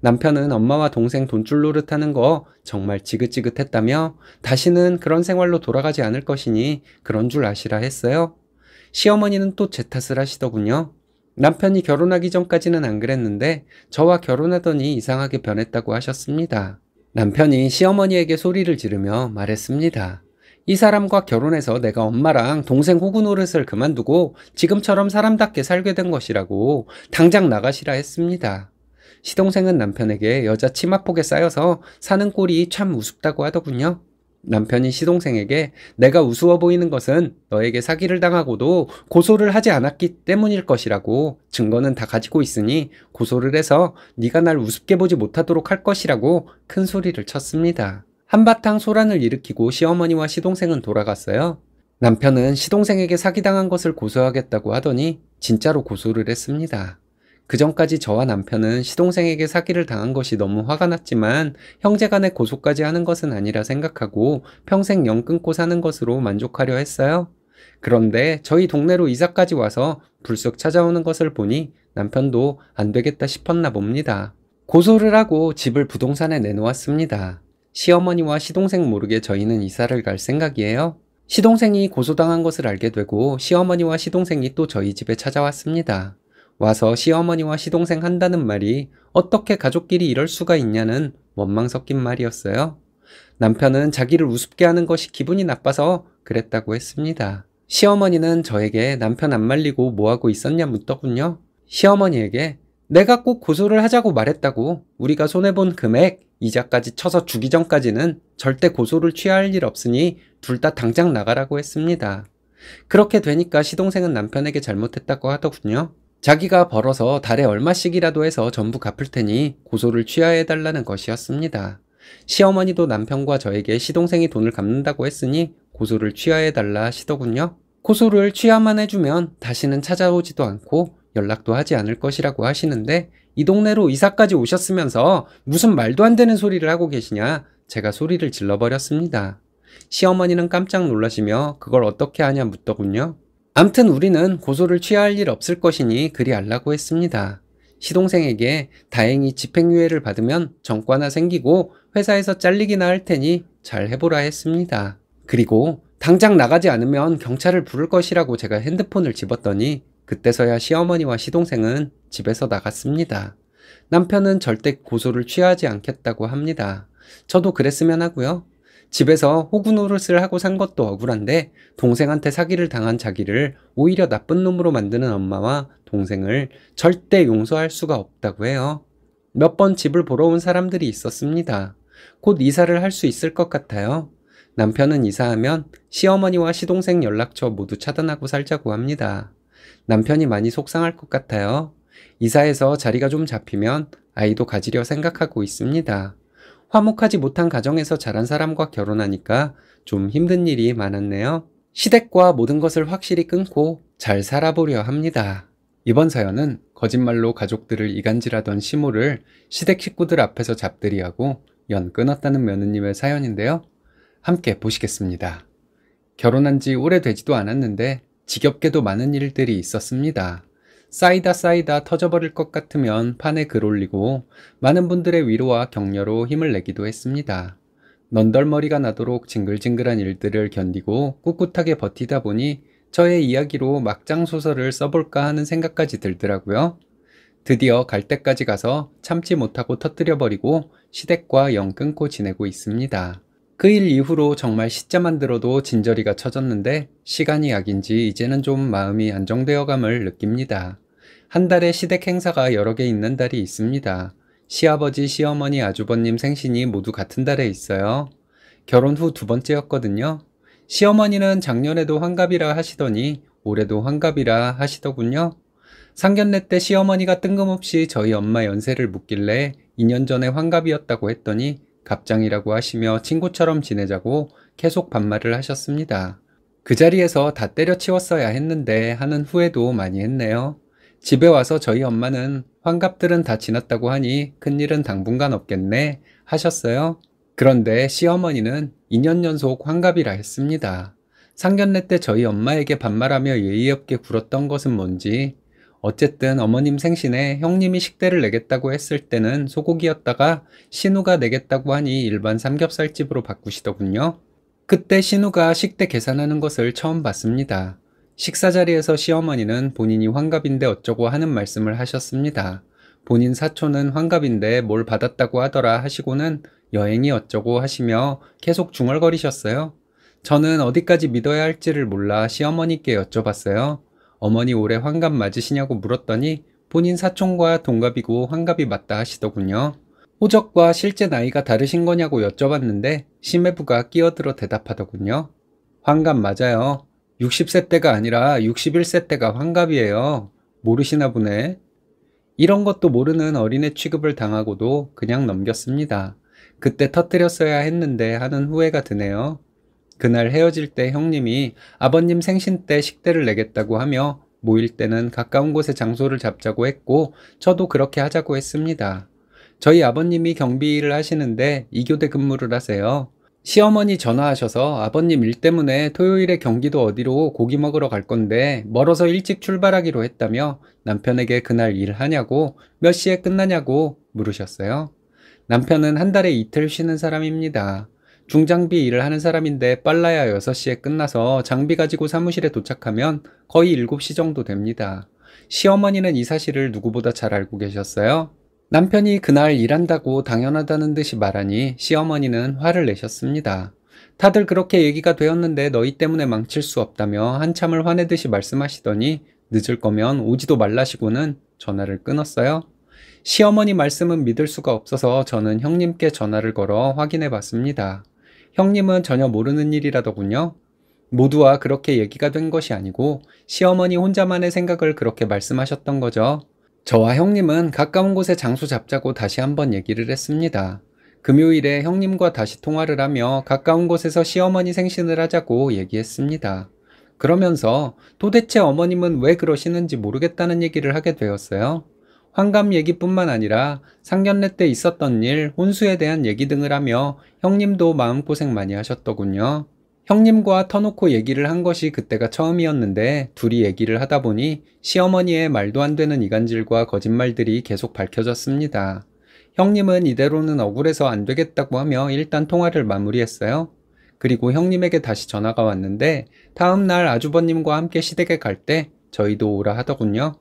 남편은 엄마와 동생 돈줄 노릇하는 거 정말 지긋지긋했다며 다시는 그런 생활로 돌아가지 않을 것이니 그런 줄 아시라 했어요. 시어머니는 또 제 탓을 하시더군요. 남편이 결혼하기 전까지는 안 그랬는데 저와 결혼하더니 이상하게 변했다고 하셨습니다. 남편이 시어머니에게 소리를 지르며 말했습니다. 이 사람과 결혼해서 내가 엄마랑 동생 호구 노릇을 그만두고 지금처럼 사람답게 살게 된 것이라고 당장 나가시라 했습니다. 시동생은 남편에게 여자 치마폭에 쌓여서 사는 꼴이 참 우습다고 하더군요. 남편이 시동생에게 내가 우스워 보이는 것은 너에게 사기를 당하고도 고소를 하지 않았기 때문일 것이라고 증거는 다 가지고 있으니 고소를 해서 네가 날 우습게 보지 못하도록 할 것이라고 큰 소리를 쳤습니다. 한바탕 소란을 일으키고 시어머니와 시동생은 돌아갔어요. 남편은 시동생에게 사기당한 것을 고소하겠다고 하더니 진짜로 고소를 했습니다. 그 전까지 저와 남편은 시동생에게 사기를 당한 것이 너무 화가 났지만 형제 간의 고소까지 하는 것은 아니라 생각하고 평생 연 끊고 사는 것으로 만족하려 했어요. 그런데 저희 동네로 이사까지 와서 불쑥 찾아오는 것을 보니 남편도 안 되겠다 싶었나 봅니다. 고소를 하고 집을 부동산에 내놓았습니다. 시어머니와 시동생 모르게 저희는 이사를 갈 생각이에요. 시동생이 고소당한 것을 알게 되고 시어머니와 시동생이 또 저희 집에 찾아왔습니다. 와서 시어머니와 시동생 한다는 말이 어떻게 가족끼리 이럴 수가 있냐는 원망 섞인 말이었어요. 남편은 자기를 우습게 하는 것이 기분이 나빠서 그랬다고 했습니다. 시어머니는 저에게 남편 안 말리고 뭐하고 있었냐 묻더군요. 시어머니에게 내가 꼭 고소를 하자고 말했다고 우리가 손해본 금액, 이자까지 쳐서 주기 전까지는 절대 고소를 취할 일 없으니 둘 다 당장 나가라고 했습니다. 그렇게 되니까 시동생은 남편에게 잘못했다고 하더군요. 자기가 벌어서 달에 얼마씩이라도 해서 전부 갚을 테니 고소를 취하해달라는 것이었습니다. 시어머니도 남편과 저에게 시동생이 돈을 갚는다고 했으니 고소를 취하해달라 시더군요. 고소를 취하만 해주면 다시는 찾아오지도 않고 연락도 하지 않을 것이라고 하시는데 이 동네로 이사까지 오셨으면서 무슨 말도 안 되는 소리를 하고 계시냐 제가 소리를 질러버렸습니다. 시어머니는 깜짝 놀라시며 그걸 어떻게 하냐 묻더군요. 암튼 우리는 고소를 취할 일 없을 것이니 그리 알라고 했습니다. 시동생에게 다행히 집행유예를 받으면 정과나 생기고 회사에서 잘리기나 할 테니 잘 해보라 했습니다. 그리고 당장 나가지 않으면 경찰을 부를 것이라고 제가 핸드폰을 집었더니 그때서야 시어머니와 시동생은 집에서 나갔습니다. 남편은 절대 고소를 취하지 않겠다고 합니다. 저도 그랬으면 하고요. 집에서 호구노릇을 하고 산 것도 억울한데 동생한테 사기를 당한 자기를 오히려 나쁜 놈으로 만드는 엄마와 동생을 절대 용서할 수가 없다고 해요. 몇 번 집을 보러 온 사람들이 있었습니다. 곧 이사를 할 수 있을 것 같아요. 남편은 이사하면 시어머니와 시동생 연락처 모두 차단하고 살자고 합니다. 남편이 많이 속상할 것 같아요. 이사해서 자리가 좀 잡히면 아이도 가지려 생각하고 있습니다. 화목하지 못한 가정에서 자란 사람과 결혼하니까 좀 힘든 일이 많았네요. 시댁과 모든 것을 확실히 끊고 잘 살아보려 합니다. 이번 사연은 거짓말로 가족들을 이간질하던 시모를 시댁 식구들 앞에서 잡들이하고 연 끊었다는 며느님의 사연인데요. 함께 보시겠습니다. 결혼한 지 오래되지도 않았는데 지겹게도 많은 일들이 있었습니다. 싸이다싸이다 터져버릴 것 같으면 판에 글 올리고 많은 분들의 위로와 격려로 힘을 내기도 했습니다. 넌덜머리가 나도록 징글징글한 일들을 견디고 꿋꿋하게 버티다 보니 저의 이야기로 막장 소설을 써볼까 하는 생각까지 들더라고요. 드디어 갈 때까지 가서 참지 못하고 터뜨려버리고 시댁과 영 끊고 지내고 있습니다. 그 일 이후로 정말 시자만 들어도 진저리가 쳐졌는데 시간이 약인지 이제는 좀 마음이 안정되어감을 느낍니다. 한 달에 시댁 행사가 여러 개 있는 달이 있습니다. 시아버지, 시어머니, 아주버님 생신이 모두 같은 달에 있어요. 결혼 후 두 번째였거든요. 시어머니는 작년에도 환갑이라 하시더니 올해도 환갑이라 하시더군요. 상견례 때 시어머니가 뜬금없이 저희 엄마 연세를 묻길래 2년 전에 환갑이었다고 했더니 갑장이라고 하시며 친구처럼 지내자고 계속 반말을 하셨습니다. 그 자리에서 다 때려치웠어야 했는데 하는 후회도 많이 했네요. 집에 와서 저희 엄마는 환갑들은 다 지났다고 하니 큰일은 당분간 없겠네 하셨어요. 그런데 시어머니는 2년 연속 환갑이라 했습니다. 상견례 때 저희 엄마에게 반말하며 예의 없게 굴었던 것은 뭔지 어쨌든 어머님 생신에 형님이 식대를 내겠다고 했을 때는 소고기였다가 신우가 내겠다고 하니 일반 삼겹살집으로 바꾸시더군요. 그때 신우가 식대 계산하는 것을 처음 봤습니다. 식사 자리에서 시어머니는 본인이 환갑인데 어쩌고 하는 말씀을 하셨습니다. 본인 사촌은 환갑인데 뭘 받았다고 하더라 하시고는 여행이 어쩌고 하시며 계속 중얼거리셨어요. 저는 어디까지 믿어야 할지를 몰라 시어머니께 여쭤봤어요. 어머니 올해 환갑 맞으시냐고 물었더니 본인 사촌과 동갑이고 환갑이 맞다 하시더군요. 호적과 실제 나이가 다르신 거냐고 여쭤봤는데 심해부가 끼어들어 대답하더군요. 환갑 맞아요. 60세 때가 아니라 61세 때가 환갑이에요. 모르시나 보네. 이런 것도 모르는 어린애 취급을 당하고도 그냥 넘겼습니다. 그때 터뜨렸어야 했는데 하는 후회가 드네요. 그날 헤어질 때 형님이 아버님 생신 때 식대를 내겠다고 하며 모일 때는 가까운 곳에 장소를 잡자고 했고 저도 그렇게 하자고 했습니다. 저희 아버님이 경비 일을 하시는데 이교대 근무를 하세요. 시어머니 전화하셔서 아버님 일 때문에 토요일에 경기도 어디로 고기 먹으러 갈 건데 멀어서 일찍 출발하기로 했다며 남편에게 그날 일하냐고 몇 시에 끝나냐고 물으셨어요. 남편은 한 달에 이틀 쉬는 사람입니다. 중장비 일을 하는 사람인데 빨라야 6시에 끝나서 장비 가지고 사무실에 도착하면 거의 7시 정도 됩니다. 시어머니는 이 사실을 누구보다 잘 알고 계셨어요. 남편이 그날 일한다고 당연하다는 듯이 말하니 시어머니는 화를 내셨습니다. 다들 그렇게 얘기가 되었는데 너희 때문에 망칠 수 없다며 한참을 화내듯이 말씀하시더니 늦을 거면 오지도 말라시고는 전화를 끊었어요. 시어머니 말씀은 믿을 수가 없어서 저는 형님께 전화를 걸어 확인해 봤습니다. 형님은 전혀 모르는 일이라더군요. 모두와 그렇게 얘기가 된 것이 아니고 시어머니 혼자만의 생각을 그렇게 말씀하셨던 거죠. 저와 형님은 가까운 곳에 장소 잡자고 다시 한번 얘기를 했습니다. 금요일에 형님과 다시 통화를 하며 가까운 곳에서 시어머니 생신을 하자고 얘기했습니다. 그러면서 도대체 어머님은 왜 그러시는지 모르겠다는 얘기를 하게 되었어요. 환갑 얘기뿐만 아니라 상견례 때 있었던 일, 혼수에 대한 얘기 등을 하며 형님도 마음고생 많이 하셨더군요. 형님과 터놓고 얘기를 한 것이 그때가 처음이었는데 둘이 얘기를 하다 보니 시어머니의 말도 안 되는 이간질과 거짓말들이 계속 밝혀졌습니다. 형님은 이대로는 억울해서 안 되겠다고 하며 일단 통화를 마무리했어요. 그리고 형님에게 다시 전화가 왔는데 다음날 아주버님과 함께 시댁에 갈 때 저희도 오라 하더군요.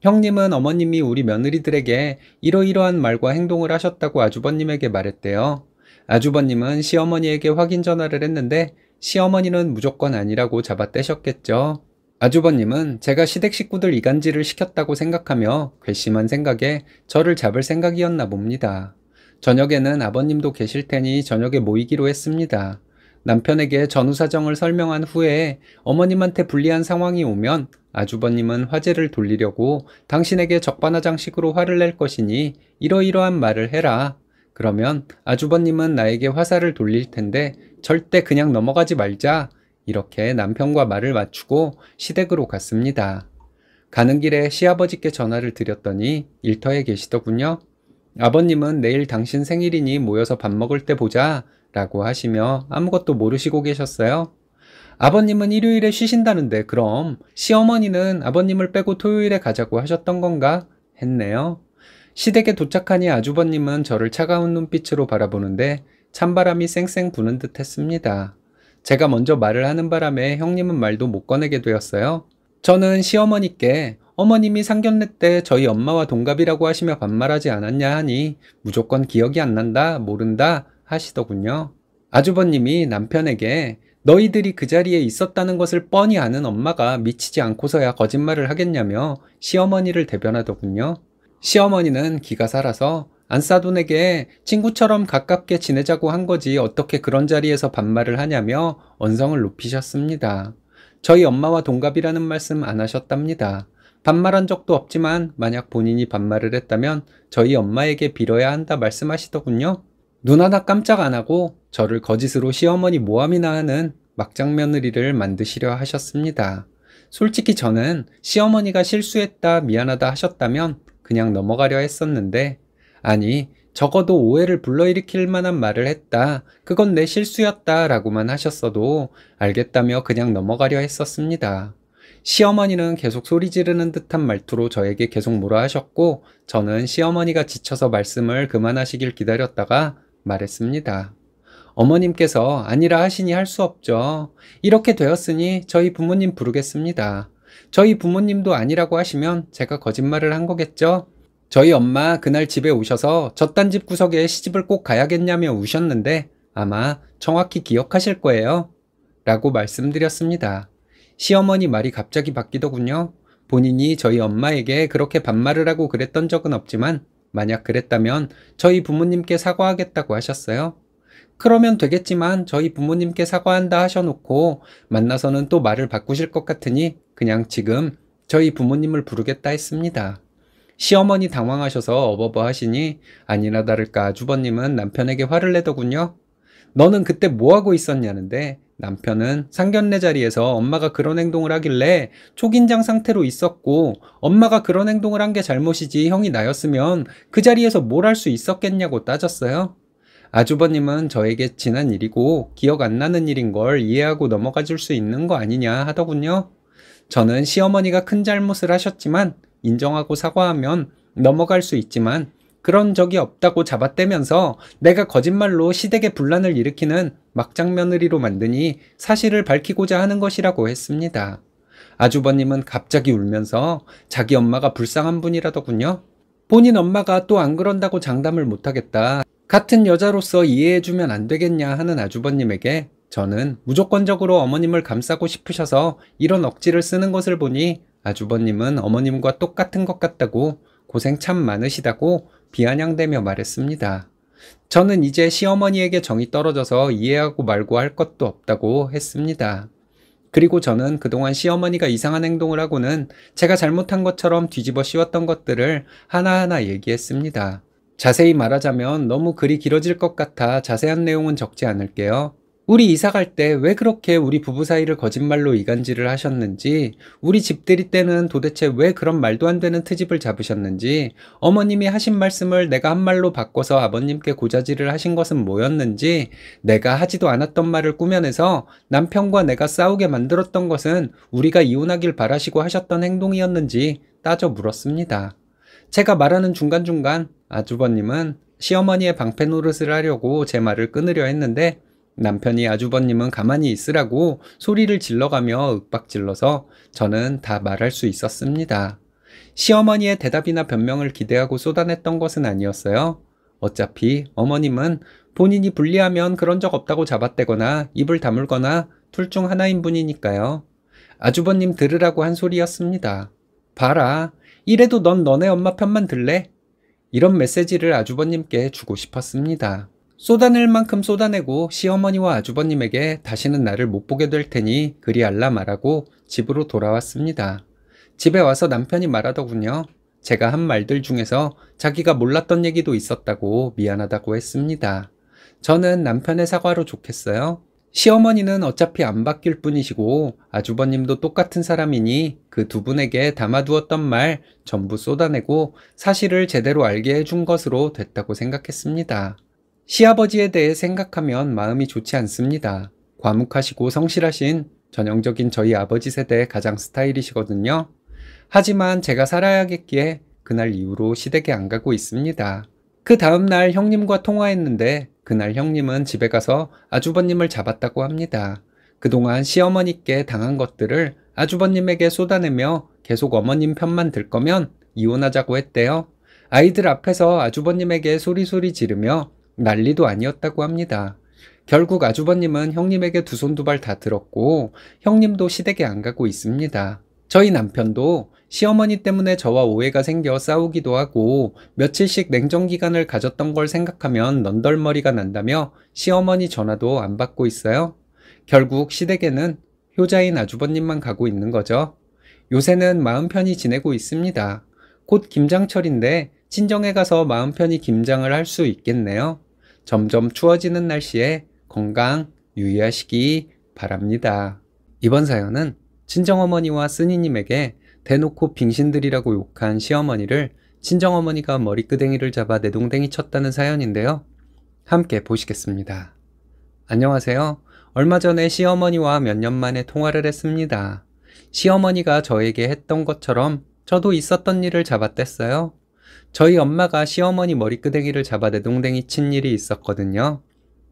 형님은 어머님이 우리 며느리들에게 이러이러한 말과 행동을 하셨다고 아주버님에게 말했대요. 아주버님은 시어머니에게 확인 전화를 했는데 시어머니는 무조건 아니라고 잡아떼셨겠죠. 아주버님은 제가 시댁 식구들 이간질을 시켰다고 생각하며 괘씸한 생각에 저를 잡을 생각이었나 봅니다. 저녁에는 아버님도 계실 테니 저녁에 모이기로 했습니다. 남편에게 전후 사정을 설명한 후에 어머님한테 불리한 상황이 오면 아주버님은 화제를 돌리려고 당신에게 적반하장식으로 화를 낼 것이니 이러이러한 말을 해라. 그러면 아주버님은 나에게 화살을 돌릴 텐데 절대 그냥 넘어가지 말자. 이렇게 남편과 말을 맞추고 시댁으로 갔습니다. 가는 길에 시아버지께 전화를 드렸더니 일터에 계시더군요. 아버님은 내일 당신 생일이니 모여서 밥 먹을 때 보자 라고 하시며 아무것도 모르시고 계셨어요. 아버님은 일요일에 쉬신다는데 그럼 시어머니는 아버님을 빼고 토요일에 가자고 하셨던 건가? 했네요. 시댁에 도착하니 아주버님은 저를 차가운 눈빛으로 바라보는데 찬바람이 쌩쌩 부는 듯 했습니다. 제가 먼저 말을 하는 바람에 형님은 말도 못 꺼내게 되었어요. 저는 시어머니께 어머님이 상견례 때 저희 엄마와 동갑이라고 하시며 반말하지 않았냐 하니 무조건 기억이 안 난다, 모른다 하시더군요. 아주버님이 남편에게 너희들이 그 자리에 있었다는 것을 뻔히 아는 엄마가 미치지 않고서야 거짓말을 하겠냐며 시어머니를 대변하더군요. 시어머니는 기가 살아서 안사돈에게 친구처럼 가깝게 지내자고 한 거지 어떻게 그런 자리에서 반말을 하냐며 언성을 높이셨습니다. 저희 엄마와 동갑이라는 말씀 안 하셨답니다. 반말한 적도 없지만 만약 본인이 반말을 했다면 저희 엄마에게 빌어야 한다 말씀하시더군요. 눈 하나 깜짝 안 하고 저를 거짓으로 시어머니 모함이나 하는 막장 며느리를 만드시려 하셨습니다. 솔직히 저는 시어머니가 실수했다 미안하다 하셨다면 그냥 넘어가려 했었는데 아니, 적어도 오해를 불러일으킬 만한 말을 했다. 그건 내 실수였다. 라고만 하셨어도 알겠다며 그냥 넘어가려 했었습니다. 시어머니는 계속 소리 지르는 듯한 말투로 저에게 계속 뭐라 하셨고, 저는 시어머니가 지쳐서 말씀을 그만하시길 기다렸다가 말했습니다. 어머님께서 아니라 하시니 할 수 없죠. 이렇게 되었으니 저희 부모님 부르겠습니다. 저희 부모님도 아니라고 하시면 제가 거짓말을 한 거겠죠? 저희 엄마 그날 집에 오셔서 저딴 집 구석에 시집을 꼭 가야겠냐며 우셨는데 아마 정확히 기억하실 거예요. 라고 말씀드렸습니다. 시어머니 말이 갑자기 바뀌더군요. 본인이 저희 엄마에게 그렇게 반말을 하고 그랬던 적은 없지만 만약 그랬다면 저희 부모님께 사과하겠다고 하셨어요. 그러면 되겠지만 저희 부모님께 사과한다 하셔놓고 만나서는 또 말을 바꾸실 것 같으니 그냥 지금 저희 부모님을 부르겠다 했습니다. 시어머니 당황하셔서 어버버 하시니 아니나 다를까 주버님은 남편에게 화를 내더군요. 너는 그때 뭐하고 있었냐는데 남편은 상견례 자리에서 엄마가 그런 행동을 하길래 초긴장 상태로 있었고 엄마가 그런 행동을 한 게 잘못이지 형이 나였으면 그 자리에서 뭘 할 수 있었겠냐고 따졌어요. 아주버님은 저에게 지난 일이고 기억 안 나는 일인 걸 이해하고 넘어가 줄 수 있는 거 아니냐 하더군요. 저는 시어머니가 큰 잘못을 하셨지만 인정하고 사과하면 넘어갈 수 있지만 그런 적이 없다고 잡아떼면서 내가 거짓말로 시댁의 분란을 일으키는 막장 며느리로 만드니 사실을 밝히고자 하는 것이라고 했습니다. 아주버님은 갑자기 울면서 자기 엄마가 불쌍한 분이라더군요. 본인 엄마가 또 안 그런다고 장담을 못하겠다. 같은 여자로서 이해해주면 안 되겠냐 하는 아주버님에게 저는 무조건적으로 어머님을 감싸고 싶으셔서 이런 억지를 쓰는 것을 보니 아주버님은 어머님과 똑같은 것 같다고 고생 참 많으시다고 비아냥대며 말했습니다. 저는 이제 시어머니에게 정이 떨어져서 이해하고 말고 할 것도 없다고 했습니다. 그리고 저는 그동안 시어머니가 이상한 행동을 하고는 제가 잘못한 것처럼 뒤집어 씌웠던 것들을 하나하나 얘기했습니다. 자세히 말하자면 너무 글이 길어질 것 같아 자세한 내용은 적지 않을게요. 우리 이사 갈 때 왜 그렇게 우리 부부 사이를 거짓말로 이간질을 하셨는지, 우리 집들이 때는 도대체 왜 그런 말도 안 되는 트집을 잡으셨는지, 어머님이 하신 말씀을 내가 한 말로 바꿔서 아버님께 고자질을 하신 것은 뭐였는지, 내가 하지도 않았던 말을 꾸며내서 남편과 내가 싸우게 만들었던 것은 우리가 이혼하길 바라시고 하셨던 행동이었는지 따져 물었습니다. 제가 말하는 중간중간 아주버님은 시어머니의 방패 노릇을 하려고 제 말을 끊으려 했는데 남편이 아주버님은 가만히 있으라고 소리를 질러가며 윽박질러서 저는 다 말할 수 있었습니다. 시어머니의 대답이나 변명을 기대하고 쏟아냈던 것은 아니었어요. 어차피 어머님은 본인이 불리하면 그런 적 없다고 잡아떼거나 입을 다물거나 둘 중 하나인 분이니까요. 아주버님 들으라고 한 소리였습니다. 봐라. 이래도 넌 너네 엄마 편만 들래? 이런 메시지를 아주버님께 주고 싶었습니다. 쏟아낼 만큼 쏟아내고 시어머니와 아주버님에게 다시는 나를 못 보게 될 테니 그리 알라 말하고 집으로 돌아왔습니다. 집에 와서 남편이 말하더군요. 제가 한 말들 중에서 자기가 몰랐던 얘기도 있었다고 미안하다고 했습니다. 저는 남편의 사과로 좋겠어요. 시어머니는 어차피 안 바뀔 뿐이시고 아주버님도 똑같은 사람이니 그 두 분에게 담아두었던 말 전부 쏟아내고 사실을 제대로 알게 해준 것으로 됐다고 생각했습니다. 시아버지에 대해 생각하면 마음이 좋지 않습니다. 과묵하시고 성실하신 전형적인 저희 아버지 세대의 가장 스타일이시거든요. 하지만 제가 살아야겠기에 그날 이후로 시댁에 안 가고 있습니다. 그 다음날 형님과 통화했는데 그날 형님은 집에 가서 아주버님을 잡았다고 합니다. 그동안 시어머니께 당한 것들을 아주버님에게 쏟아내며 계속 어머님 편만 들 거면 이혼하자고 했대요. 아이들 앞에서 아주버님에게 소리소리 지르며 난리도 아니었다고 합니다. 결국 아주버님은 형님에게 두 손 두 발 다 들었고 형님도 시댁에 안 가고 있습니다. 저희 남편도 시어머니 때문에 저와 오해가 생겨 싸우기도 하고 며칠씩 냉정 기간을 가졌던 걸 생각하면 넌덜머리가 난다며 시어머니 전화도 안 받고 있어요. 결국 시댁에는 효자인 아주버님만 가고 있는 거죠. 요새는 마음 편히 지내고 있습니다. 곧 김장철인데 친정에 가서 마음 편히 김장을 할 수 있겠네요. 점점 추워지는 날씨에 건강 유의하시기 바랍니다. 이번 사연은 친정어머니와 스니님에게 대놓고 빙신들이라고 욕한 시어머니를 친정어머니가 머리끄댕이를 잡아 내동댕이 쳤다는 사연인데요. 함께 보시겠습니다. 안녕하세요. 얼마 전에 시어머니와 몇 년 만에 통화를 했습니다. 시어머니가 저에게 했던 것처럼 저도 있었던 일을 잡아댔어요. 저희 엄마가 시어머니 머리끄댕이를 잡아내동댕이 친 일이 있었거든요.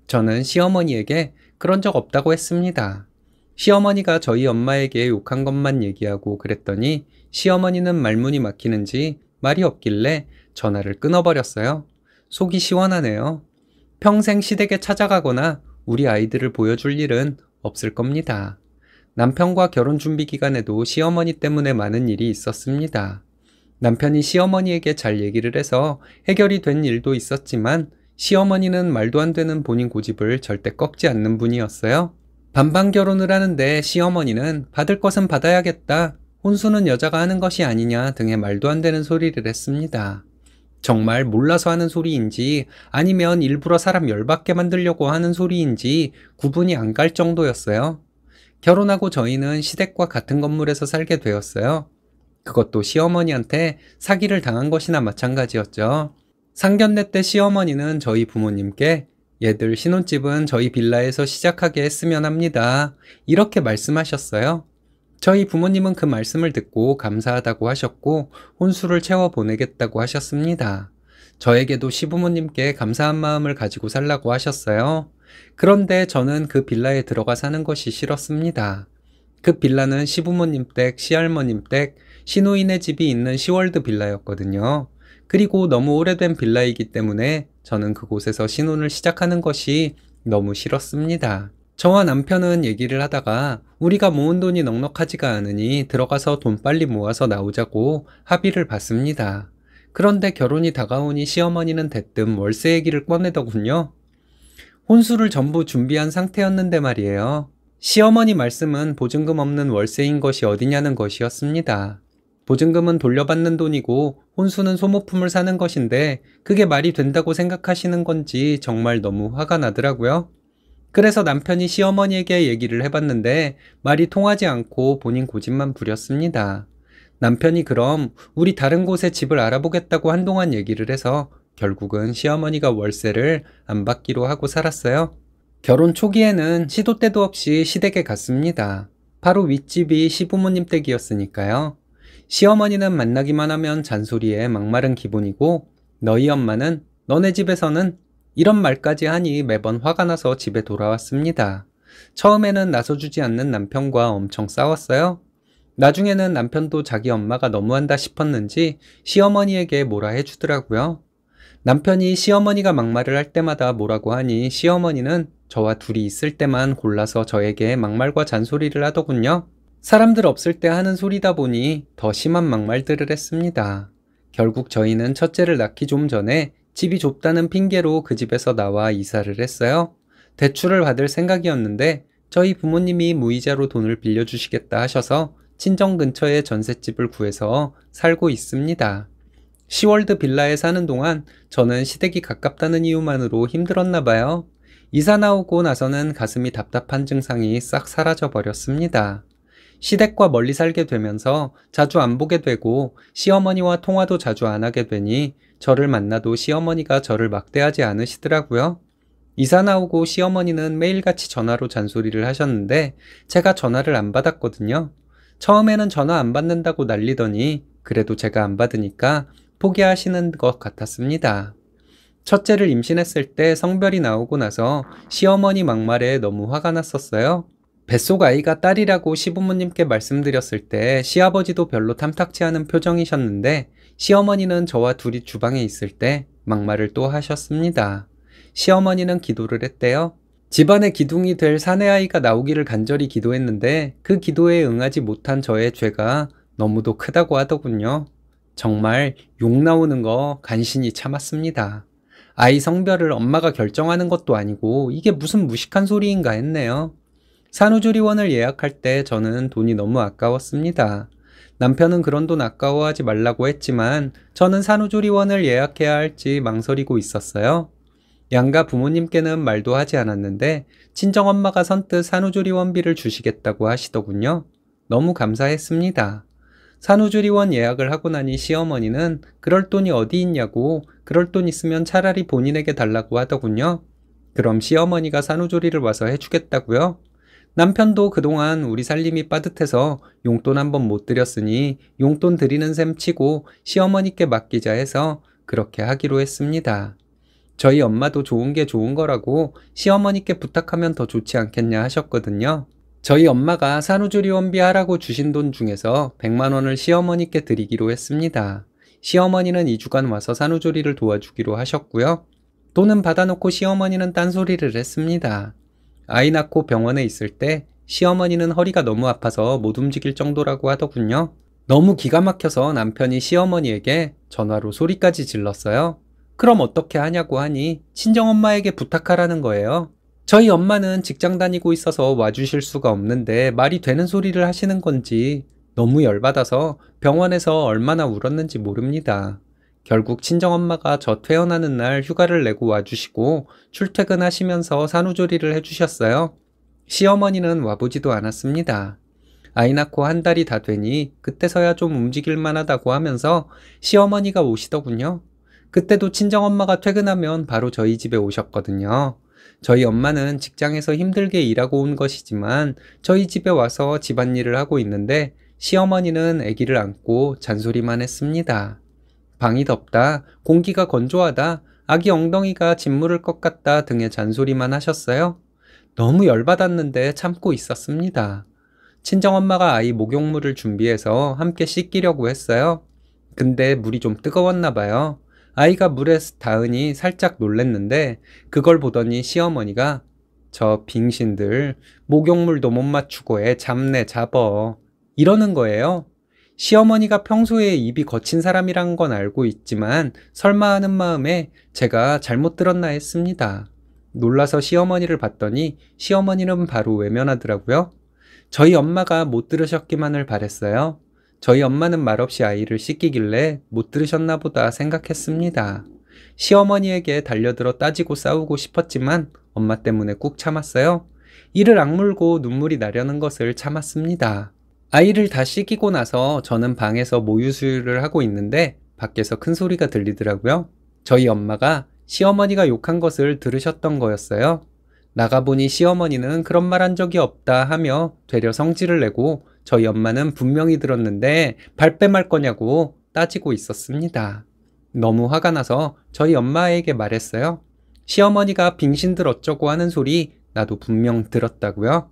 저는 시어머니에게 그런 적 없다고 했습니다. 시어머니가 저희 엄마에게 욕한 것만 얘기하고 그랬더니 시어머니는 말문이 막히는지 말이 없길래 전화를 끊어버렸어요. 속이 시원하네요. 평생 시댁에 찾아가거나 우리 아이들을 보여줄 일은 없을 겁니다. 남편과 결혼 준비 기간에도 시어머니 때문에 많은 일이 있었습니다. 남편이 시어머니에게 잘 얘기를 해서 해결이 된 일도 있었지만 시어머니는 말도 안 되는 본인 고집을 절대 꺾지 않는 분이었어요. 반반 결혼을 하는데 시어머니는 받을 것은 받아야겠다. 혼수는 여자가 하는 것이 아니냐 등의 말도 안 되는 소리를 했습니다. 정말 몰라서 하는 소리인지 아니면 일부러 사람 열받게 만들려고 하는 소리인지 구분이 안 갈 정도였어요. 결혼하고 저희는 시댁과 같은 건물에서 살게 되었어요. 그것도 시어머니한테 사기를 당한 것이나 마찬가지였죠. 상견례 때 시어머니는 저희 부모님께 얘들 신혼집은 저희 빌라에서 시작하게 했으면 합니다. 이렇게 말씀하셨어요. 저희 부모님은 그 말씀을 듣고 감사하다고 하셨고 혼수를 채워 보내겠다고 하셨습니다. 저에게도 시부모님께 감사한 마음을 가지고 살라고 하셨어요. 그런데 저는 그 빌라에 들어가 사는 것이 싫었습니다. 그 빌라는 시부모님 댁, 시할머님 댁, 신우인의 집이 있는 시월드 빌라였거든요. 그리고 너무 오래된 빌라이기 때문에 저는 그곳에서 신혼을 시작하는 것이 너무 싫었습니다. 저와 남편은 얘기를 하다가 우리가 모은 돈이 넉넉하지가 않으니 들어가서 돈 빨리 모아서 나오자고 합의를 받습니다 그런데 결혼이 다가오니 시어머니는 대뜸 월세 얘기를 꺼내더군요. 혼수를 전부 준비한 상태였는데 말이에요. 시어머니 말씀은 보증금 없는 월세인 것이 어디냐는 것이었습니다. 보증금은 돌려받는 돈이고 혼수는 소모품을 사는 것인데 그게 말이 된다고 생각하시는 건지 정말 너무 화가 나더라고요. 그래서 남편이 시어머니에게 얘기를 해봤는데 말이 통하지 않고 본인 고집만 부렸습니다. 남편이 그럼 우리 다른 곳에 집을 알아보겠다고 한동안 얘기를 해서 결국은 시어머니가 월세를 안 받기로 하고 살았어요. 결혼 초기에는 시도 때도 없이 시댁에 갔습니다. 바로 윗집이 시부모님 댁이었으니까요. 시어머니는 만나기만 하면 잔소리에 막말은 기본이고 너희 엄마는 너네 집에서는 이런 말까지 하니 매번 화가 나서 집에 돌아왔습니다. 처음에는 나서주지 않는 남편과 엄청 싸웠어요. 나중에는 남편도 자기 엄마가 너무한다 싶었는지 시어머니에게 뭐라 해주더라고요. 남편이 시어머니가 막말을 할 때마다 뭐라고 하니 시어머니는 저와 둘이 있을 때만 골라서 저에게 막말과 잔소리를 하더군요. 사람들 없을 때 하는 소리다 보니 더 심한 막말들을 했습니다. 결국 저희는 첫째를 낳기 좀 전에 집이 좁다는 핑계로 그 집에서 나와 이사를 했어요. 대출을 받을 생각이었는데 저희 부모님이 무이자로 돈을 빌려주시겠다 하셔서 친정 근처에 전셋집을 구해서 살고 있습니다. 시월드 빌라에 사는 동안 저는 시댁이 가깝다는 이유만으로 힘들었나 봐요. 이사 나오고 나서는 가슴이 답답한 증상이 싹 사라져 버렸습니다. 시댁과 멀리 살게 되면서 자주 안 보게 되고 시어머니와 통화도 자주 안 하게 되니 저를 만나도 시어머니가 저를 막대하지 않으시더라고요. 이사 나오고 시어머니는 매일같이 전화로 잔소리를 하셨는데 제가 전화를 안 받았거든요. 처음에는 전화 안 받는다고 난리더니 그래도 제가 안 받으니까 포기하시는 것 같았습니다. 첫째를 임신했을 때 성별이 나오고 나서 시어머니 막말에 너무 화가 났었어요. 뱃속 아이가 딸이라고 시부모님께 말씀드렸을 때 시아버지도 별로 탐탁치 않은 표정이셨는데 시어머니는 저와 둘이 주방에 있을 때 막말을 또 하셨습니다. 시어머니는 기도를 했대요. 집안의 기둥이 될 사내아이가 나오기를 간절히 기도했는데 그 기도에 응하지 못한 저의 죄가 너무도 크다고 하더군요. 정말 욕 나오는 거 간신히 참았습니다. 아이 성별을 엄마가 결정하는 것도 아니고 이게 무슨 무식한 소리인가 했네요. 산후조리원을 예약할 때 저는 돈이 너무 아까웠습니다. 남편은 그런 돈 아까워하지 말라고 했지만 저는 산후조리원을 예약해야 할지 망설이고 있었어요. 양가 부모님께는 말도 하지 않았는데 친정엄마가 선뜻 산후조리원비를 주시겠다고 하시더군요. 너무 감사했습니다. 산후조리원 예약을 하고 나니 시어머니는 그럴 돈이 어디 있냐고 그럴 돈 있으면 차라리 본인에게 달라고 하더군요. 그럼 시어머니가 산후조리를 와서 해주겠다고요? 남편도 그동안 우리 살림이 빠듯해서 용돈 한번못 드렸으니 용돈 드리는 셈 치고 시어머니께 맡기자 해서 그렇게 하기로 했습니다. 저희 엄마도 좋은 게 좋은 거라고 시어머니께 부탁하면 더 좋지 않겠냐 하셨거든요. 저희 엄마가 산후조리원비 하라고 주신 돈 중에서 100만 원을 시어머니께 드리기로 했습니다. 시어머니는 2주간 와서 산후조리를 도와주기로 하셨고요. 돈은 받아놓고 시어머니는 딴소리를 했습니다. 아이 낳고 병원에 있을 때 시어머니는 허리가 너무 아파서 못 움직일 정도라고 하더군요. 너무 기가 막혀서 남편이 시어머니에게 전화로 소리까지 질렀어요. 그럼 어떻게 하냐고 하니 친정엄마에게 부탁하라는 거예요. 저희 엄마는 직장 다니고 있어서 와주실 수가 없는데 말이 되는 소리를 하시는 건지 너무 열받아서 병원에서 얼마나 울었는지 모릅니다. 결국 친정엄마가 저 퇴원하는 날 휴가를 내고 와주시고 출퇴근하시면서 산후조리를 해주셨어요. 시어머니는 와보지도 않았습니다. 아이 낳고 한 달이 다 되니 그때서야 좀 움직일만 하다고 하면서 시어머니가 오시더군요. 그때도 친정엄마가 퇴근하면 바로 저희 집에 오셨거든요. 저희 엄마는 직장에서 힘들게 일하고 온 것이지만 저희 집에 와서 집안일을 하고 있는데 시어머니는 아기를 안고 잔소리만 했습니다. 방이 덥다, 공기가 건조하다, 아기 엉덩이가 짓무를 것 같다 등의 잔소리만 하셨어요. 너무 열받았는데 참고 있었습니다. 친정엄마가 아이 목욕물을 준비해서 함께 씻기려고 했어요. 근데 물이 좀 뜨거웠나 봐요. 아이가 물에 닿으니 살짝 놀랬는데 그걸 보더니 시어머니가 저 빙신들 목욕물도 못 맞추고 해잡네 잡어 이러는 거예요. 시어머니가 평소에 입이 거친 사람이란 건 알고 있지만 설마 하는 마음에 제가 잘못 들었나 했습니다. 놀라서 시어머니를 봤더니 시어머니는 바로 외면하더라고요. 저희 엄마가 못 들으셨기만을 바랬어요. 저희 엄마는 말없이 아이를 씻기길래 못 들으셨나 보다 생각했습니다. 시어머니에게 달려들어 따지고 싸우고 싶었지만 엄마 때문에 꾹 참았어요. 이를 악물고 눈물이 나려는 것을 참았습니다. 아이를 다 씻기고 나서 저는 방에서 모유수유를 하고 있는데 밖에서 큰 소리가 들리더라고요. 저희 엄마가 시어머니가 욕한 것을 들으셨던 거였어요. 나가보니 시어머니는 그런 말 한 적이 없다 하며 되려 성질을 내고 저희 엄마는 분명히 들었는데 발뺌할 거냐고 따지고 있었습니다. 너무 화가 나서 저희 엄마에게 말했어요. 시어머니가 빙신들 어쩌고 하는 소리 나도 분명 들었다고요.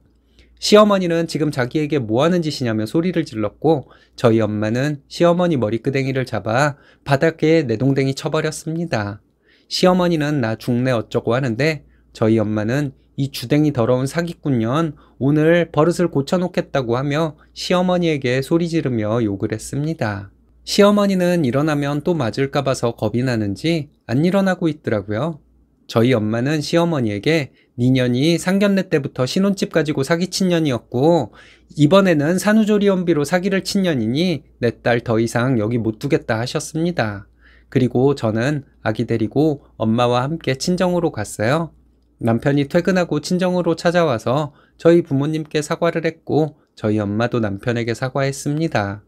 시어머니는 지금 자기에게 뭐 하는 짓이냐며 소리를 질렀고 저희 엄마는 시어머니 머리끄댕이를 잡아 바닥에 내동댕이 쳐버렸습니다. 시어머니는 나 죽네 어쩌고 하는데 저희 엄마는 이 주댕이 더러운 사기꾼년 오늘 버릇을 고쳐놓겠다고 하며 시어머니에게 소리 지르며 욕을 했습니다. 시어머니는 일어나면 또 맞을까 봐서 겁이 나는지 안 일어나고 있더라고요. 저희 엄마는 시어머니에게 니년이 상견례 때부터 신혼집 가지고 사기친 년이었고 이번에는 산후조리원비로 사기를 친 년이니 내 딸 더 이상 여기 못 두겠다 하셨습니다. 그리고 저는 아기 데리고 엄마와 함께 친정으로 갔어요. 남편이 퇴근하고 친정으로 찾아와서 저희 부모님께 사과를 했고 저희 엄마도 남편에게 사과했습니다.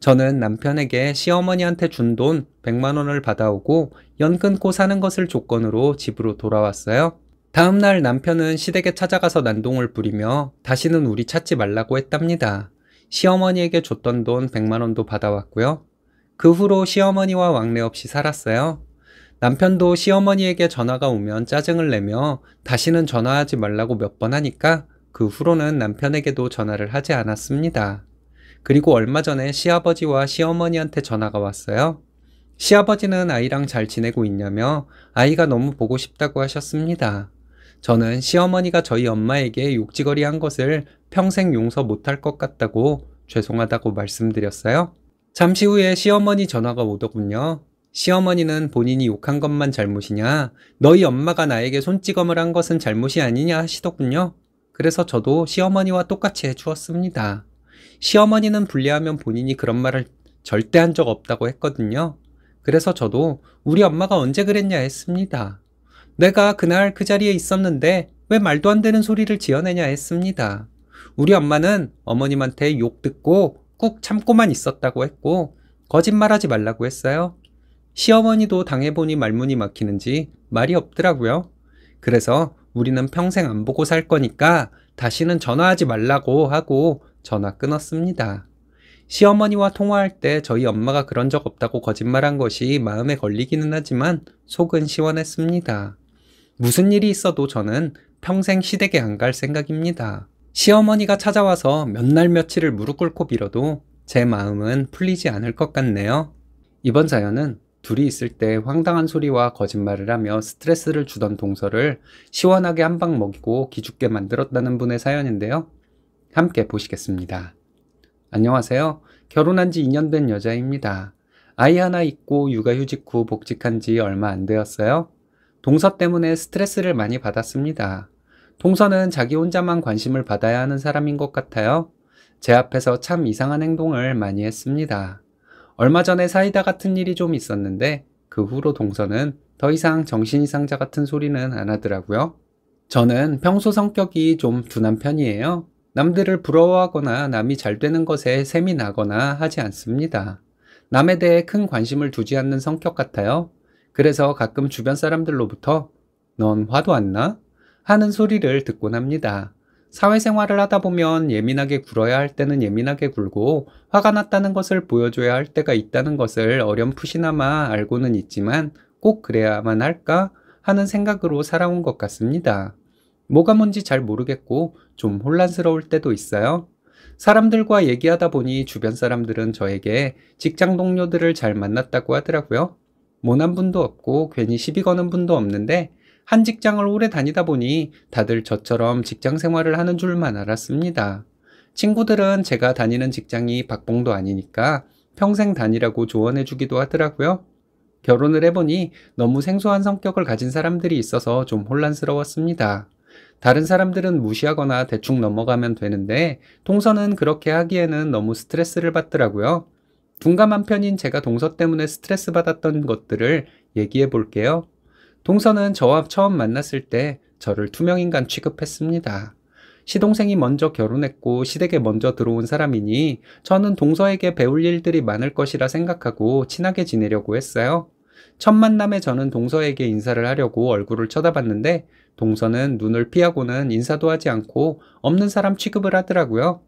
저는 남편에게 시어머니한테 준 돈 100만 원을 받아오고 연 끊고 사는 것을 조건으로 집으로 돌아왔어요. 다음날 남편은 시댁에 찾아가서 난동을 부리며 다시는 우리 찾지 말라고 했답니다. 시어머니에게 줬던 돈 100만원도 받아왔고요. 그 후로 시어머니와 왕래 없이 살았어요. 남편도 시어머니에게 전화가 오면 짜증을 내며 다시는 전화하지 말라고 몇 번 하니까 그 후로는 남편에게도 전화를 하지 않았습니다. 그리고 얼마 전에 시아버지와 시어머니한테 전화가 왔어요. 시아버지는 아이랑 잘 지내고 있냐며 아이가 너무 보고 싶다고 하셨습니다. 저는 시어머니가 저희 엄마에게 욕지거리 한 것을 평생 용서 못할 것 같다고 죄송하다고 말씀드렸어요. 잠시 후에 시어머니 전화가 오더군요. 시어머니는 본인이 욕한 것만 잘못이냐, 너희 엄마가 나에게 손찌검을 한 것은 잘못이 아니냐 하시더군요. 그래서 저도 시어머니와 똑같이 해주었습니다. 시어머니는 불리하면 본인이 그런 말을 절대 한 적 없다고 했거든요. 그래서 저도 우리 엄마가 언제 그랬냐 했습니다. 내가 그날 그 자리에 있었는데 왜 말도 안 되는 소리를 지어내냐 했습니다. 우리 엄마는 어머님한테 욕 듣고 꾹 참고만 있었다고 했고 거짓말하지 말라고 했어요. 시어머니도 당해보니 말문이 막히는지 말이 없더라고요. 그래서 우리는 평생 안 보고 살 거니까 다시는 전화하지 말라고 하고 전화 끊었습니다. 시어머니와 통화할 때 저희 엄마가 그런 적 없다고 거짓말한 것이 마음에 걸리기는 하지만 속은 시원했습니다. 무슨 일이 있어도 저는 평생 시댁에 안 갈 생각입니다. 시어머니가 찾아와서 몇 날 며칠을 무릎 꿇고 빌어도 제 마음은 풀리지 않을 것 같네요. 이번 사연은 둘이 있을 때 황당한 소리와 거짓말을 하며 스트레스를 주던 동서를 시원하게 한 방 먹이고 기죽게 만들었다는 분의 사연인데요. 함께 보시겠습니다. 안녕하세요. 결혼한 지 2년 된 여자입니다. 아이 하나 있고 육아휴직 후 복직한 지 얼마 안 되었어요. 동서 때문에 스트레스를 많이 받았습니다. 동서는 자기 혼자만 관심을 받아야 하는 사람인 것 같아요. 제 앞에서 참 이상한 행동을 많이 했습니다. 얼마 전에 사이다 같은 일이 좀 있었는데 그 후로 동서는 더 이상 정신이상자 같은 소리는 안 하더라고요. 저는 평소 성격이 좀 둔한 편이에요. 남들을 부러워하거나 남이 잘 되는 것에 샘이 나거나 하지 않습니다. 남에 대해 큰 관심을 두지 않는 성격 같아요. 그래서 가끔 주변 사람들로부터 넌 화도 안 나? 하는 소리를 듣곤 합니다. 사회생활을 하다 보면 예민하게 굴어야 할 때는 예민하게 굴고 화가 났다는 것을 보여줘야 할 때가 있다는 것을 어렴풋이나마 알고는 있지만 꼭 그래야만 할까 하는 생각으로 살아온 것 같습니다. 뭐가 뭔지 잘 모르겠고 좀 혼란스러울 때도 있어요. 사람들과 얘기하다 보니 주변 사람들은 저에게 직장 동료들을 잘 만났다고 하더라고요. 모난 분도 없고 괜히 시비 거는 분도 없는데 한 직장을 오래 다니다 보니 다들 저처럼 직장 생활을 하는 줄만 알았습니다. 친구들은 제가 다니는 직장이 박봉도 아니니까 평생 다니라고 조언해주기도 하더라고요. 결혼을 해보니 너무 생소한 성격을 가진 사람들이 있어서 좀 혼란스러웠습니다. 다른 사람들은 무시하거나 대충 넘어가면 되는데 통선은 그렇게 하기에는 너무 스트레스를 받더라고요. 둔감한 편인 제가 동서 때문에 스트레스 받았던 것들을 얘기해 볼게요. 동서는 저와 처음 만났을 때 저를 투명인간 취급했습니다. 시동생이 먼저 결혼했고 시댁에 먼저 들어온 사람이니 저는 동서에게 배울 일들이 많을 것이라 생각하고 친하게 지내려고 했어요. 첫 만남에 저는 동서에게 인사를 하려고 얼굴을 쳐다봤는데 동서는 눈을 피하고는 인사도 하지 않고 없는 사람 취급을 하더라고요.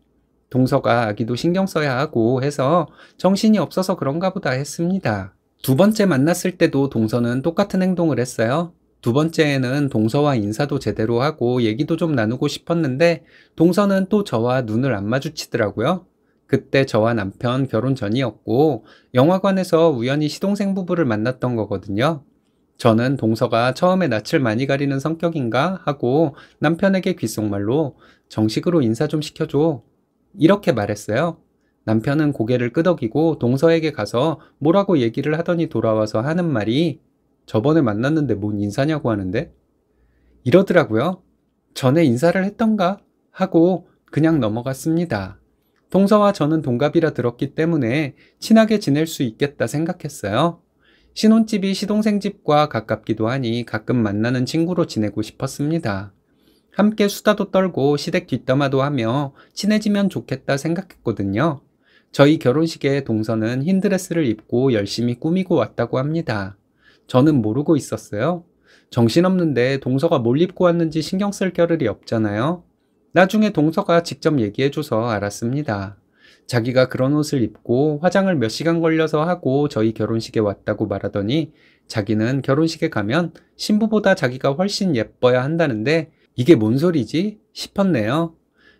동서가 아기도 신경 써야 하고 해서 정신이 없어서 그런가 보다 했습니다. 두 번째 만났을 때도 동서는 똑같은 행동을 했어요. 두 번째에는 동서와 인사도 제대로 하고 얘기도 좀 나누고 싶었는데 동서는 또 저와 눈을 안 마주치더라고요. 그때 저와 남편 결혼 전이었고 영화관에서 우연히 시동생 부부를 만났던 거거든요. 저는 동서가 처음에 낯을 많이 가리는 성격인가 하고 남편에게 귓속말로 정식으로 인사 좀 시켜줘 이렇게 말했어요. 남편은 고개를 끄덕이고 동서에게 가서 뭐라고 얘기를 하더니 돌아와서 하는 말이 저번에 만났는데 뭔 인사냐고 하는데 이러더라고요. 전에 인사를 했던가 하고 그냥 넘어갔습니다. 동서와 저는 동갑이라 들었기 때문에 친하게 지낼 수 있겠다 생각했어요. 신혼집이 시동생 집과 가깝기도 하니 가끔 만나는 친구로 지내고 싶었습니다. 함께 수다도 떨고 시댁 뒷담화도 하며 친해지면 좋겠다 생각했거든요. 저희 결혼식에 동서는 흰 드레스를 입고 열심히 꾸미고 왔다고 합니다. 저는 모르고 있었어요. 정신없는데 동서가 뭘 입고 왔는지 신경 쓸 겨를이 없잖아요. 나중에 동서가 직접 얘기해줘서 알았습니다. 자기가 그런 옷을 입고 화장을 몇 시간 걸려서 하고 저희 결혼식에 왔다고 말하더니 자기는 결혼식에 가면 신부보다 자기가 훨씬 예뻐야 한다는데 이게 뭔 소리지? 싶었네요.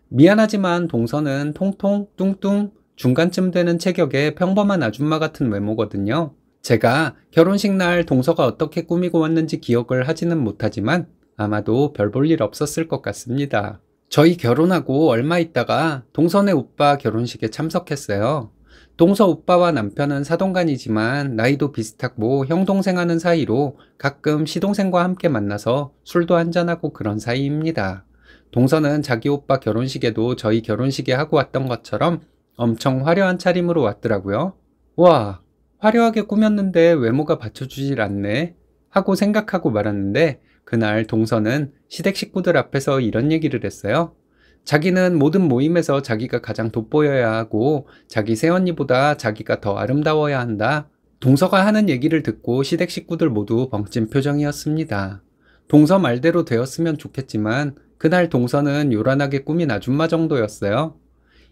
미안하지만 동서는 통통, 뚱뚱, 중간쯤 되는 체격의 평범한 아줌마 같은 외모거든요. 제가 결혼식 날 동서가 어떻게 꾸미고 왔는지 기억을 하지는 못하지만 아마도 별 볼 일 없었을 것 같습니다. 저희 결혼하고 얼마 있다가 동선의 오빠 결혼식에 참석했어요. 동서 오빠와 남편은 사동간이지만 나이도 비슷하고 형동생 하는 사이로 가끔 시동생과 함께 만나서 술도 한잔하고 그런 사이입니다. 동서는 자기 오빠 결혼식에도 저희 결혼식에 하고 왔던 것처럼 엄청 화려한 차림으로 왔더라고요. 와, 화려하게 꾸몄는데 외모가 받쳐주질 않네 하고 생각하고 말았는데 그날 동서는 시댁 식구들 앞에서 이런 얘기를 했어요. 자기는 모든 모임에서 자기가 가장 돋보여야 하고 자기 새언니보다 자기가 더 아름다워야 한다. 동서가 하는 얘기를 듣고 시댁 식구들 모두 벙찐 표정이었습니다. 동서 말대로 되었으면 좋겠지만 그날 동서는 요란하게 꾸민 아줌마 정도였어요.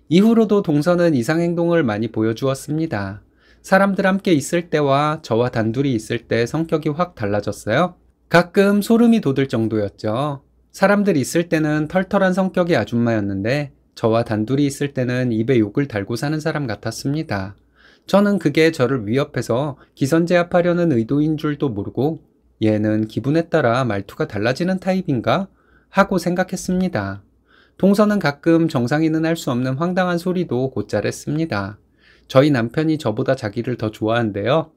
이후로도 동서는 이상 행동을 많이 보여주었습니다. 사람들 함께 있을 때와 저와 단둘이 있을 때 성격이 확 달라졌어요. 가끔 소름이 돋을 정도였죠. 사람들 있을 때는 털털한 성격의 아줌마였는데 저와 단둘이 있을 때는 입에 욕을 달고 사는 사람 같았습니다. 저는 그게 저를 위협해서 기선제압하려는 의도인 줄도 모르고 얘는 기분에 따라 말투가 달라지는 타입인가? 하고 생각했습니다. 동서는 가끔 정상인은 할 수 없는 황당한 소리도 곧잘했습니다. 저희 남편이 저보다 자기를 더 좋아한대요.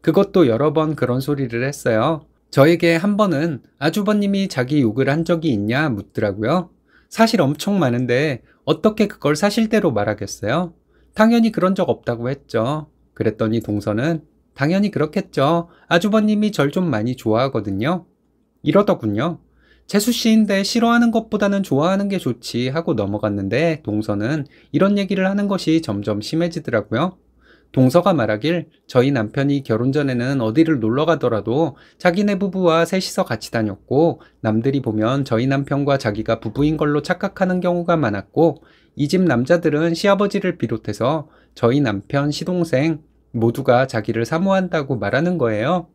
그것도 여러 번 그런 소리를 했어요. 저에게 한 번은 아주버님이 자기 욕을 한 적이 있냐 묻더라고요. 사실 엄청 많은데 어떻게 그걸 사실대로 말하겠어요? 당연히 그런 적 없다고 했죠. 그랬더니 동서는 당연히 그렇겠죠. 아주버님이 절 좀 많이 좋아하거든요. 이러더군요. 재수 씨인데 싫어하는 것보다는 좋아하는 게 좋지 하고 넘어갔는데 동서는 이런 얘기를 하는 것이 점점 심해지더라고요. 동서가 말하길 저희 남편이 결혼 전에는 어디를 놀러 가더라도 자기네 부부와 셋이서 같이 다녔고 남들이 보면 저희 남편과 자기가 부부인 걸로 착각하는 경우가 많았고 이 집 남자들은 시아버지를 비롯해서 저희 남편, 시동생 모두가 자기를 사모한다고 말하는 거예요.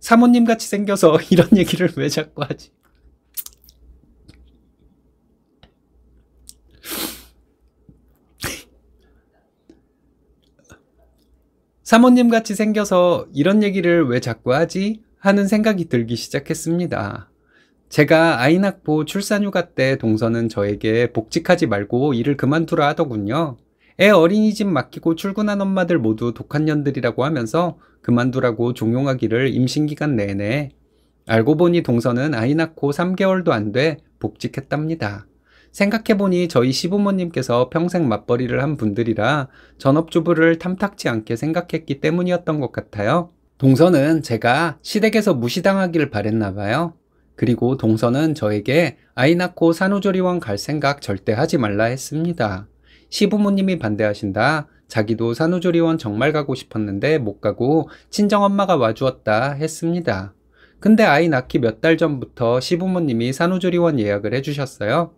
사모님 같이 생겨서 (laughs) 이런 얘기를 왜 자꾸 하지? 사모님 같이 생겨서 이런 얘기를 왜 자꾸 하지? 하는 생각이 들기 시작했습니다. 제가 아이 낳고 출산휴가 때 동서는 저에게 복직하지 말고 일을 그만두라 하더군요. 애 어린이집 맡기고 출근한 엄마들 모두 독한 년들이라고 하면서 그만두라고 종용하기를 임신기간 내내 알고 보니 동서는 아이 낳고 3개월도 안 돼 복직했답니다. 생각해보니 저희 시부모님께서 평생 맞벌이를 한 분들이라 전업주부를 탐탁치 않게 생각했기 때문이었던 것 같아요. 동서는 제가 시댁에서 무시당하길 바랬나 봐요. 그리고 동서는 저에게 아이 낳고 산후조리원 갈 생각 절대 하지 말라 했습니다. 시부모님이 반대하신다. 자기도 산후조리원 정말 가고 싶었는데 못 가고 친정엄마가 와주었다 했습니다. 근데 아이 낳기 몇 달 전부터 시부모님이 산후조리원 예약을 해주셨어요.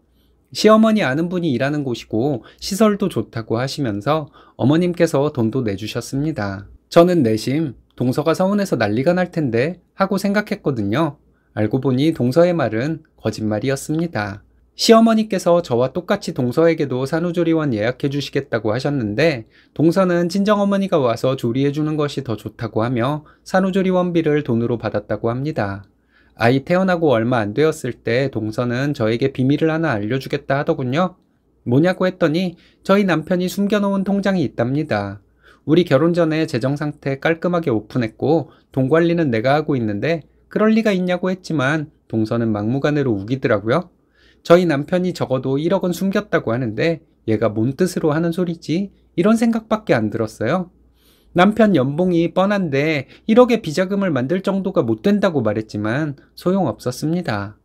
시어머니 아는 분이 일하는 곳이고 시설도 좋다고 하시면서 어머님께서 돈도 내주셨습니다. 저는 내심 동서가 서운해서 난리가 날 텐데 하고 생각했거든요. 알고 보니 동서의 말은 거짓말이었습니다. 시어머니께서 저와 똑같이 동서에게도 산후조리원 예약해 주시겠다고 하셨는데 동서는 친정어머니가 와서 조리해 주는 것이 더 좋다고 하며 산후조리원비를 돈으로 받았다고 합니다. 아이 태어나고 얼마 안 되었을 때 동서는 저에게 비밀을 하나 알려주겠다 하더군요. 뭐냐고 했더니 저희 남편이 숨겨놓은 통장이 있답니다. 우리 결혼 전에 재정 상태 깔끔하게 오픈했고 돈 관리는 내가 하고 있는데 그럴 리가 있냐고 했지만 동서는 막무가내로 우기더라고요. 저희 남편이 적어도 1억 은 숨겼다고 하는데 얘가 뭔 뜻으로 하는 소리지? 이런 생각밖에 안 들었어요. 남편 연봉이 뻔한데 1억의 비자금을 만들 정도가 못 된다고 말했지만 소용없었습니다.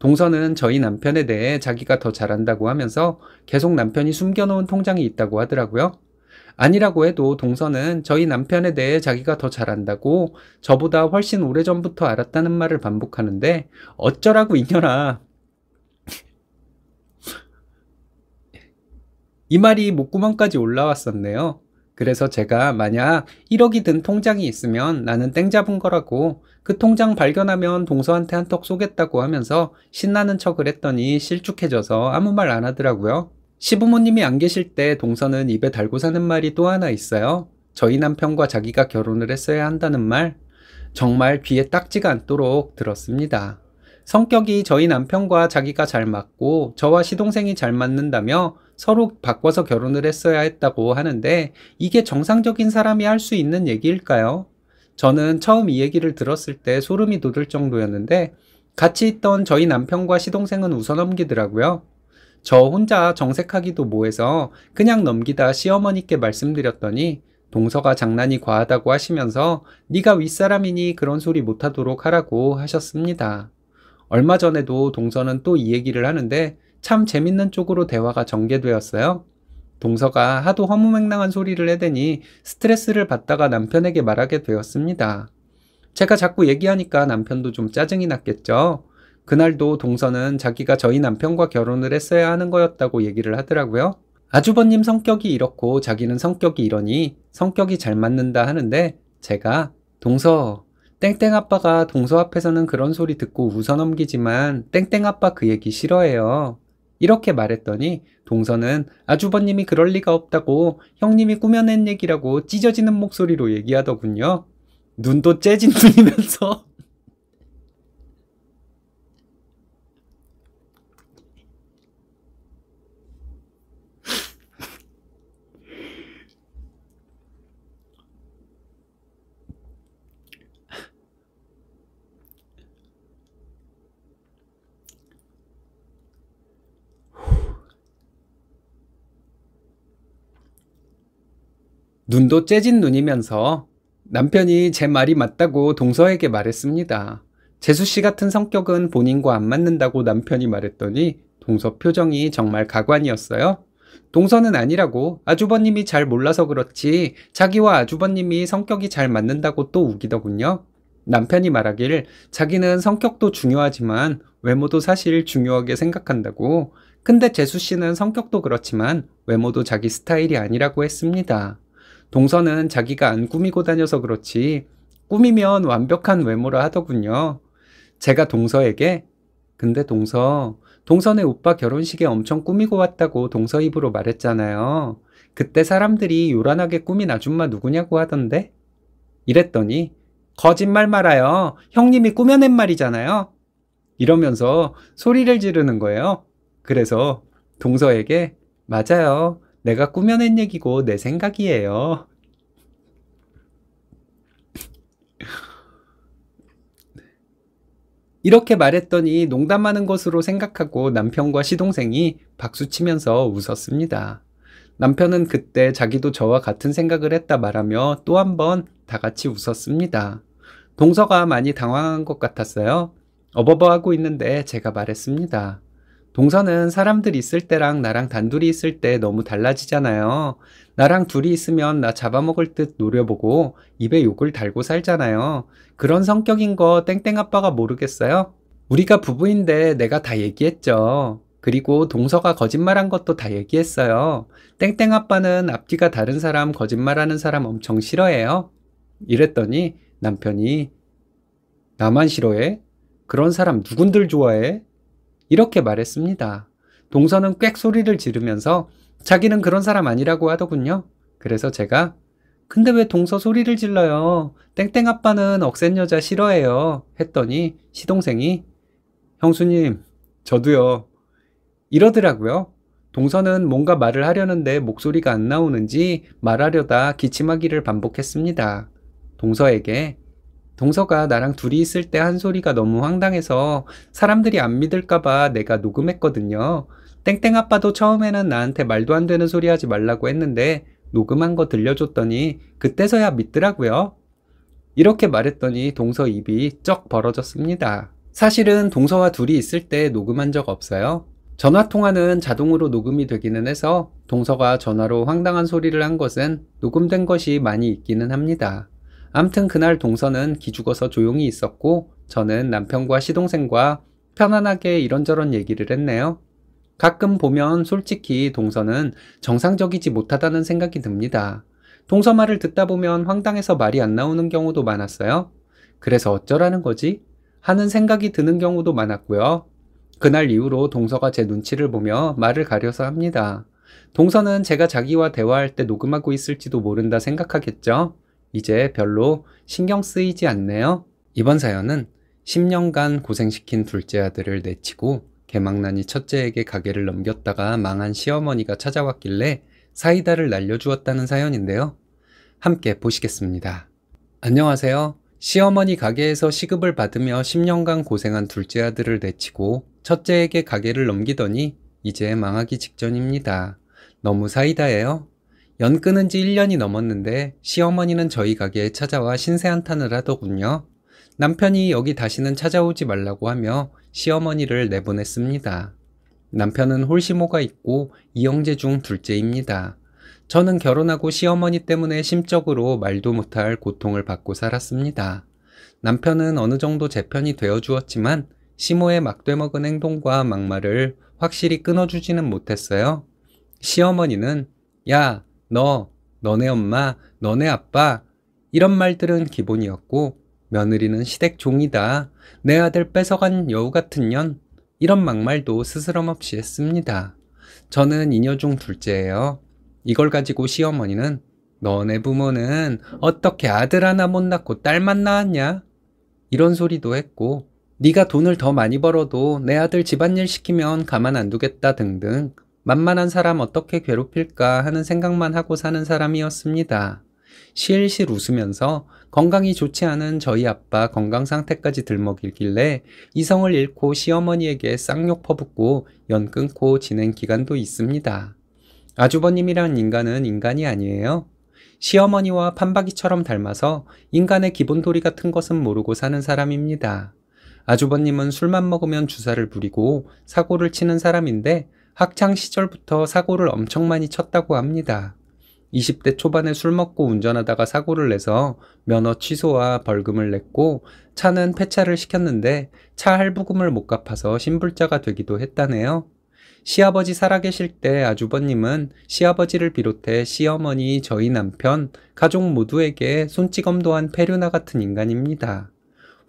동선은 저희 남편에 대해 자기가 더 잘한다고 하면서 계속 남편이 숨겨놓은 통장이 있다고 하더라고요. 아니라고 해도 동선은 저희 남편에 대해 자기가 더 잘한다고 저보다 훨씬 오래전부터 알았다는 말을 반복하는데 어쩌라고 이녀라. (laughs) 이 말이 목구멍까지 올라왔었네요. 그래서 제가 만약 1억이 든 통장이 있으면 나는 땡 잡은 거라고 그 통장 발견하면 동서한테 한턱 쏘겠다고 하면서 신나는 척을 했더니 실축해져서 아무 말 안 하더라고요. 시부모님이 안 계실 때 동서는 입에 달고 사는 말이 또 하나 있어요. 저희 남편과 자기가 결혼을 했어야 한다는 말 정말 귀에 딱지가 않도록 들었습니다. 성격이 저희 남편과 자기가 잘 맞고 저와 시동생이 잘 맞는다며 서로 바꿔서 결혼을 했어야 했다고 하는데 이게 정상적인 사람이 할 수 있는 얘기일까요? 저는 처음 이 얘기를 들었을 때 소름이 돋을 정도였는데 같이 있던 저희 남편과 시동생은 웃어넘기더라고요. 저 혼자 정색하기도 뭐해서 그냥 넘기다 시어머니께 말씀드렸더니 동서가 장난이 과하다고 하시면서 네가 윗사람이니 그런 소리 못하도록 하라고 하셨습니다. 얼마 전에도 동서는 또 이 얘기를 하는데 참 재밌는 쪽으로 대화가 전개되었어요. 동서가 하도 허무맹랑한 소리를 해대니 스트레스를 받다가 남편에게 말하게 되었습니다. 제가 자꾸 얘기하니까 남편도 좀 짜증이 났겠죠. 그날도 동서는 자기가 저희 남편과 결혼을 했어야 하는 거였다고 얘기를 하더라고요. 아주버님 성격이 이렇고 자기는 성격이 이러니 성격이 잘 맞는다 하는데 제가 동서 땡땡 아빠가 동서 앞에서는 그런 소리 듣고 웃어 넘기지만 땡땡 아빠 그 얘기 싫어해요. 이렇게 말했더니 동서는 아주버님이 그럴 리가 없다고 형님이 꾸며낸 얘기라고 찢어지는 목소리로 얘기하더군요. 눈도 째진 (laughs) 눈이면서 눈도 째진 눈이면서 남편이 제 말이 맞다고 동서에게 말했습니다. 재수 씨 같은 성격은 본인과 안 맞는다고 남편이 말했더니 동서 표정이 정말 가관이었어요. 동서는 아니라고 아주버님이 잘 몰라서 그렇지 자기와 아주버님이 성격이 잘 맞는다고 또 우기더군요. 남편이 말하길 자기는 성격도 중요하지만 외모도 사실 중요하게 생각한다고 근데 재수 씨는 성격도 그렇지만 외모도 자기 스타일이 아니라고 했습니다. 동서는 자기가 안 꾸미고 다녀서 그렇지 꾸미면 완벽한 외모라 하더군요. 제가 동서에게 근데 동서 동선의 오빠 결혼식에 엄청 꾸미고 왔다고 동서 입으로 말했잖아요. 그때 사람들이 요란하게 꾸민 아줌마 누구냐고 하던데? 이랬더니 거짓말 말아요. 형님이 꾸며낸 말이잖아요. 이러면서 소리를 지르는 거예요. 그래서 동서에게 맞아요. 내가 꾸며낸 얘기고 내 생각이에요. 이렇게 말했더니 농담 하는 것으로 생각하고 남편과 시동생이 박수치면서 웃었습니다. 남편은 그때 자기도 저와 같은 생각을 했다 말하며 또 한 번 다 같이 웃었습니다. 동서가 많이 당황한 것 같았어요. 어버버하고 있는데 제가 말했습니다. 동서는 사람들 있을 때랑 나랑 단둘이 있을 때 너무 달라지잖아요. 나랑 둘이 있으면 나 잡아먹을 듯 노려보고 입에 욕을 달고 살잖아요. 그런 성격인 거 땡땡 아빠가 모르겠어요? 우리가 부부인데 내가 다 얘기했죠. 그리고 동서가 거짓말한 것도 다 얘기했어요. 땡땡 아빠는 앞뒤가 다른 사람 거짓말하는 사람 엄청 싫어해요. 이랬더니 남편이 나만 싫어해? 그런 사람 누군들 좋아해? 이렇게 말했습니다. 동서는 꽥 소리를 지르면서 자기는 그런 사람 아니라고 하더군요. 그래서 제가 근데 왜 동서 소리를 질러요? 땡땡 아빠는 억센 여자 싫어해요. 했더니 시동생이 형수님 저도요. 이러더라고요. 동서는 뭔가 말을 하려는데 목소리가 안 나오는지 말하려다 기침하기를 반복했습니다. 동서에게 동서가 나랑 둘이 있을 때 한 소리가 너무 황당해서 사람들이 안 믿을까봐 내가 녹음했거든요. 땡땡 아빠도 처음에는 나한테 말도 안 되는 소리 하지 말라고 했는데 녹음한 거 들려줬더니 그때서야 믿더라고요. 이렇게 말했더니 동서 입이 쩍 벌어졌습니다. 사실은 동서와 둘이 있을 때 녹음한 적 없어요. 전화 통화는 자동으로 녹음이 되기는 해서 동서가 전화로 황당한 소리를 한 것은 녹음된 것이 많이 있기는 합니다. 암튼 그날 동서는 기죽어서 조용히 있었고 저는 남편과 시동생과 편안하게 이런저런 얘기를 했네요. 가끔 보면 솔직히 동서는 정상적이지 못하다는 생각이 듭니다. 동서 말을 듣다 보면 황당해서 말이 안 나오는 경우도 많았어요. 그래서 어쩌라는 거지? 하는 생각이 드는 경우도 많았고요. 그날 이후로 동서가 제 눈치를 보며 말을 가려서 합니다. 동서는 제가 자기와 대화할 때 녹음하고 있을지도 모른다 생각하겠죠? 이제 별로 신경 쓰이지 않네요. 이번 사연은 10년간 고생시킨 둘째 아들을 내치고 개망난이 첫째에게 가게를 넘겼다가 망한 시어머니가 찾아왔길래 사이다를 날려주었다는 사연인데요. 함께 보시겠습니다. 안녕하세요. 시어머니 가게에서 시급을 받으며 10년간 고생한 둘째 아들을 내치고 첫째에게 가게를 넘기더니 이제 망하기 직전입니다. 너무 사이다예요. 연 끊은 지 1년이 넘었는데 시어머니는 저희 가게에 찾아와 신세 한탄을 하더군요. 남편이 여기 다시는 찾아오지 말라고 하며 시어머니를 내보냈습니다. 남편은 홀시모가 있고 이영재중 둘째입니다. 저는 결혼하고 시어머니 때문에 심적으로 말도 못할 고통을 받고 살았습니다. 남편은 어느 정도 제 편이 되어 주었지만 시모의 막돼먹은 행동과 막말을 확실히 끊어주지는 못했어요. 시어머니는 야 너, 너네 엄마, 너네 아빠 이런 말들은 기본이었고 며느리는 시댁 종이다. 내 아들 뺏어간 여우 같은 년 이런 막말도 스스럼없이 했습니다. 저는 이녀 중 둘째예요. 이걸 가지고 시어머니는 너네 부모는 어떻게 아들 하나 못 낳고 딸만 낳았냐? 이런 소리도 했고 네가 돈을 더 많이 벌어도 내 아들 집안일 시키면 가만 안 두겠다 등등 만만한 사람 어떻게 괴롭힐까 하는 생각만 하고 사는 사람이었습니다. 실실 웃으면서 건강이 좋지 않은 저희 아빠 건강 상태까지 들먹이길래 이성을 잃고 시어머니에게 쌍욕 퍼붓고 연 끊고 지낸 기간도 있습니다. 아주버님이란 인간은 인간이 아니에요. 시어머니와 판박이처럼 닮아서 인간의 기본도리 같은 것은 모르고 사는 사람입니다. 아주버님은 술만 먹으면 주사를 부리고 사고를 치는 사람인데 학창 시절부터 사고를 엄청 많이 쳤다고 합니다. 20대 초반에 술 먹고 운전하다가 사고를 내서 면허 취소와 벌금을 냈고 차는 폐차를 시켰는데 차 할부금을 못 갚아서 신불자가 되기도 했다네요. 시아버지 살아계실 때 아주버님은 시아버지를 비롯해 시어머니, 저희 남편, 가족 모두에게 손찌검도한 폐류나 같은 인간입니다.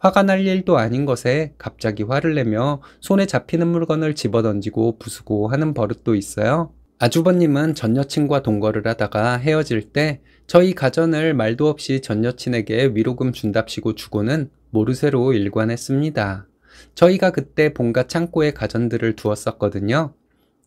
화가 날 일도 아닌 것에 갑자기 화를 내며 손에 잡히는 물건을 집어던지고 부수고 하는 버릇도 있어요. 아주버님은 전 여친과 동거를 하다가 헤어질 때 저희 가전을 말도 없이 전 여친에게 위로금 준답시고 주고는 모르쇠로 일관했습니다. 저희가 그때 본가 창고에 가전들을 두었었거든요.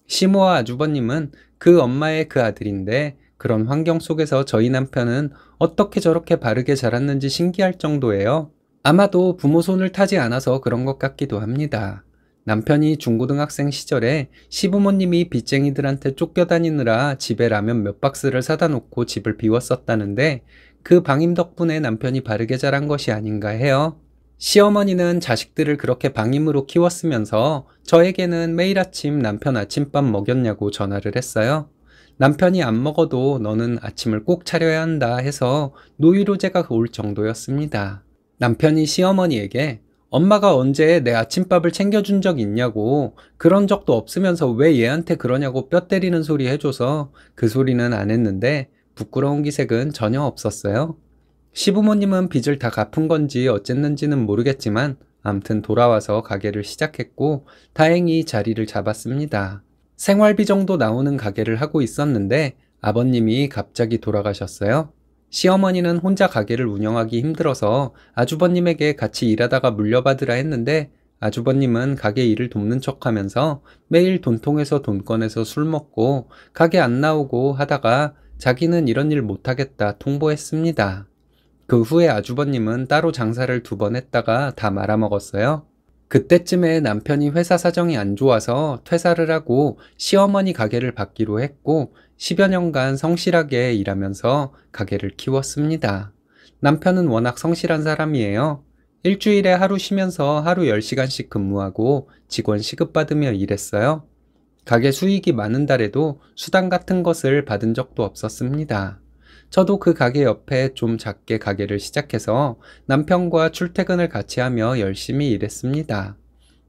시모와 아주버님은 그 엄마의 그 아들인데 그런 환경 속에서 저희 남편은 어떻게 저렇게 바르게 자랐는지 신기할 정도예요. 아마도 부모 손을 타지 않아서 그런 것 같기도 합니다. 남편이 중고등학생 시절에 시부모님이 빚쟁이들한테 쫓겨다니느라 집에 라면 몇 박스를 사다 놓고 집을 비웠었다는데 그 방임 덕분에 남편이 바르게 자란 것이 아닌가 해요. 시어머니는 자식들을 그렇게 방임으로 키웠으면서 저에게는 매일 아침 남편 아침밥 먹였냐고 전화를 했어요. 남편이 안 먹어도 너는 아침을 꼭 차려야 한다 해서 노이로제가 올 정도였습니다. 남편이 시어머니에게 엄마가 언제 내 아침밥을 챙겨준 적 있냐고 그런 적도 없으면서 왜 얘한테 그러냐고 뼈 때리는 소리 해줘서 그 소리는 안 했는데 부끄러운 기색은 전혀 없었어요. 시부모님은 빚을 다 갚은 건지 어쨌는지는 모르겠지만 암튼 돌아와서 가게를 시작했고 다행히 자리를 잡았습니다. 생활비 정도 나오는 가게를 하고 있었는데 아버님이 갑자기 돌아가셨어요. 시어머니는 혼자 가게를 운영하기 힘들어서 아주버님에게 같이 일하다가 물려받으라 했는데 아주버님은 가게 일을 돕는 척 하면서 매일 돈통에서 돈 꺼내서 술 먹고 가게 안 나오고 하다가 자기는 이런 일 못하겠다 통보했습니다. 그 후에 아주버님은 따로 장사를 두 번 했다가 다 말아먹었어요. 그때쯤에 남편이 회사 사정이 안 좋아서 퇴사를 하고 시어머니 가게를 받기로 했고 10여 년간 성실하게 일하면서 가게를 키웠습니다. 남편은 워낙 성실한 사람이에요. 일주일에 하루 쉬면서 하루 10시간씩 근무하고 직원 시급받으며 일했어요. 가게 수익이 많은 달에도 수당 같은 것을 받은 적도 없었습니다. 저도 그 가게 옆에 좀 작게 가게를 시작해서 남편과 출퇴근을 같이 하며 열심히 일했습니다.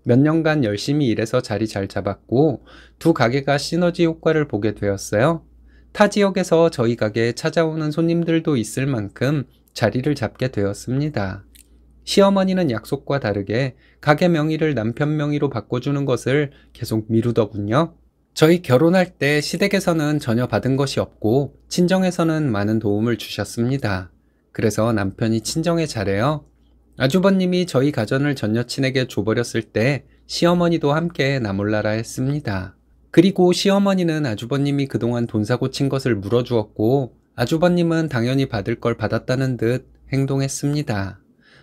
몇 년간 열심히 일해서 자리 잘 잡았고 두 가게가 시너지 효과를 보게 되었어요. 타 지역에서 저희 가게에 찾아오는 손님들도 있을 만큼 자리를 잡게 되었습니다. 시어머니는 약속과 다르게 가게 명의를 남편 명의로 바꿔주는 것을 계속 미루더군요. 저희 결혼할 때 시댁에서는 전혀 받은 것이 없고 친정에서는 많은 도움을 주셨습니다. 그래서 남편이 친정에 잘해요. 아주버님이 저희 가전을 전 여친에게 줘버렸을 때 시어머니도 함께 나몰라라 했습니다. 그리고 시어머니는 아주버님이 그동안 돈 사고 친 것을 물어주었고 아주버님은 당연히 받을 걸 받았다는 듯 행동했습니다.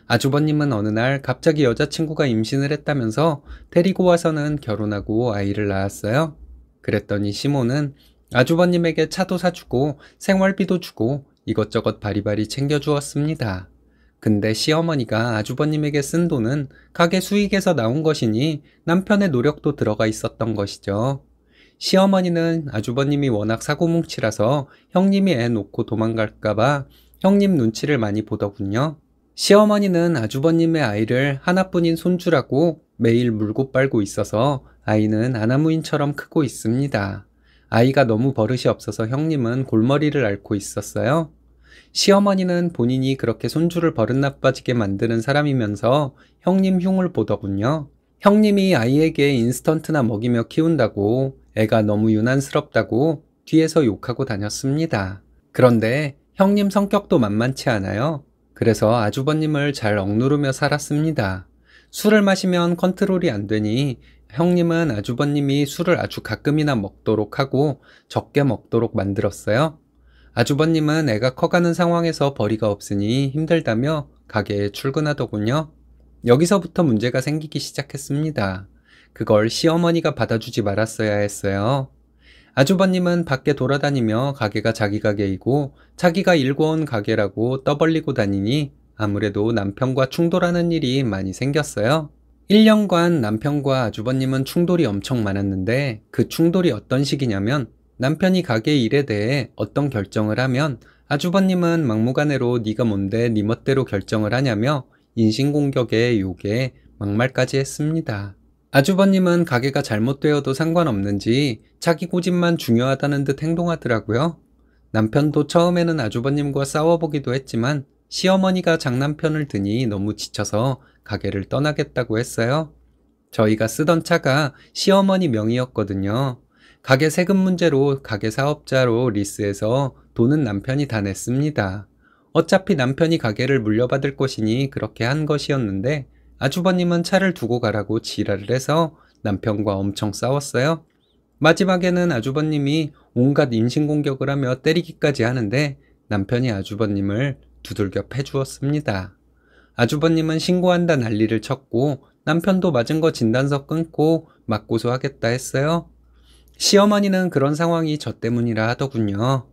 아주버님은 어느 날 갑자기 여자친구가 임신을 했다면서 데리고 와서는 결혼하고 아이를 낳았어요. 그랬더니 시모는 아주버님에게 차도 사주고 생활비도 주고 이것저것 바리바리 챙겨주었습니다. 근데 시어머니가 아주버님에게 쓴 돈은 가게 수익에서 나온 것이니 남편의 노력도 들어가 있었던 것이죠. 시어머니는 아주버님이 워낙 사고뭉치라서 형님이 애 놓고 도망갈까봐 형님 눈치를 많이 보더군요. 시어머니는 아주버님의 아이를 하나뿐인 손주라고 매일 물고 빨고 있어서 아이는 아나무인처럼 크고 있습니다. 아이가 너무 버릇이 없어서 형님은 골머리를 앓고 있었어요. 시어머니는 본인이 그렇게 손주를 버릇 나빠지게 만드는 사람이면서 형님 흉을 보더군요. 형님이 아이에게 인스턴트나 먹이며 키운다고 애가 너무 유난스럽다고 뒤에서 욕하고 다녔습니다. 그런데 형님 성격도 만만치 않아요. 그래서 아주버님을 잘 억누르며 살았습니다. 술을 마시면 컨트롤이 안 되니 형님은 아주버님이 술을 아주 가끔이나 먹도록 하고 적게 먹도록 만들었어요. 아주버님은 애가 커가는 상황에서 벌이가 없으니 힘들다며 가게에 출근하더군요. 여기서부터 문제가 생기기 시작했습니다. 그걸 시어머니가 받아주지 말았어야 했어요. 아주버님은 밖에 돌아다니며 가게가 자기 가게이고 자기가 일궈온 가게라고 떠벌리고 다니니 아무래도 남편과 충돌하는 일이 많이 생겼어요. 1년간 남편과 아주버님은 충돌이 엄청 많았는데 그 충돌이 어떤 식이냐면 남편이 가게 일에 대해 어떤 결정을 하면 아주버님은 막무가내로 네가 뭔데 네 멋대로 결정을 하냐며 인신공격에 욕에 막말까지 했습니다. 아주버님은 가게가 잘못되어도 상관없는지 자기 고집만 중요하다는 듯 행동하더라고요. 남편도 처음에는 아주버님과 싸워보기도 했지만 시어머니가 장남편을 드니 너무 지쳐서 가게를 떠나겠다고 했어요. 저희가 쓰던 차가 시어머니 명의였거든요. 가게 세금 문제로 가게 사업자로 리스해서 돈은 남편이 다 냈습니다. 어차피 남편이 가게를 물려받을 것이니 그렇게 한 것이었는데 아주버님은 차를 두고 가라고 지랄을 해서 남편과 엄청 싸웠어요. 마지막에는 아주버님이 온갖 인신공격을 하며 때리기까지 하는데 남편이 아주버님을 두들겨 패주었습니다. 아주버님은 신고한다 난리를 쳤고 남편도 맞은 거 진단서 끊고 맞고소하겠다 했어요. 시어머니는 그런 상황이 저 때문이라 하더군요.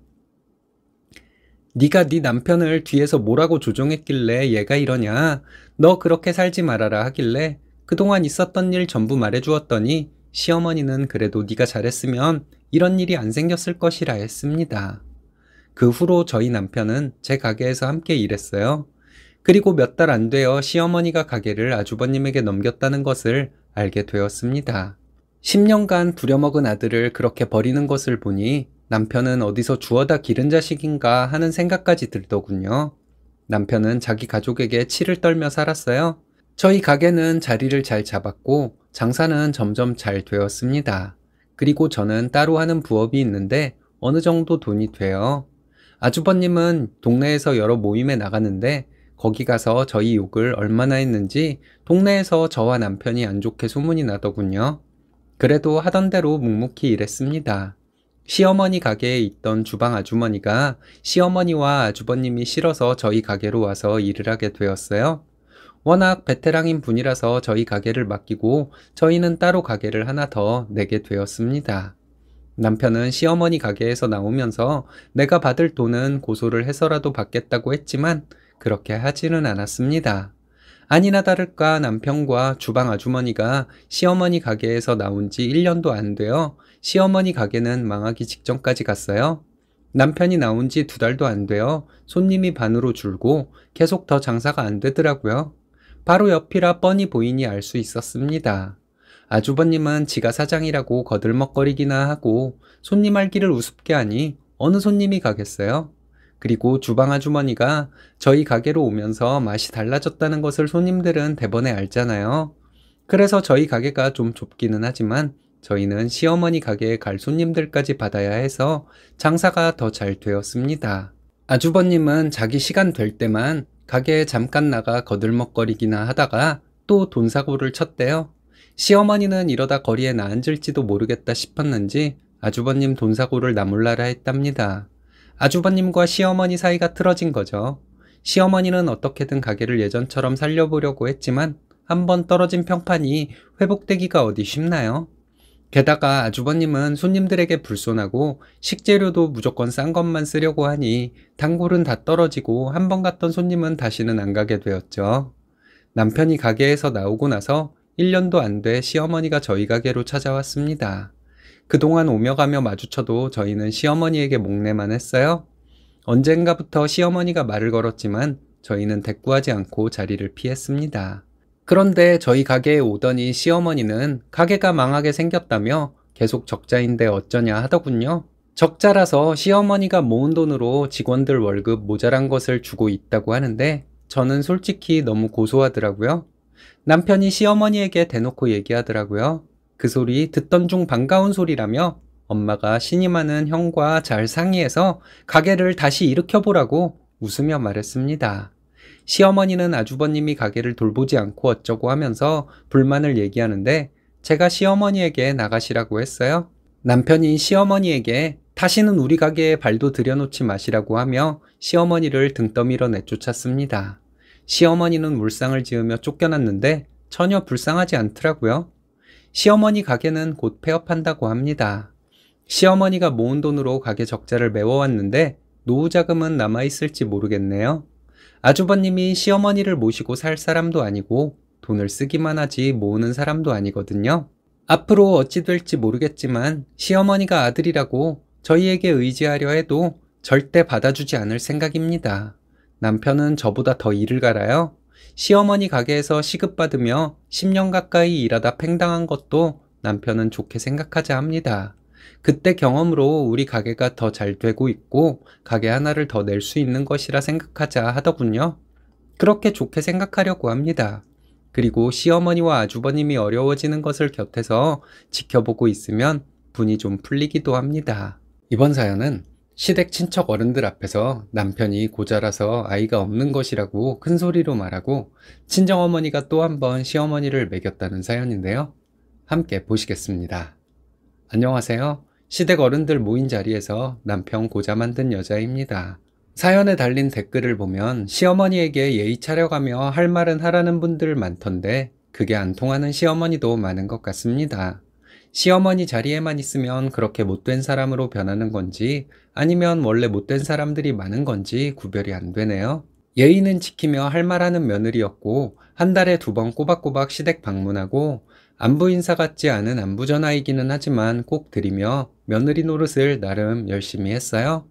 네가 네 남편을 뒤에서 뭐라고 조종했길래 얘가 이러냐? 너 그렇게 살지 말아라 하길래 그동안 있었던 일 전부 말해주었더니 시어머니는 그래도 네가 잘했으면 이런 일이 안 생겼을 것이라 했습니다. 그 후로 저희 남편은 제 가게에서 함께 일했어요. 그리고 몇 달 안 되어 시어머니가 가게를 아주버님에게 넘겼다는 것을 알게 되었습니다. 10년간 부려먹은 아들을 그렇게 버리는 것을 보니 남편은 어디서 주워다 기른 자식인가 하는 생각까지 들더군요. 남편은 자기 가족에게 치를 떨며 살았어요. 저희 가게는 자리를 잘 잡았고 장사는 점점 잘 되었습니다. 그리고 저는 따로 하는 부업이 있는데 어느 정도 돈이 돼요. 아주버님은 동네에서 여러 모임에 나갔는데 거기 가서 저희 욕을 얼마나 했는지 동네에서 저와 남편이 안 좋게 소문이 나더군요. 그래도 하던 대로 묵묵히 일했습니다. 시어머니 가게에 있던 주방 아주머니가 시어머니와 아주버님이 싫어서 저희 가게로 와서 일을 하게 되었어요. 워낙 베테랑인 분이라서 저희 가게를 맡기고 저희는 따로 가게를 하나 더 내게 되었습니다. 남편은 시어머니 가게에서 나오면서 내가 받을 돈은 고소를 해서라도 받겠다고 했지만 그렇게 하지는 않았습니다. 아니나 다를까 남편과 주방 아주머니가 시어머니 가게에서 나온 지 1년도 안 되어 시어머니 가게는 망하기 직전까지 갔어요. 남편이 나온 지 두 달도 안 되어 손님이 반으로 줄고 계속 더 장사가 안 되더라고요. 바로 옆이라 뻔히 보이니 알 수 있었습니다. 아주버님은 지가 사장이라고 거들먹거리기나 하고 손님 알기를 우습게 하니 어느 손님이 가겠어요? 그리고 주방 아주머니가 저희 가게로 오면서 맛이 달라졌다는 것을 손님들은 대번에 알잖아요. 그래서 저희 가게가 좀 좁기는 하지만 저희는 시어머니 가게에 갈 손님들까지 받아야 해서 장사가 더 잘 되었습니다. 아주버님은 자기 시간 될 때만 가게에 잠깐 나가 거들먹거리기나 하다가 또 돈 사고를 쳤대요. 시어머니는 이러다 거리에 나앉을지도 모르겠다 싶었는지 아주버님 돈 사고를 나몰라라 했답니다. 아주버님과 시어머니 사이가 틀어진 거죠. 시어머니는 어떻게든 가게를 예전처럼 살려보려고 했지만 한 번 떨어진 평판이 회복되기가 어디 쉽나요? 게다가 아주버님은 손님들에게 불손하고 식재료도 무조건 싼 것만 쓰려고 하니 단골은 다 떨어지고 한 번 갔던 손님은 다시는 안 가게 되었죠. 남편이 가게에서 나오고 나서 1년도 안 돼 시어머니가 저희 가게로 찾아왔습니다. 그동안 오며 가며 마주쳐도 저희는 시어머니에게 목례만 했어요. 언젠가부터 시어머니가 말을 걸었지만 저희는 대꾸하지 않고 자리를 피했습니다. 그런데 저희 가게에 오더니 시어머니는 가게가 망하게 생겼다며 계속 적자인데 어쩌냐 하더군요. 적자라서 시어머니가 모은 돈으로 직원들 월급 모자란 것을 주고 있다고 하는데 저는 솔직히 너무 고소하더라고요. 남편이 시어머니에게 대놓고 얘기하더라고요. 그 소리 듣던 중 반가운 소리라며 엄마가 신임하는 형과 잘 상의해서 가게를 다시 일으켜보라고 웃으며 말했습니다. 시어머니는 아주버님이 가게를 돌보지 않고 어쩌고 하면서 불만을 얘기하는데 제가 시어머니에게 나가시라고 했어요. 남편인 시어머니에게 다시는 우리 가게에 발도 들여놓지 마시라고 하며 시어머니를 등떠밀어 내쫓았습니다. 시어머니는 물상을 지으며 쫓겨났는데 전혀 불쌍하지 않더라고요. 시어머니 가게는 곧 폐업한다고 합니다. 시어머니가 모은 돈으로 가게 적자를 메워왔는데 노후 자금은 남아있을지 모르겠네요. 아주버님이 시어머니를 모시고 살 사람도 아니고 돈을 쓰기만 하지 모으는 사람도 아니거든요. 앞으로 어찌 될지 모르겠지만 시어머니가 아들이라고 저희에게 의지하려 해도 절대 받아주지 않을 생각입니다. 남편은 저보다 더 일을 갈아요. 시어머니 가게에서 시급받으며 10년 가까이 일하다 팽당한 것도 남편은 좋게 생각하자 합니다. 그때 경험으로 우리 가게가 더 잘 되고 있고 가게 하나를 더 낼 수 있는 것이라 생각하자 하더군요. 그렇게 좋게 생각하려고 합니다. 그리고 시어머니와 아주버님이 어려워지는 것을 곁에서 지켜보고 있으면 분이 좀 풀리기도 합니다. 이번 사연은 시댁 친척 어른들 앞에서 남편이 고자라서 아이가 없는 것이라고 큰 소리로 말하고 친정어머니가 또 한 번 시어머니를 매겼다는 사연인데요. 함께 보시겠습니다. 안녕하세요. 시댁 어른들 모인 자리에서 남편 고자 만든 여자입니다. 사연에 달린 댓글을 보면 시어머니에게 예의 차려가며 할 말은 하라는 분들 많던데 그게 안 통하는 시어머니도 많은 것 같습니다. 시어머니 자리에만 있으면 그렇게 못된 사람으로 변하는 건지 아니면 원래 못된 사람들이 많은 건지 구별이 안 되네요. 예의는 지키며 할 말하는 며느리였고 한 달에 두 번 꼬박꼬박 시댁 방문하고 안부 인사 같지 않은 안부 전화이기는 하지만 꼭 드리며 며느리 노릇을 나름 열심히 했어요.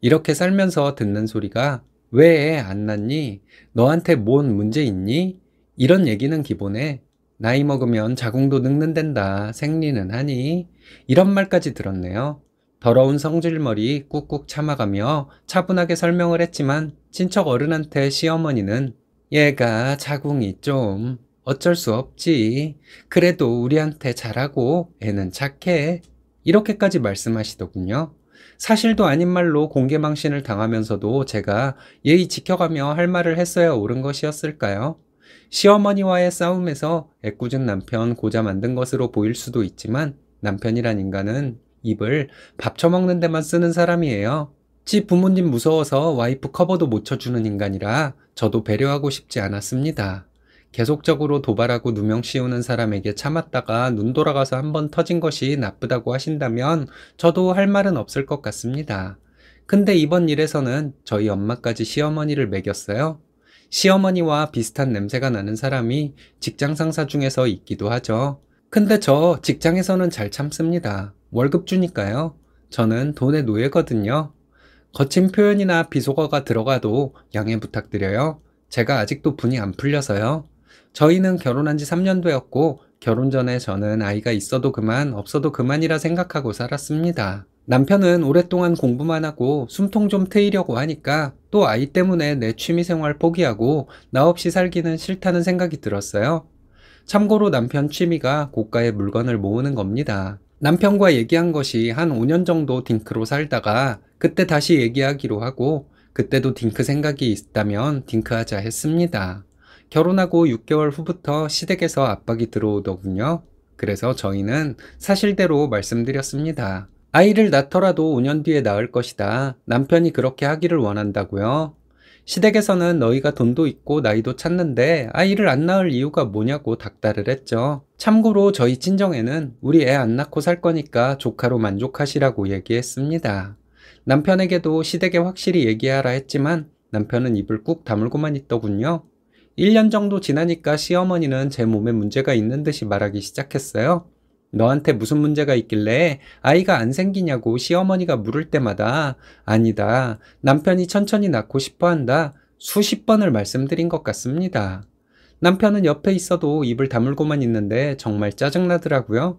이렇게 살면서 듣는 소리가 왜 안 났니? 너한테 뭔 문제 있니? 이런 얘기는 기본에 나이 먹으면 자궁도 늙는댄다. 생리는 하니. 이런 말까지 들었네요. 더러운 성질머리 꾹꾹 참아가며 차분하게 설명을 했지만 친척 어른한테 시어머니는 얘가 자궁이 좀 어쩔 수 없지. 그래도 우리한테 잘하고 애는 착해. 이렇게까지 말씀하시더군요. 사실도 아닌 말로 공개망신을 당하면서도 제가 예의 지켜가며 할 말을 했어야 옳은 것이었을까요? 시어머니와의 싸움에서 애꿎은 남편 고자 만든 것으로 보일 수도 있지만 남편이란 인간은 입을 밥 처먹는 데만 쓰는 사람이에요. 지 부모님 무서워서 와이프 커버도 못 쳐주는 인간이라 저도 배려하고 싶지 않았습니다. 계속적으로 도발하고 누명 씌우는 사람에게 참았다가 눈 돌아가서 한번 터진 것이 나쁘다고 하신다면 저도 할 말은 없을 것 같습니다. 근데 이번 일에서는 저희 엄마까지 시어머니를 매겼어요. 시어머니와 비슷한 냄새가 나는 사람이 직장 상사 중에서 있기도 하죠. 근데 저 직장에서는 잘 참습니다. 월급 주니까요. 저는 돈의 노예거든요. 거친 표현이나 비속어가 들어가도 양해 부탁드려요. 제가 아직도 분이 안 풀려서요. 저희는 결혼한 지 3년 되었고, 결혼 전에 저는 아이가 있어도 그만, 없어도 그만이라 생각하고 살았습니다. 남편은 오랫동안 공부만 하고 숨통 좀 트이려고 하니까 또 아이 때문에 내 취미생활 포기하고 나 없이 살기는 싫다는 생각이 들었어요. 참고로 남편 취미가 고가의 물건을 모으는 겁니다. 남편과 얘기한 것이 한 5년 정도 딩크로 살다가 그때 다시 얘기하기로 하고 그때도 딩크 생각이 있다면 딩크하자 했습니다. 결혼하고 6개월 후부터 시댁에서 압박이 들어오더군요. 그래서 저희는 사실대로 말씀드렸습니다. 아이를 낳더라도 5년 뒤에 낳을 것이다. 남편이 그렇게 하기를 원한다고요. 시댁에서는 너희가 돈도 있고 나이도 찾는데 아이를 안 낳을 이유가 뭐냐고 닥달을 했죠. 참고로 저희 친정에는 우리 애 안 낳고 살 거니까 조카로 만족하시라고 얘기했습니다. 남편에게도 시댁에 확실히 얘기하라 했지만 남편은 입을 꾹 다물고만 있더군요. 1년 정도 지나니까 시어머니는 제 몸에 문제가 있는 듯이 말하기 시작했어요. 너한테 무슨 문제가 있길래 아이가 안 생기냐고 시어머니가 물을 때마다 아니다. 남편이 천천히 낳고 싶어 한다. 수십 번을 말씀드린 것 같습니다. 남편은 옆에 있어도 입을 다물고만 있는데 정말 짜증나더라고요.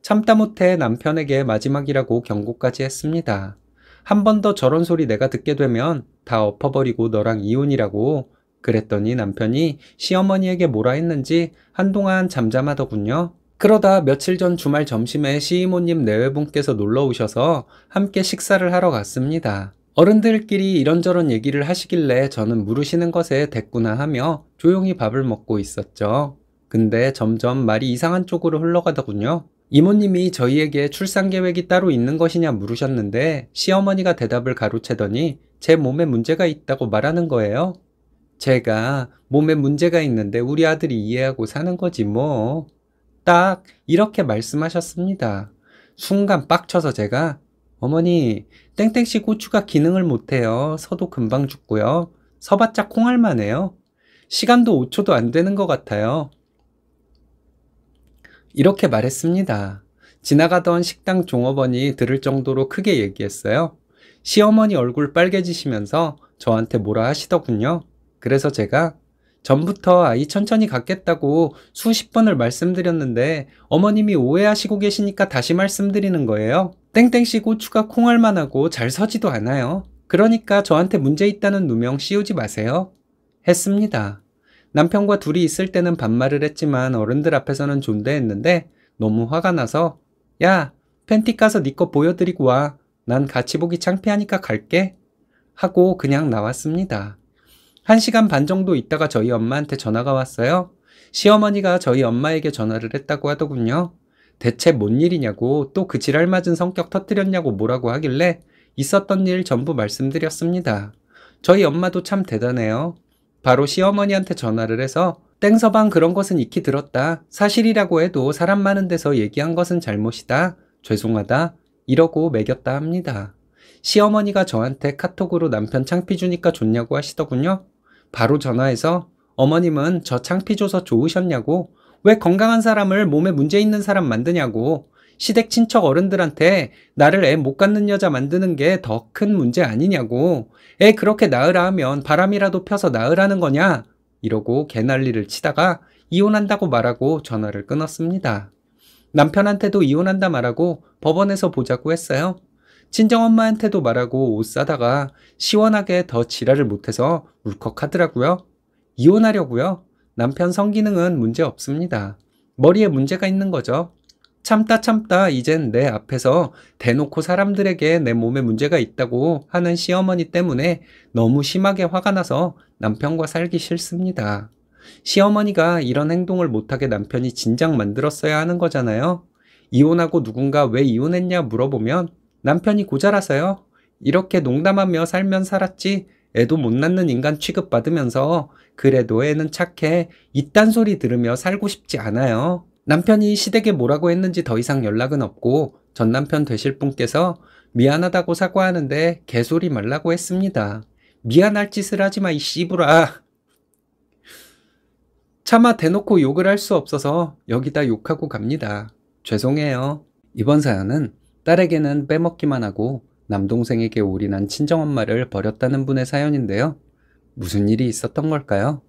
참다 못해 남편에게 마지막이라고 경고까지 했습니다. 한 번 더 저런 소리 내가 듣게 되면 다 엎어버리고 너랑 이혼이라고 그랬더니 남편이 시어머니에게 뭐라 했는지 한동안 잠잠하더군요. 그러다 며칠 전 주말 점심에 시이모님 내외분께서 네 놀러 오셔서 함께 식사를 하러 갔습니다. 어른들끼리 이런저런 얘기를 하시길래 저는 물으시는 것에 됐구나 하며 조용히 밥을 먹고 있었죠. 근데 점점 말이 이상한 쪽으로 흘러가더군요. 이모님이 저희에게 출산 계획이 따로 있는 것이냐 물으셨는데 시어머니가 대답을 가로채더니 제 몸에 문제가 있다고 말하는 거예요. 제가 몸에 문제가 있는데 우리 아들이 이해하고 사는 거지 뭐. 딱 이렇게 말씀하셨습니다. 순간 빡쳐서 제가 어머니 땡땡씨 고추가 기능을 못해요. 서도 금방 죽고요. 서봤자 콩알만 해요. 시간도 5초도 안 되는 것 같아요. 이렇게 말했습니다. 지나가던 식당 종업원이 들을 정도로 크게 얘기했어요. 시어머니 얼굴 빨개지시면서 저한테 뭐라 하시더군요. 그래서 제가 전부터 아이 천천히 갔겠다고 수십 번을 말씀드렸는데 어머님이 오해하시고 계시니까 다시 말씀드리는 거예요. 땡땡씨 고추가 콩알만하고 잘 서지도 않아요. 그러니까 저한테 문제 있다는 누명 씌우지 마세요. 했습니다. 남편과 둘이 있을 때는 반말을 했지만 어른들 앞에서는 존대했는데 너무 화가 나서 야 팬티 까서 네 거 보여드리고 와. 난 같이 보기 창피하니까 갈게. 하고 그냥 나왔습니다. 한시간반 정도 있다가 저희 엄마한테 전화가 왔어요. 시어머니가 저희 엄마에게 전화를 했다고 하더군요. 대체 뭔 일이냐고 또 그 지랄 맞은 성격 터뜨렸냐고 뭐라고 하길래 있었던 일 전부 말씀드렸습니다. 저희 엄마도 참 대단해요. 바로 시어머니한테 전화를 해서 땡서방 그런 것은 익히 들었다. 사실이라고 해도 사람 많은 데서 얘기한 것은 잘못이다. 죄송하다. 이러고 매겼다 합니다. 시어머니가 저한테 카톡으로 남편 창피 주니까 좋냐고 하시더군요. 바로 전화해서 어머님은 저 창피 조서 좋으셨냐고 왜 건강한 사람을 몸에 문제 있는 사람 만드냐고 시댁 친척 어른들한테 나를 애 못 갖는 여자 만드는 게 더 큰 문제 아니냐고 애 그렇게 낳으라 하면 바람이라도 펴서 낳으라는 거냐 이러고 개난리를 치다가 이혼한다고 말하고 전화를 끊었습니다. 남편한테도 이혼한다 말하고 법원에서 보자고 했어요. 친정엄마한테도 말하고 옷 사다가 시원하게 더 지랄을 못해서 울컥하더라고요. 이혼하려고요. 남편 성기능은 문제 없습니다. 머리에 문제가 있는 거죠. 참다 참다 이젠 내 앞에서 대놓고 사람들에게 내 몸에 문제가 있다고 하는 시어머니 때문에 너무 심하게 화가 나서 남편과 살기 싫습니다. 시어머니가 이런 행동을 못하게 남편이 진작 만들었어야 하는 거잖아요. 이혼하고 누군가 왜 이혼했냐 물어보면 남편이 고자라서요. 이렇게 농담하며 살면 살았지 애도 못 낳는 인간 취급받으면서 그래도 애는 착해 이딴 소리 들으며 살고 싶지 않아요. 남편이 시댁에 뭐라고 했는지 더 이상 연락은 없고 전 남편 되실 분께서 미안하다고 사과하는데 개소리 말라고 했습니다. 미안할 짓을 하지 마 이 씨부라. 차마 대놓고 욕을 할 수 없어서 여기다 욕하고 갑니다. 죄송해요. 이번 사연은 딸에게는 빼먹기만 하고 남동생에게 올인한 친정엄마를 버렸다는 분의 사연인데요. 무슨 일이 있었던 걸까요?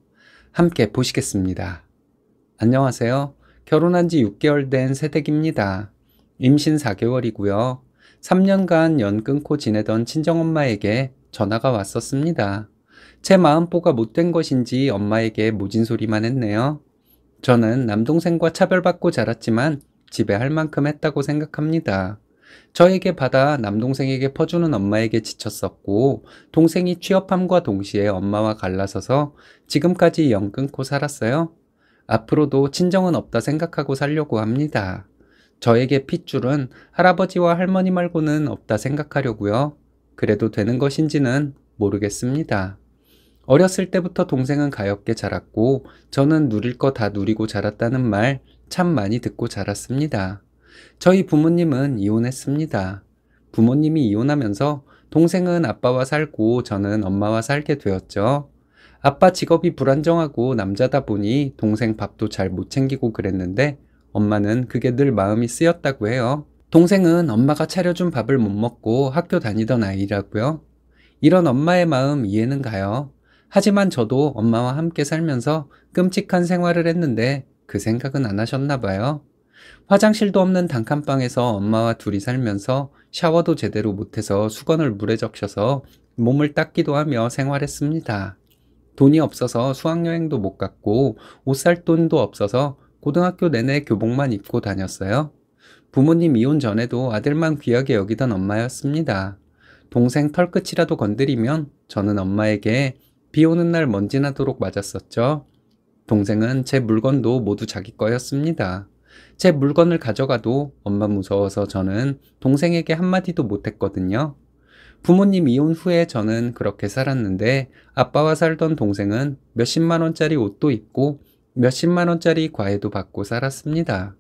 함께 보시겠습니다. 안녕하세요. 결혼한 지 6개월 된 새댁입니다. 임신 4개월이고요. 3년간 연 끊고 지내던 친정엄마에게 전화가 왔었습니다. 제 마음보가 못된 것인지 엄마에게 모진 소리만 했네요. 저는 남동생과 차별받고 자랐지만 집에 할 만큼 했다고 생각합니다. 저에게 받아 남동생에게 퍼주는 엄마에게 지쳤었고 동생이 취업함과 동시에 엄마와 갈라서서 지금까지 연 끊고 살았어요. 앞으로도 친정은 없다 생각하고 살려고 합니다. 저에게 핏줄은 할아버지와 할머니 말고는 없다 생각하려고요. 그래도 되는 것인지는 모르겠습니다. 어렸을 때부터 동생은 가엾게 자랐고 저는 누릴 거 다 누리고 자랐다는 말 참 많이 듣고 자랐습니다. 저희 부모님은 이혼했습니다. 부모님이 이혼하면서 동생은 아빠와 살고 저는 엄마와 살게 되었죠. 아빠 직업이 불안정하고 남자다 보니 동생 밥도 잘 못 챙기고 그랬는데 엄마는 그게 늘 마음이 쓰였다고 해요. 동생은 엄마가 차려준 밥을 못 먹고 학교 다니던 아이라고요. 이런 엄마의 마음 이해는 가요. 하지만 저도 엄마와 함께 살면서 끔찍한 생활을 했는데 그 생각은 안 하셨나 봐요. 화장실도 없는 단칸방에서 엄마와 둘이 살면서 샤워도 제대로 못해서 수건을 물에 적셔서 몸을 닦기도 하며 생활했습니다. 돈이 없어서 수학여행도 못 갔고 옷 살 돈도 없어서 고등학교 내내 교복만 입고 다녔어요. 부모님 이혼 전에도 아들만 귀하게 여기던 엄마였습니다. 동생 털끝이라도 건드리면 저는 엄마에게 비 오는 날 먼지 나도록 맞았었죠. 동생은 제 물건도 모두 자기 거였습니다. 제 물건을 가져가도 엄마 무서워서 저는 동생에게 한마디도 못했거든요. 부모님 이혼 후에 저는 그렇게 살았는데 아빠와 살던 동생은 몇십만 원짜리 옷도 입고 몇십만 원짜리 과외도 받고 살았습니다.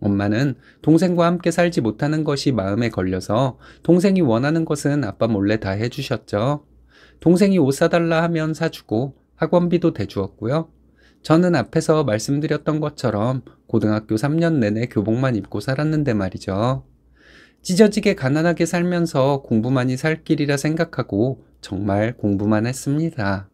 엄마는 동생과 함께 살지 못하는 것이 마음에 걸려서 동생이 원하는 것은 아빠 몰래 다 해주셨죠. 동생이 옷 사달라 하면 사주고 학원비도 대주었고요. 저는 앞에서 말씀드렸던 것처럼 고등학교 3년 내내 교복만 입고 살았는데 말이죠. 찢어지게 가난하게 살면서 공부만이 살 길이라 생각하고 정말 공부만 했습니다.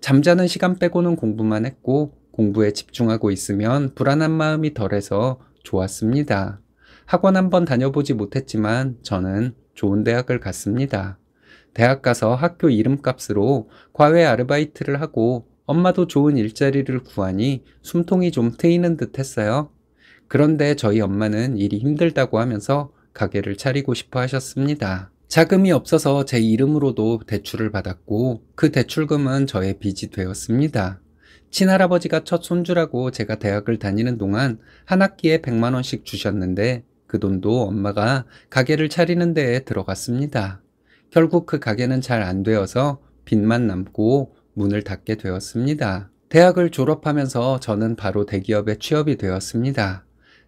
잠자는 시간 빼고는 공부만 했고 공부에 집중하고 있으면 불안한 마음이 덜해서 좋았습니다. 학원 한번 다녀보지 못했지만 저는 좋은 대학을 갔습니다. 대학 가서 학교 이름값으로 과외 아르바이트를 하고 엄마도 좋은 일자리를 구하니 숨통이 좀 트이는 듯 했어요. 그런데 저희 엄마는 일이 힘들다고 하면서 가게를 차리고 싶어 하셨습니다. 자금이 없어서 제 이름으로도 대출을 받았고 그 대출금은 저의 빚이 되었습니다. 친할아버지가 첫 손주라고 제가 대학을 다니는 동안 한 학기에 100만원씩 주셨는데 그 돈도 엄마가 가게를 차리는 데에 들어갔습니다. 결국 그 가게는 잘 안 되어서 빚만 남고 문을 닫게 되었습니다. 대학을 졸업하면서 저는 바로 대기업에 취업이 되었습니다.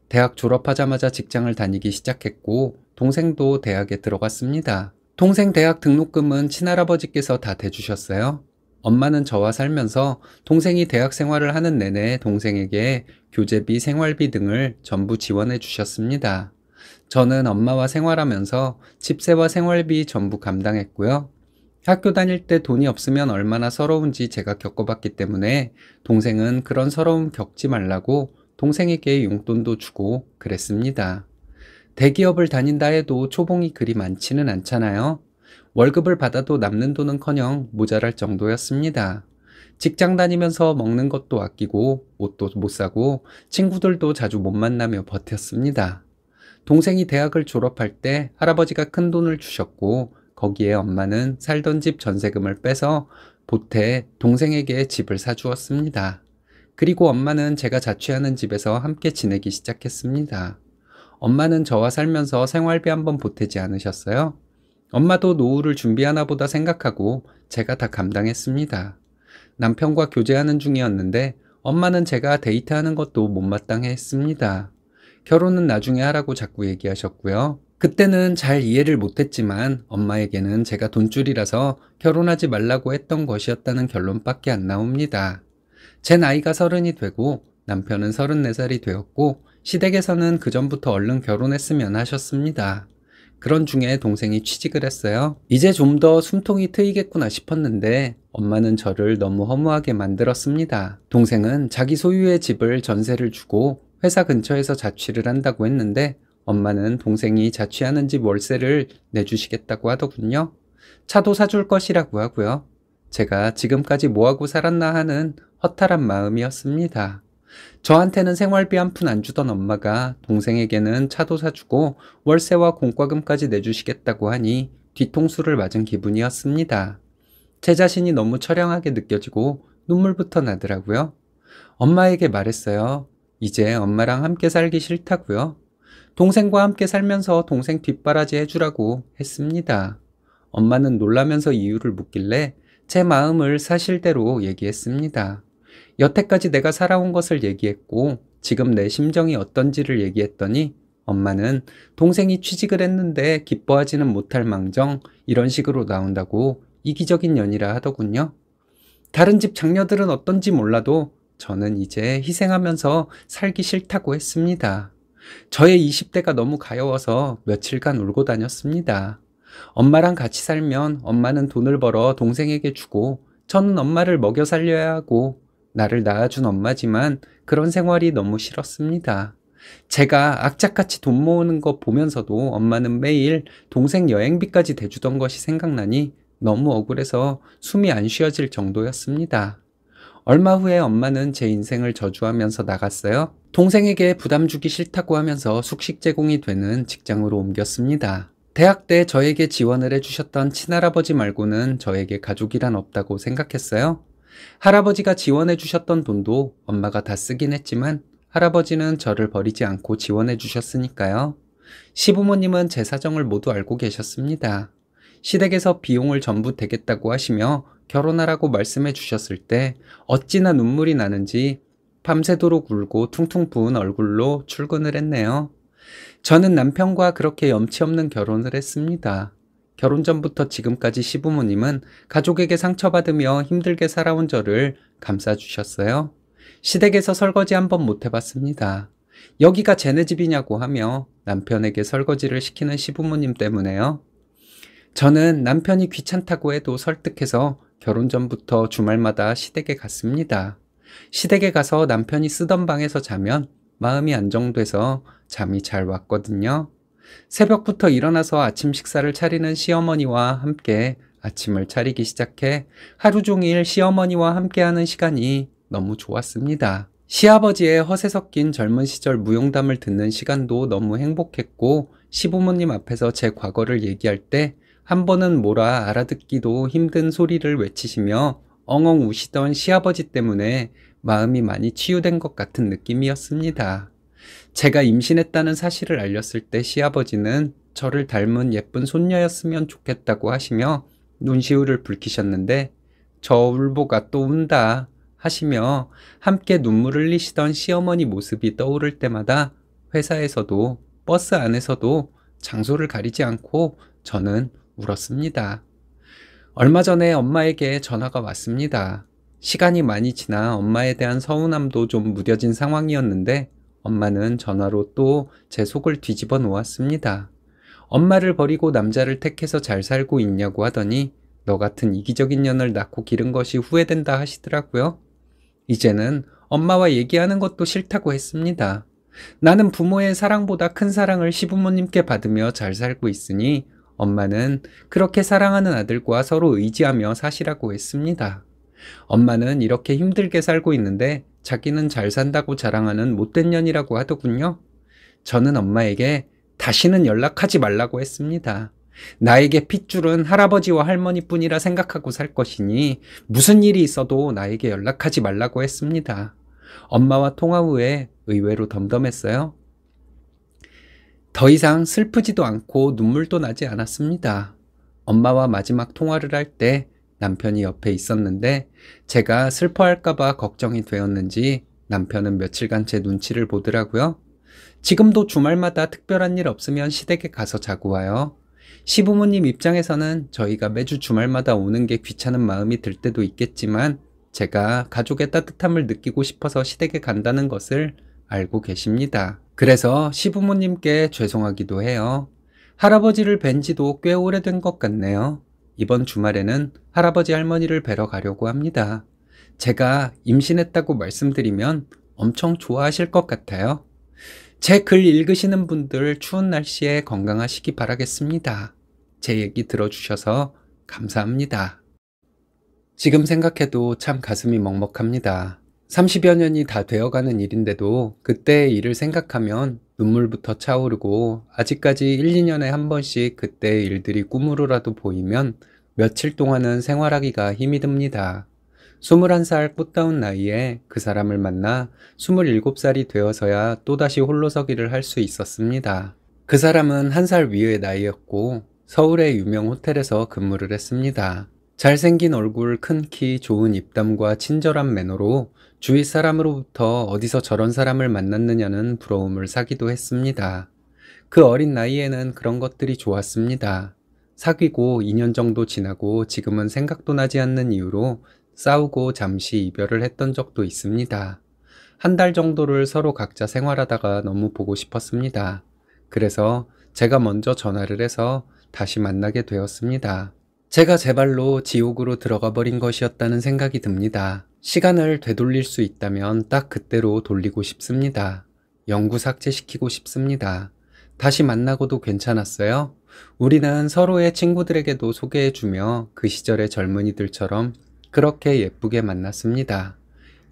대학 졸업하자마자 직장을 다니기 시작했고 동생도 대학에 들어갔습니다. 동생 대학 등록금은 친할아버지께서 다 대주셨어요. 엄마는 저와 살면서 동생이 대학 생활을 하는 내내 동생에게 교재비, 생활비 등을 전부 지원해 주셨습니다. 저는 엄마와 생활하면서 집세와 생활비 전부 감당했고요. 학교 다닐 때 돈이 없으면 얼마나 서러운지 제가 겪어봤기 때문에 동생은 그런 서러움 겪지 말라고 동생에게 용돈도 주고 그랬습니다. 대기업을 다닌다 해도 초봉이 그리 많지는 않잖아요. 월급을 받아도 남는 돈은커녕 모자랄 정도였습니다. 직장 다니면서 먹는 것도 아끼고 옷도 못 사고 친구들도 자주 못 만나며 버텼습니다. 동생이 대학을 졸업할 때 할아버지가 큰 돈을 주셨고 거기에 엄마는 살던 집 전세금을 빼서 보태 동생에게 집을 사주었습니다. 그리고 엄마는 제가 자취하는 집에서 함께 지내기 시작했습니다. 엄마는 저와 살면서 생활비 한 번 보태지 않으셨어요? 엄마도 노후를 준비하나 보다 생각하고 제가 다 감당했습니다. 남편과 교제하는 중이었는데 엄마는 제가 데이트하는 것도 못마땅해 했습니다. 결혼은 나중에 하라고 자꾸 얘기하셨고요. 그때는 잘 이해를 못했지만 엄마에게는 제가 돈줄이라서 결혼하지 말라고 했던 것이었다는 결론밖에 안 나옵니다. 제 나이가 서른이 되고 남편은 서른네 살이 되었고 시댁에서는 그전부터 얼른 결혼했으면 하셨습니다. 그런 중에 동생이 취직을 했어요. 이제 좀 더 숨통이 트이겠구나 싶었는데 엄마는 저를 너무 허무하게 만들었습니다. 동생은 자기 소유의 집을 전세를 주고 회사 근처에서 자취를 한다고 했는데 엄마는 동생이 자취하는 집 월세를 내주시겠다고 하더군요. 차도 사줄 것이라고 하고요. 제가 지금까지 뭐하고 살았나 하는 허탈한 마음이었습니다. 저한테는 생활비 한 푼 안 주던 엄마가 동생에게는 차도 사주고 월세와 공과금까지 내주시겠다고 하니 뒤통수를 맞은 기분이었습니다. 제 자신이 너무 처량하게 느껴지고 눈물부터 나더라고요. 엄마에게 말했어요. 이제 엄마랑 함께 살기 싫다고요. 동생과 함께 살면서 동생 뒷바라지 해주라고 했습니다. 엄마는 놀라면서 이유를 묻길래 제 마음을 사실대로 얘기했습니다. 여태까지 내가 살아온 것을 얘기했고 지금 내 심정이 어떤지를 얘기했더니 엄마는 동생이 취직을 했는데 기뻐하지는 못할 망정 이런 식으로 나온다고 이기적인 년이라 하더군요. 다른 집 장녀들은 어떤지 몰라도 저는 이제 희생하면서 살기 싫다고 했습니다. 저의 20대가 너무 가여워서 며칠간 울고 다녔습니다. 엄마랑 같이 살면 엄마는 돈을 벌어 동생에게 주고 저는 엄마를 먹여 살려야 하고 나를 낳아준 엄마지만 그런 생활이 너무 싫었습니다. 제가 악착같이 돈 모으는 거 보면서도 엄마는 매일 동생 여행비까지 대주던 것이 생각나니 너무 억울해서 숨이 안 쉬어질 정도였습니다. 얼마 후에 엄마는 제 인생을 저주하면서 나갔어요. 동생에게 부담 주기 싫다고 하면서 숙식 제공이 되는 직장으로 옮겼습니다. 대학 때 저에게 지원을 해주셨던 친할아버지 말고는 저에게 가족이란 없다고 생각했어요. 할아버지가 지원해주셨던 돈도 엄마가 다 쓰긴 했지만 할아버지는 저를 버리지 않고 지원해주셨으니까요. 시부모님은 제 사정을 모두 알고 계셨습니다. 시댁에서 비용을 전부 대겠다고 하시며 결혼하라고 말씀해 주셨을 때 어찌나 눈물이 나는지 밤새도록 울고 퉁퉁 부은 얼굴로 출근을 했네요. 저는 남편과 그렇게 염치 없는 결혼을 했습니다. 결혼 전부터 지금까지 시부모님은 가족에게 상처받으며 힘들게 살아온 저를 감싸주셨어요. 시댁에서 설거지 한 번 못 해봤습니다. 여기가 제네 집이냐고 하며 남편에게 설거지를 시키는 시부모님 때문에요. 저는 남편이 귀찮다고 해도 설득해서 결혼 전부터 주말마다 시댁에 갔습니다. 시댁에 가서 남편이 쓰던 방에서 자면 마음이 안정돼서 잠이 잘 왔거든요. 새벽부터 일어나서 아침 식사를 차리는 시어머니와 함께 아침을 차리기 시작해 하루 종일 시어머니와 함께하는 시간이 너무 좋았습니다. 시아버지의 허세 섞인 젊은 시절 무용담을 듣는 시간도 너무 행복했고 시부모님 앞에서 제 과거를 얘기할 때 한 번은 몰아 알아듣기도 힘든 소리를 외치시며 엉엉 우시던 시아버지 때문에 마음이 많이 치유된 것 같은 느낌이었습니다. 제가 임신했다는 사실을 알렸을 때 시아버지는 저를 닮은 예쁜 손녀였으면 좋겠다고 하시며 눈시울을 붉히셨는데 저 울보가 또 운다 하시며 함께 눈물 흘리시던 시어머니 모습이 떠오를 때마다 회사에서도 버스 안에서도 장소를 가리지 않고 저는 울었습니다. 얼마 전에 엄마에게 전화가 왔습니다. 시간이 많이 지나 엄마에 대한 서운함도 좀 무뎌진 상황이었는데 엄마는 전화로 또 제 속을 뒤집어 놓았습니다. 엄마를 버리고 남자를 택해서 잘 살고 있냐고 하더니 너 같은 이기적인 년을 낳고 기른 것이 후회된다 하시더라고요. 이제는 엄마와 얘기하는 것도 싫다고 했습니다. 나는 부모의 사랑보다 큰 사랑을 시부모님께 받으며 잘 살고 있으니 엄마는 그렇게 사랑하는 아들과 서로 의지하며 사시라고 했습니다. 엄마는 이렇게 힘들게 살고 있는데 자기는 잘 산다고 자랑하는 못된 년이라고 하더군요. 저는 엄마에게 다시는 연락하지 말라고 했습니다. 나에게 핏줄은 할아버지와 할머니뿐이라 생각하고 살 것이니 무슨 일이 있어도 나에게 연락하지 말라고 했습니다. 엄마와 통화 후에 의외로 덤덤했어요. 더 이상 슬프지도 않고 눈물도 나지 않았습니다. 엄마와 마지막 통화를 할 때 남편이 옆에 있었는데 제가 슬퍼할까봐 걱정이 되었는지 남편은 며칠간 제 눈치를 보더라고요. 지금도 주말마다 특별한 일 없으면 시댁에 가서 자고 와요. 시부모님 입장에서는 저희가 매주 주말마다 오는 게 귀찮은 마음이 들 때도 있겠지만 제가 가족의 따뜻함을 느끼고 싶어서 시댁에 간다는 것을 알고 계십니다. 그래서 시부모님께 죄송하기도 해요. 할아버지를 뵌 지도 꽤 오래된 것 같네요. 이번 주말에는 할아버지 할머니를 뵈러 가려고 합니다. 제가 임신했다고 말씀드리면 엄청 좋아하실 것 같아요. 제 글 읽으시는 분들 추운 날씨에 건강하시기 바라겠습니다. 제 얘기 들어주셔서 감사합니다. 지금 생각해도 참 가슴이 먹먹합니다. 30여 년이 다 되어가는 일인데도 그때의 일을 생각하면 눈물부터 차오르고 아직까지 1, 2년에 한 번씩 그때의 일들이 꿈으로라도 보이면 며칠 동안은 생활하기가 힘이 듭니다. 21살 꽃다운 나이에 그 사람을 만나 27살이 되어서야 또다시 홀로서기를 할 수 있었습니다. 그 사람은 한 살 위의 나이였고 서울의 유명 호텔에서 근무를 했습니다. 잘생긴 얼굴, 큰 키, 좋은 입담과 친절한 매너로 주위 사람으로부터 어디서 저런 사람을 만났느냐는 부러움을 사기도 했습니다. 그 어린 나이에는 그런 것들이 좋았습니다. 사귀고 2년 정도 지나고 지금은 생각도 나지 않는 이유로 싸우고 잠시 이별을 했던 적도 있습니다. 한 달 정도를 서로 각자 생활하다가 너무 보고 싶었습니다. 그래서 제가 먼저 전화를 해서 다시 만나게 되었습니다. 제가 제발로 지옥으로 들어가 버린 것이었다는 생각이 듭니다. 시간을 되돌릴 수 있다면 딱 그때로 돌리고 싶습니다. 영구 삭제시키고 싶습니다. 다시 만나고도 괜찮았어요? 우리는 서로의 친구들에게도 소개해주며 그 시절의 젊은이들처럼 그렇게 예쁘게 만났습니다.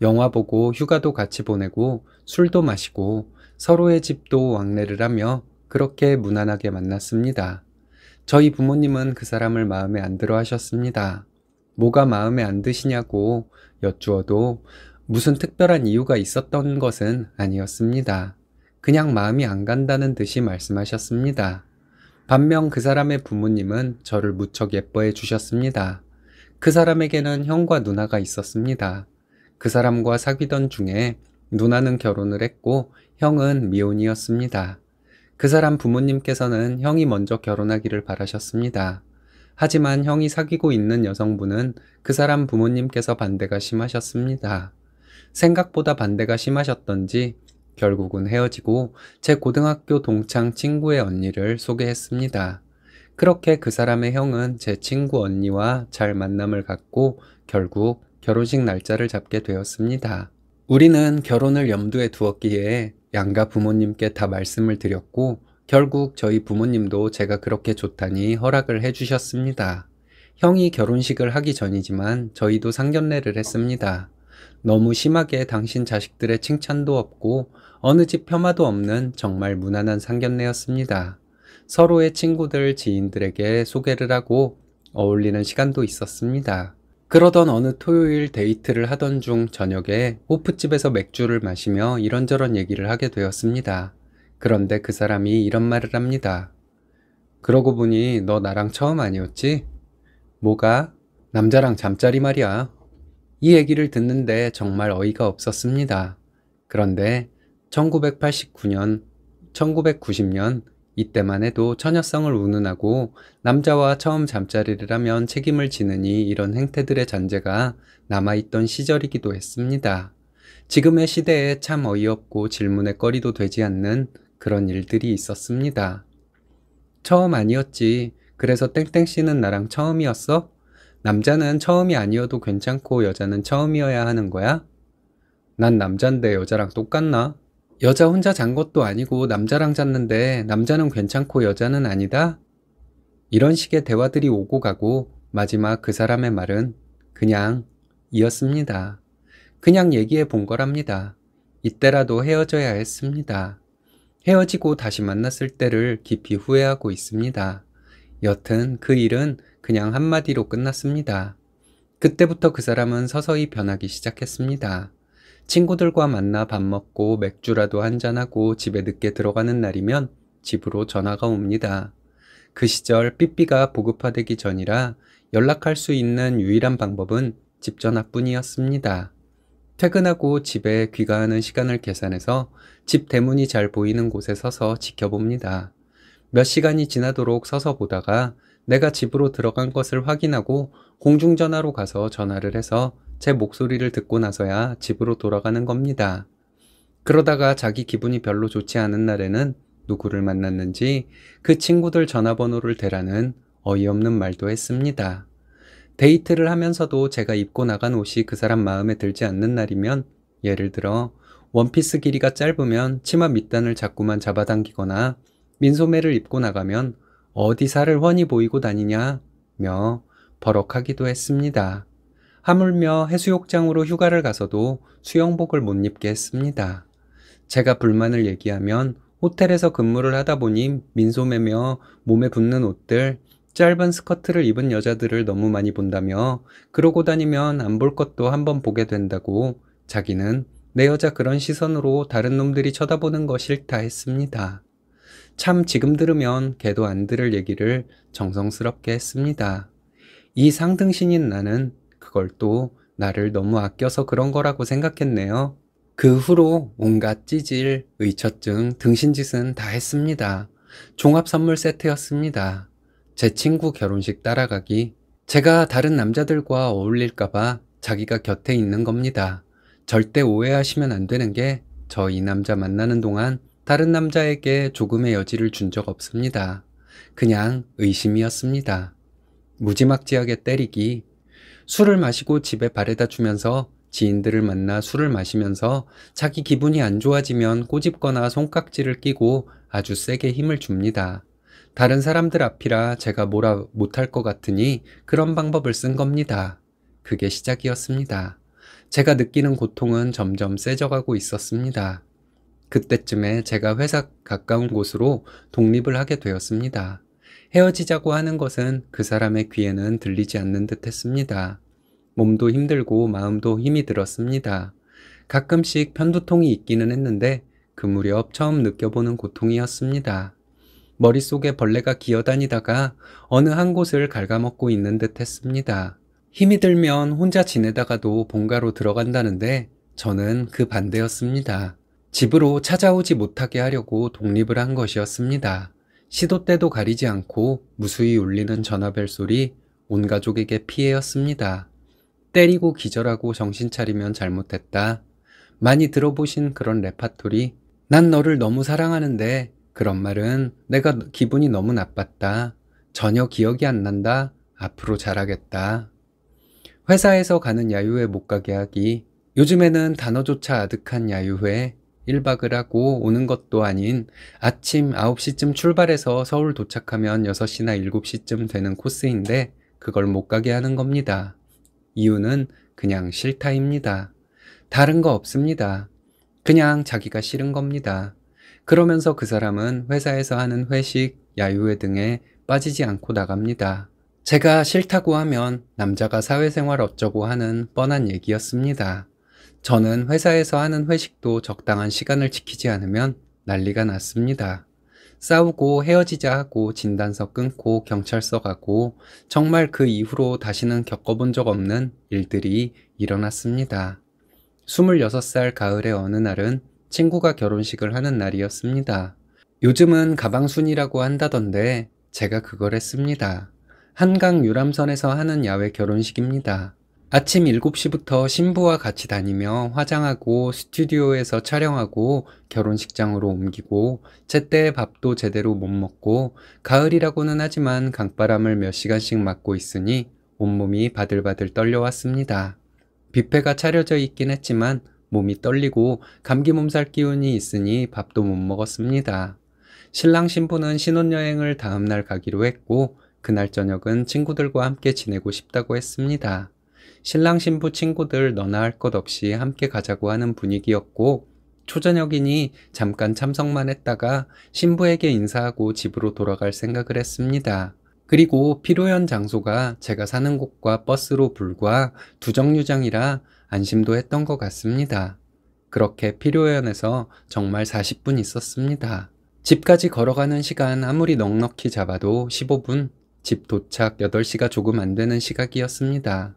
영화 보고 휴가도 같이 보내고 술도 마시고 서로의 집도 왕래를 하며 그렇게 무난하게 만났습니다. 저희 부모님은 그 사람을 마음에 안 들어 하셨습니다. 뭐가 마음에 안 드시냐고 여쭈어도 무슨 특별한 이유가 있었던 것은 아니었습니다. 그냥 마음이 안 간다는 듯이 말씀하셨습니다. 반면 그 사람의 부모님은 저를 무척 예뻐해 주셨습니다. 그 사람에게는 형과 누나가 있었습니다. 그 사람과 사귀던 중에 누나는 결혼을 했고 형은 미혼이었습니다. 그 사람 부모님께서는 형이 먼저 결혼하기를 바라셨습니다. 하지만 형이 사귀고 있는 여성분은 그 사람 부모님께서 반대가 심하셨습니다. 생각보다 반대가 심하셨던지 결국은 헤어지고 제 고등학교 동창 친구의 언니를 소개했습니다. 그렇게 그 사람의 형은 제 친구 언니와 잘 만남을 갖고 결국 결혼식 날짜를 잡게 되었습니다. 우리는 결혼을 염두에 두었기에 양가 부모님께 다 말씀을 드렸고 결국 저희 부모님도 제가 그렇게 좋다니 허락을 해주셨습니다. 형이 결혼식을 하기 전이지만 저희도 상견례를 했습니다. 너무 심하게 당신 자식들의 칭찬도 없고 어느 집 폄하도 없는 정말 무난한 상견례였습니다. 서로의 친구들, 지인들에게 소개를 하고 어울리는 시간도 있었습니다. 그러던 어느 토요일 데이트를 하던 중 저녁에 호프집에서 맥주를 마시며 이런저런 얘기를 하게 되었습니다. 그런데 그 사람이 이런 말을 합니다. 그러고 보니 너 나랑 처음 아니었지? 뭐가? 남자랑 잠자리 말이야. 이 얘기를 듣는데 정말 어이가 없었습니다. 그런데 1989년, 1990년 이때만 해도 처녀성을 운운하고 남자와 처음 잠자리를 하면 책임을 지느니 이런 행태들의 잔재가 남아있던 시절이기도 했습니다. 지금의 시대에 참 어이없고 질문의 거리도 되지 않는 그런 일들이 있었습니다. 처음 아니었지. 그래서 땡땡 씨는 나랑 처음이었어? 남자는 처음이 아니어도 괜찮고 여자는 처음이어야 하는 거야? 난 남잔데 여자랑 똑같나? 여자 혼자 잔 것도 아니고 남자랑 잤는데 남자는 괜찮고 여자는 아니다? 이런 식의 대화들이 오고 가고 마지막 그 사람의 말은 그냥 이었습니다. 그냥 얘기해 본 거랍니다. 이때라도 헤어져야 했습니다. 헤어지고 다시 만났을 때를 깊이 후회하고 있습니다. 여튼 그 일은 그냥 한마디로 끝났습니다. 그때부터 그 사람은 서서히 변하기 시작했습니다. 친구들과 만나 밥 먹고 맥주라도 한잔하고 집에 늦게 들어가는 날이면 집으로 전화가 옵니다. 그 시절 삐삐가 보급화되기 전이라 연락할 수 있는 유일한 방법은 집전화뿐이었습니다. 퇴근하고 집에 귀가하는 시간을 계산해서 집 대문이 잘 보이는 곳에 서서 지켜봅니다. 몇 시간이 지나도록 서서 보다가 내가 집으로 들어간 것을 확인하고 공중전화로 가서 전화를 해서 제 목소리를 듣고 나서야 집으로 돌아가는 겁니다. 그러다가 자기 기분이 별로 좋지 않은 날에는 누구를 만났는지 그 친구들 전화번호를 대라는 어이없는 말도 했습니다. 데이트를 하면서도 제가 입고 나간 옷이 그 사람 마음에 들지 않는 날이면 예를 들어 원피스 길이가 짧으면 치마 밑단을 자꾸만 잡아당기거나 민소매를 입고 나가면 어디 살을 훤히 보이고 다니냐며 버럭하기도 했습니다. 하물며 해수욕장으로 휴가를 가서도 수영복을 못 입게 했습니다. 제가 불만을 얘기하면 호텔에서 근무를 하다 보니 민소매며 몸에 붙는 옷들 짧은 스커트를 입은 여자들을 너무 많이 본다며 그러고 다니면 안 볼 것도 한번 보게 된다고 자기는 내 여자 그런 시선으로 다른 놈들이 쳐다보는 거 싫다 했습니다. 참 지금 들으면 걔도 안 들을 얘기를 정성스럽게 했습니다. 이 상등신인 나는 그걸 또 나를 너무 아껴서 그런 거라고 생각했네요. 그 후로 온갖 찌질, 의처증, 등신짓은 다 했습니다. 종합선물 세트였습니다. 제 친구 결혼식 따라가기, 제가 다른 남자들과 어울릴까봐 자기가 곁에 있는 겁니다. 절대 오해하시면 안 되는 게 저 이 남자 만나는 동안 다른 남자에게 조금의 여지를 준 적 없습니다. 그냥 의심이었습니다. 무지막지하게 때리기, 술을 마시고 집에 바래다 주면서 지인들을 만나 술을 마시면서 자기 기분이 안 좋아지면 꼬집거나 손깍지를 끼고 아주 세게 힘을 줍니다. 다른 사람들 앞이라 제가 뭐라 못할 것 같으니 그런 방법을 쓴 겁니다. 그게 시작이었습니다. 제가 느끼는 고통은 점점 세져가고 있었습니다. 그때쯤에 제가 회사 가까운 곳으로 독립을 하게 되었습니다. 헤어지자고 하는 것은 그 사람의 귀에는 들리지 않는 듯 했습니다. 몸도 힘들고 마음도 힘이 들었습니다. 가끔씩 편두통이 있기는 했는데 그 무렵 처음 느껴보는 고통이었습니다. 머릿속에 벌레가 기어다니다가 어느 한 곳을 갉아먹고 있는 듯 했습니다. 힘이 들면 혼자 지내다가도 본가로 들어간다는데 저는 그 반대였습니다. 집으로 찾아오지 못하게 하려고 독립을 한 것이었습니다. 시도 때도 가리지 않고 무수히 울리는 전화벨 소리 온 가족에게 피해였습니다. 때리고 기절하고 정신 차리면 잘못했다. 많이 들어보신 그런 레파토리 난 너를 너무 사랑하는데 그런 말은 내가 기분이 너무 나빴다. 전혀 기억이 안 난다. 앞으로 잘하겠다. 회사에서 가는 야유회 못 가게 하기. 요즘에는 단어조차 아득한 야유회 1박을 하고 오는 것도 아닌 아침 9시쯤 출발해서 서울 도착하면 6시나 7시쯤 되는 코스인데 그걸 못 가게 하는 겁니다. 이유는 그냥 싫다입니다. 다른 거 없습니다. 그냥 자기가 싫은 겁니다. 그러면서 그 사람은 회사에서 하는 회식, 야유회 등에 빠지지 않고 나갑니다. 제가 싫다고 하면 남자가 사회생활 어쩌고 하는 뻔한 얘기였습니다. 저는 회사에서 하는 회식도 적당한 시간을 지키지 않으면 난리가 났습니다. 싸우고 헤어지자 하고 진단서 끊고 경찰서 가고 정말 그 이후로 다시는 겪어본 적 없는 일들이 일어났습니다. 26살 가을의 어느 날은 친구가 결혼식을 하는 날이었습니다. 요즘은 가방순이라고 한다던데 제가 그걸 했습니다. 한강 유람선에서 하는 야외 결혼식입니다. 아침 7시부터 신부와 같이 다니며 화장하고 스튜디오에서 촬영하고 결혼식장으로 옮기고 제때 밥도 제대로 못 먹고 가을이라고는 하지만 강바람을 몇 시간씩 맞고 있으니 온몸이 바들바들 떨려왔습니다. 뷔페가 차려져 있긴 했지만 몸이 떨리고 감기 몸살 기운이 있으니 밥도 못 먹었습니다. 신랑 신부는 신혼여행을 다음날 가기로 했고 그날 저녁은 친구들과 함께 지내고 싶다고 했습니다. 신랑 신부 친구들 너나 할 것 없이 함께 가자고 하는 분위기였고 초저녁이니 잠깐 참석만 했다가 신부에게 인사하고 집으로 돌아갈 생각을 했습니다. 그리고 피로연 장소가 제가 사는 곳과 버스로 불과 두 정류장이라 안심도 했던 것 같습니다. 그렇게 피로연에서 정말 40분 있었습니다. 집까지 걸어가는 시간 아무리 넉넉히 잡아도 15분, 집 도착 8시가 조금 안 되는 시각이었습니다.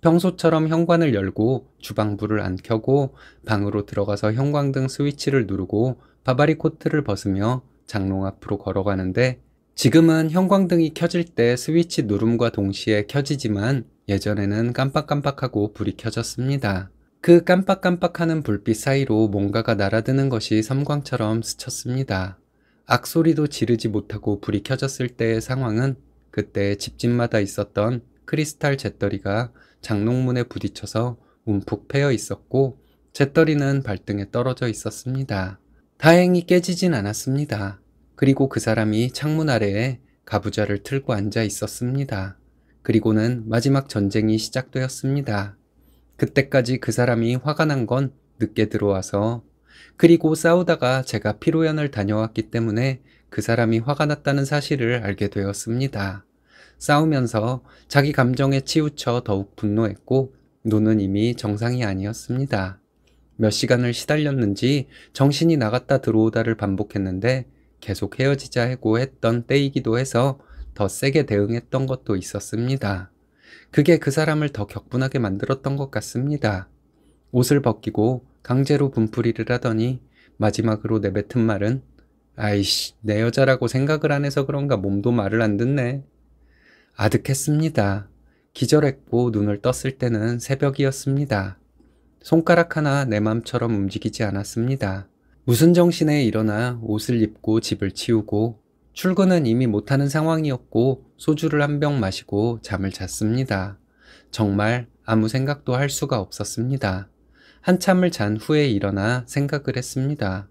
평소처럼 현관을 열고 주방불을 안 켜고 방으로 들어가서 형광등 스위치를 누르고 바바리 코트를 벗으며 장롱 앞으로 걸어가는데 지금은 형광등이 켜질 때 스위치 누름과 동시에 켜지지만 예전에는 깜빡깜빡하고 불이 켜졌습니다. 그 깜빡깜빡하는 불빛 사이로 뭔가가 날아드는 것이 섬광처럼 스쳤습니다. 악소리도 지르지 못하고 불이 켜졌을 때의 상황은 그때 집집마다 있었던 크리스탈 잿더리가 장롱문에 부딪혀서 움푹 패여 있었고 잿더리는 발등에 떨어져 있었습니다. 다행히 깨지진 않았습니다. 그리고 그 사람이 창문 아래에 가부좌를 틀고 앉아 있었습니다. 그리고는 마지막 전쟁이 시작되었습니다. 그때까지 그 사람이 화가 난 건 늦게 들어와서 그리고 싸우다가 제가 피로연을 다녀왔기 때문에 그 사람이 화가 났다는 사실을 알게 되었습니다. 싸우면서 자기 감정에 치우쳐 더욱 분노했고 노는 이미 정상이 아니었습니다. 몇 시간을 시달렸는지 정신이 나갔다 들어오다를 반복했는데 계속 헤어지자 하고 했던 때이기도 해서 더 세게 대응했던 것도 있었습니다. 그게 그 사람을 더 격분하게 만들었던 것 같습니다. 옷을 벗기고 강제로 분풀이를 하더니 마지막으로 내뱉은 말은 아이씨 내 여자라고 생각을 안 해서 그런가 몸도 말을 안 듣네. 아득했습니다. 기절했고 눈을 떴을 때는 새벽이었습니다. 손가락 하나 내 맘처럼 움직이지 않았습니다. 무슨 정신에 일어나 옷을 입고 집을 치우고 출근은 이미 못하는 상황이었고 소주를 한 병 마시고 잠을 잤습니다. 정말 아무 생각도 할 수가 없었습니다. 한참을 잔 후에 일어나 생각을 했습니다.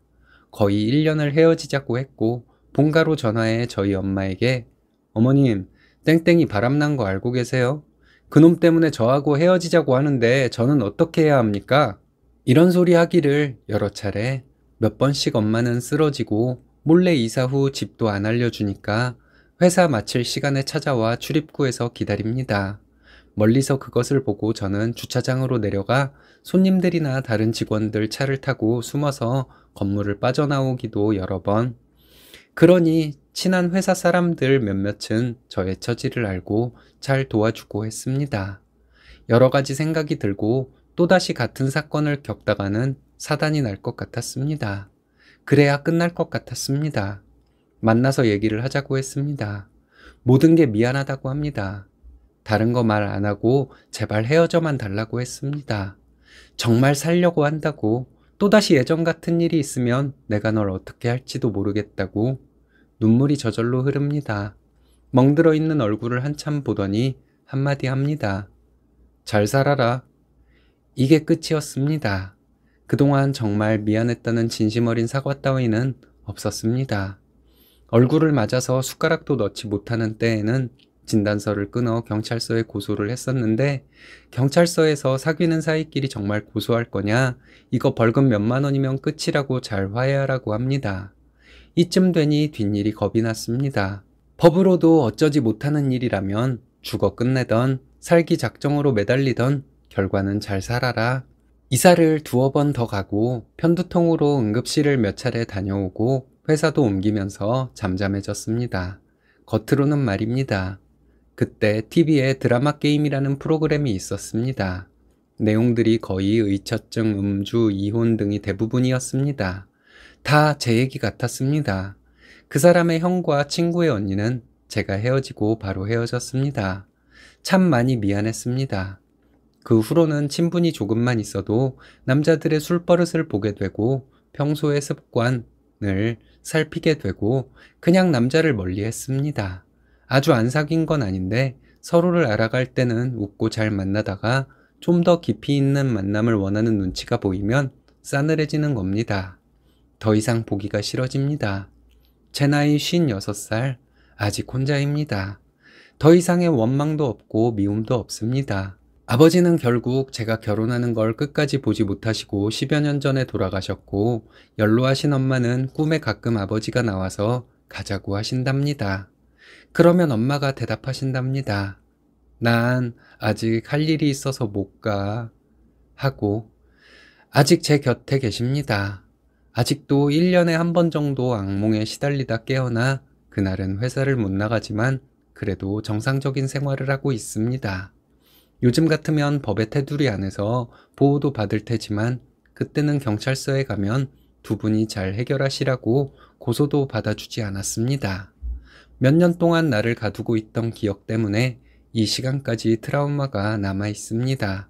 거의 1년을 헤어지자고 했고 본가로 전화해 저희 엄마에게 어머님 땡땡이 바람난 거 알고 계세요? 그놈 때문에 저하고 헤어지자고 하는데 저는 어떻게 해야 합니까? 이런 소리 하기를 여러 차례 몇 번씩 엄마는 쓰러지고 몰래 이사 후 집도 안 알려주니까 회사 마칠 시간에 찾아와 출입구에서 기다립니다. 멀리서 그것을 보고 저는 주차장으로 내려가 손님들이나 다른 직원들 차를 타고 숨어서 건물을 빠져나오기도 여러 번. 그러니 친한 회사 사람들 몇몇은 저의 처지를 알고 잘 도와주고 했습니다. 여러 가지 생각이 들고 또다시 같은 사건을 겪다가는 사단이 날 것 같았습니다. 그래야 끝날 것 같았습니다. 만나서 얘기를 하자고 했습니다. 모든 게 미안하다고 합니다. 다른 거 말 안 하고 제발 헤어져만 달라고 했습니다. 정말 살려고 한다고 또다시 예전 같은 일이 있으면 내가 널 어떻게 할지도 모르겠다고 눈물이 저절로 흐릅니다. 멍들어 있는 얼굴을 한참 보더니 한마디 합니다. 잘 살아라. 이게 끝이었습니다. 그동안 정말 미안했다는 진심 어린 사과 따위는 없었습니다. 얼굴을 맞아서 숟가락도 넣지 못하는 때에는 진단서를 끊어 경찰서에 고소를 했었는데 경찰서에서 사귀는 사이끼리 정말 고소할 거냐 이거 벌금 몇만 원이면 끝이라고 잘 화해하라고 합니다. 이쯤 되니 뒷일이 겁이 났습니다. 법으로도 어쩌지 못하는 일이라면 죽어 끝내던 살기 작정으로 매달리던 결과는 잘 살아라 이사를 두어 번 더 가고 편두통으로 응급실을 몇 차례 다녀오고 회사도 옮기면서 잠잠해졌습니다. 겉으로는 말입니다. 그때 TV에 드라마 게임이라는 프로그램이 있었습니다. 내용들이 거의 의처증, 음주, 이혼 등이 대부분이었습니다. 다 제 얘기 같았습니다. 그 사람의 형과 친구의 언니는 제가 헤어지고 바로 헤어졌습니다. 참 많이 미안했습니다. 그 후로는 친분이 조금만 있어도 남자들의 술버릇을 보게 되고 평소의 습관을 살피게 되고 그냥 남자를 멀리 했습니다. 아주 안 사귄 건 아닌데 서로를 알아갈 때는 웃고 잘 만나다가 좀 더 깊이 있는 만남을 원하는 눈치가 보이면 싸늘해지는 겁니다. 더 이상 보기가 싫어집니다. 제 나이 56살, 아직 혼자입니다. 더 이상의 원망도 없고 미움도 없습니다. 아버지는 결국 제가 결혼하는 걸 끝까지 보지 못하시고 10여 년 전에 돌아가셨고 연로하신 엄마는 꿈에 가끔 아버지가 나와서 가자고 하신답니다. 그러면 엄마가 대답하신답니다. 난 아직 할 일이 있어서 못 가. 하고 아직 제 곁에 계십니다. 아직도 1년에 한 번 정도 악몽에 시달리다 깨어나 그날은 회사를 못 나가지만 그래도 정상적인 생활을 하고 있습니다. 요즘 같으면 법의 테두리 안에서 보호도 받을 테지만 그때는 경찰서에 가면 두 분이 잘 해결하시라고 고소도 받아주지 않았습니다. 몇 년 동안 나를 가두고 있던 기억 때문에 이 시간까지 트라우마가 남아 있습니다.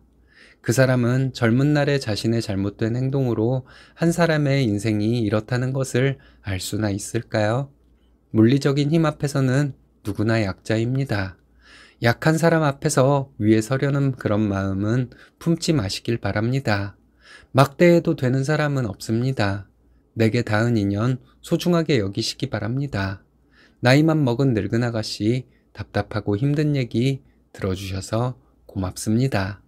그 사람은 젊은 날에 자신의 잘못된 행동으로 한 사람의 인생이 이렇다는 것을 알 수나 있을까요? 물리적인 힘 앞에서는 누구나 약자입니다. 약한 사람 앞에서 위에 서려는 그런 마음은 품지 마시길 바랍니다. 막대해도 되는 사람은 없습니다. 내게 닿은 인연 소중하게 여기시기 바랍니다. 나이만 먹은 늙은 아가씨 답답하고 힘든 얘기 들어주셔서 고맙습니다.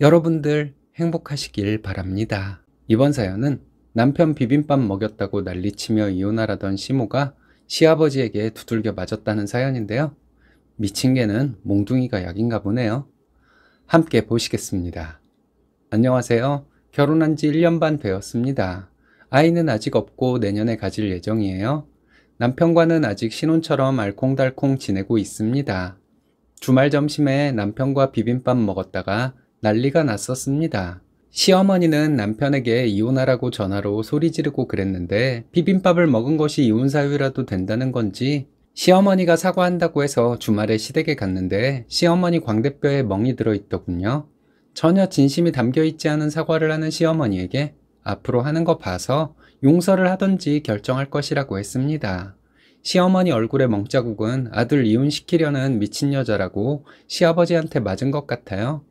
여러분들 행복하시길 바랍니다. 이번 사연은 남편 비빔밥 먹였다고 난리치며 이혼하라던 시모가 시아버지에게 두들겨 맞았다는 사연인데요. 미친 개는 몽둥이가 약인가 보네요. 함께 보시겠습니다. 안녕하세요. 결혼한 지 1년 반 되었습니다. 아이는 아직 없고 내년에 가질 예정이에요. 남편과는 아직 신혼처럼 알콩달콩 지내고 있습니다. 주말 점심에 남편과 비빔밥 먹었다가 난리가 났었습니다. 시어머니는 남편에게 이혼하라고 전화로 소리 지르고 그랬는데 비빔밥을 먹은 것이 이혼 사유라도 된다는 건지 시어머니가 사과한다고 해서 주말에 시댁에 갔는데 시어머니 광대뼈에 멍이 들어있더군요. 전혀 진심이 담겨있지 않은 사과를 하는 시어머니에게 앞으로 하는 거 봐서 용서를 하던지 결정할 것이라고 했습니다. 시어머니 얼굴에 멍자국은 아들 이혼시키려는 미친 여자라고 시아버지한테 맞은 것 같아요.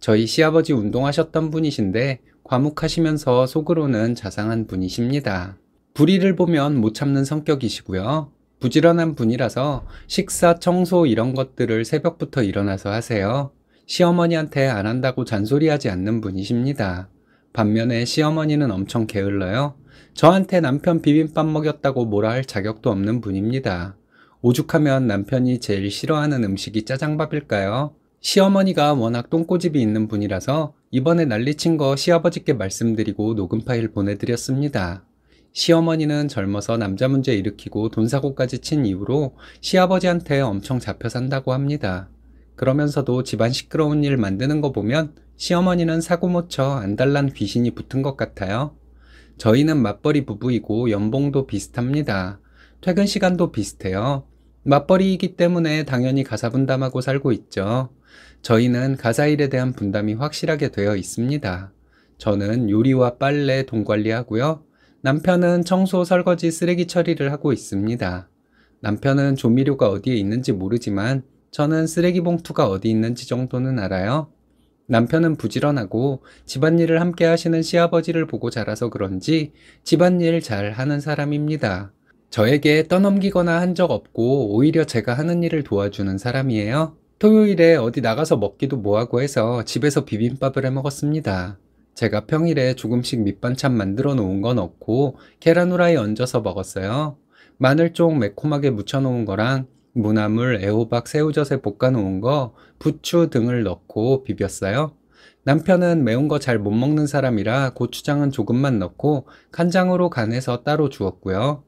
저희 시아버지 운동하셨던 분이신데 과묵하시면서 속으로는 자상한 분이십니다. 불의를 보면 못 참는 성격이시고요. 부지런한 분이라서 식사, 청소 이런 것들을 새벽부터 일어나서 하세요. 시어머니한테 안 한다고 잔소리하지 않는 분이십니다. 반면에 시어머니는 엄청 게을러요. 저한테 남편 비빔밥 먹였다고 뭐라 할 자격도 없는 분입니다. 오죽하면 남편이 제일 싫어하는 음식이 짜장밥일까요? 시어머니가 워낙 똥꼬집이 있는 분이라서 이번에 난리친 거 시아버지께 말씀드리고 녹음 파일 보내드렸습니다. 시어머니는 젊어서 남자 문제 일으키고 돈 사고까지 친 이후로 시아버지한테 엄청 잡혀 산다고 합니다. 그러면서도 집안 시끄러운 일 만드는 거 보면 시어머니는 사고 못 쳐 안달난 귀신이 붙은 것 같아요. 저희는 맞벌이 부부이고 연봉도 비슷합니다. 퇴근 시간도 비슷해요. 맞벌이이기 때문에 당연히 가사 분담하고 살고 있죠. 저희는 가사 일에 대한 분담이 확실하게 되어 있습니다. 저는 요리와 빨래, 돈 관리하고요. 남편은 청소, 설거지, 쓰레기 처리를 하고 있습니다. 남편은 조미료가 어디에 있는지 모르지만 저는 쓰레기 봉투가 어디 있는지 정도는 알아요. 남편은 부지런하고 집안일을 함께 하시는 시아버지를 보고 자라서 그런지 집안일 잘 하는 사람입니다. 저에게 떠넘기거나 한 적 없고 오히려 제가 하는 일을 도와주는 사람이에요. 토요일에 어디 나가서 먹기도 뭐하고 해서 집에서 비빔밥을 해 먹었습니다. 제가 평일에 조금씩 밑반찬 만들어 놓은 건 없고 계란 후라이 얹어서 먹었어요. 마늘 쫑 매콤하게 무쳐 놓은 거랑 무나물, 애호박, 새우젓에 볶아 놓은 거, 부추 등을 넣고 비볐어요. 남편은 매운 거 잘 못 먹는 사람이라 고추장은 조금만 넣고 간장으로 간해서 따로 주었고요.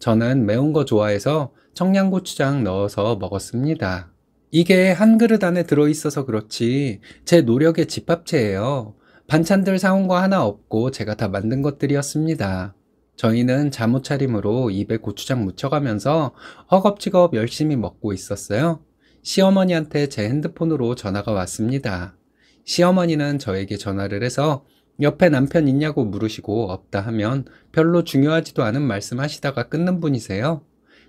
저는 매운 거 좋아해서 청양고추장 넣어서 먹었습니다. 이게 한 그릇 안에 들어있어서 그렇지 제 노력의 집합체예요. 반찬들 사온 거 하나 없고 제가 다 만든 것들이었습니다. 저희는 잠옷차림으로 입에 고추장 묻혀가면서 허겁지겁 열심히 먹고 있었어요. 시어머니한테 제 핸드폰으로 전화가 왔습니다. 시어머니는 저에게 전화를 해서 옆에 남편 있냐고 물으시고 없다 하면 별로 중요하지도 않은 말씀 하시다가 끊는 분이세요.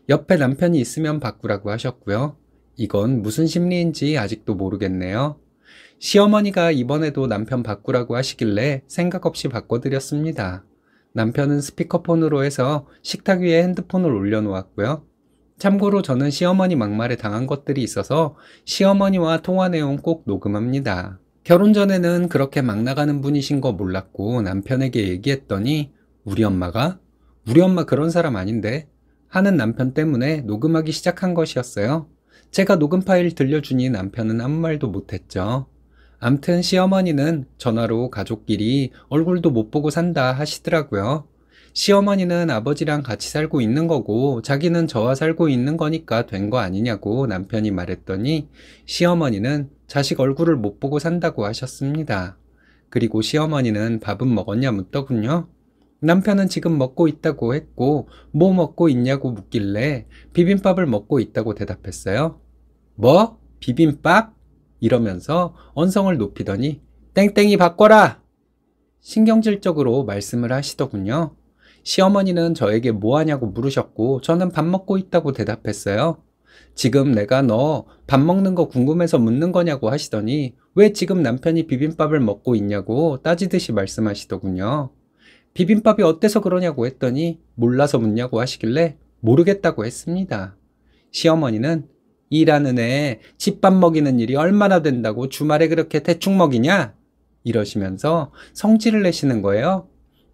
옆에 남편이 있으면 바꾸라고 하셨고요. 이건 무슨 심리인지 아직도 모르겠네요. 시어머니가 이번에도 남편 바꾸라고 하시길래 생각 없이 바꿔드렸습니다. 남편은 스피커폰으로 해서 식탁 위에 핸드폰을 올려놓았고요. 참고로 저는 시어머니 막말에 당한 것들이 있어서 시어머니와 통화 내용 꼭 녹음합니다. 결혼 전에는 그렇게 막 나가는 분이신 거 몰랐고 남편에게 얘기했더니 우리 엄마가? 우리 엄마 그런 사람 아닌데? 하는 남편 때문에 녹음하기 시작한 것이었어요. 제가 녹음 파일 들려주니 남편은 아무 말도 못했죠. 암튼 시어머니는 전화로 가족끼리 얼굴도 못 보고 산다 하시더라고요. 시어머니는 아버지랑 같이 살고 있는 거고 자기는 저와 살고 있는 거니까 된 거 아니냐고 남편이 말했더니 시어머니는 자식 얼굴을 못 보고 산다고 하셨습니다. 그리고 시어머니는 밥은 먹었냐 묻더군요. 남편은 지금 먹고 있다고 했고 뭐 먹고 있냐고 묻길래 비빔밥을 먹고 있다고 대답했어요. 뭐? 비빔밥? 이러면서 언성을 높이더니 땡땡이 바꿔라! 신경질적으로 말씀을 하시더군요. 시어머니는 저에게 뭐 하냐고 물으셨고 저는 밥 먹고 있다고 대답했어요. 지금 내가 너 밥 먹는 거 궁금해서 묻는 거냐고 하시더니 왜 지금 남편이 비빔밥을 먹고 있냐고 따지듯이 말씀하시더군요. 비빔밥이 어때서 그러냐고 했더니 몰라서 묻냐고 하시길래 모르겠다고 했습니다. 시어머니는 일하는 애 집밥 먹이는 일이 얼마나 된다고 주말에 그렇게 대충 먹이냐? 이러시면서 성질을 내시는 거예요.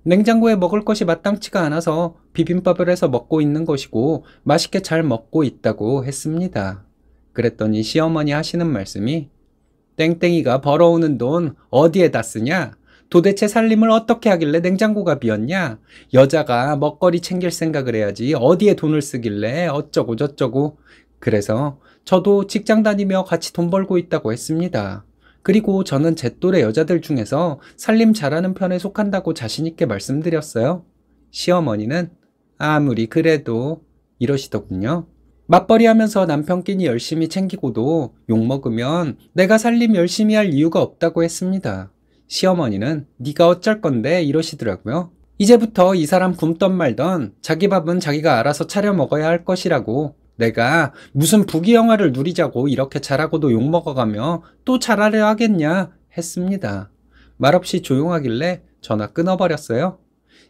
냉장고에 먹을 것이 마땅치가 않아서 비빔밥을 해서 먹고 있는 것이고 맛있게 잘 먹고 있다고 했습니다. 그랬더니 시어머니 하시는 말씀이 땡땡이가 벌어오는 돈 어디에다 쓰냐? 도대체 살림을 어떻게 하길래 냉장고가 비었냐? 여자가 먹거리 챙길 생각을 해야지 어디에 돈을 쓰길래 어쩌고 저쩌고 그래서 저도 직장 다니며 같이 돈 벌고 있다고 했습니다. 그리고 저는 제 또래 여자들 중에서 살림 잘하는 편에 속한다고 자신있게 말씀드렸어요. 시어머니는 아무리 그래도 이러시더군요. 맞벌이 하면서 남편 끼니 열심히 챙기고도 욕먹으면 내가 살림 열심히 할 이유가 없다고 했습니다. 시어머니는 네가 어쩔 건데 이러시더라고요. 이제부터 이 사람 굶던 말던 자기 밥은 자기가 알아서 차려 먹어야 할 것이라고 내가 무슨 부귀 영화를 누리자고 이렇게 잘하고도 욕먹어가며 또 잘하려 하겠냐 했습니다. 말없이 조용하길래 전화 끊어버렸어요.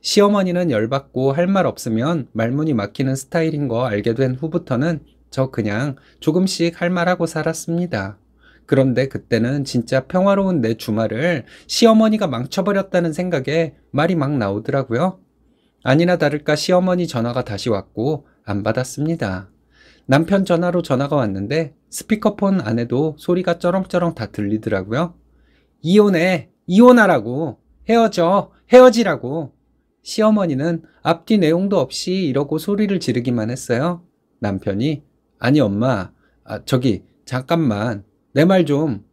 시어머니는 열받고 할 말 없으면 말문이 막히는 스타일인 거 알게 된 후부터는 저 그냥 조금씩 할 말하고 살았습니다. 그런데 그때는 진짜 평화로운 내 주말을 시어머니가 망쳐버렸다는 생각에 말이 막 나오더라고요. 아니나 다를까 시어머니 전화가 다시 왔고 안 받았습니다. 남편 전화로 전화가 왔는데 스피커폰 안에도 소리가 쩌렁쩌렁 다 들리더라고요. 이혼해! 이혼하라고! 헤어져! 헤어지라고! 시어머니는 앞뒤 내용도 없이 이러고 소리를 지르기만 했어요. 남편이 아니 엄마, 아, 저기 잠깐만 내 말 좀.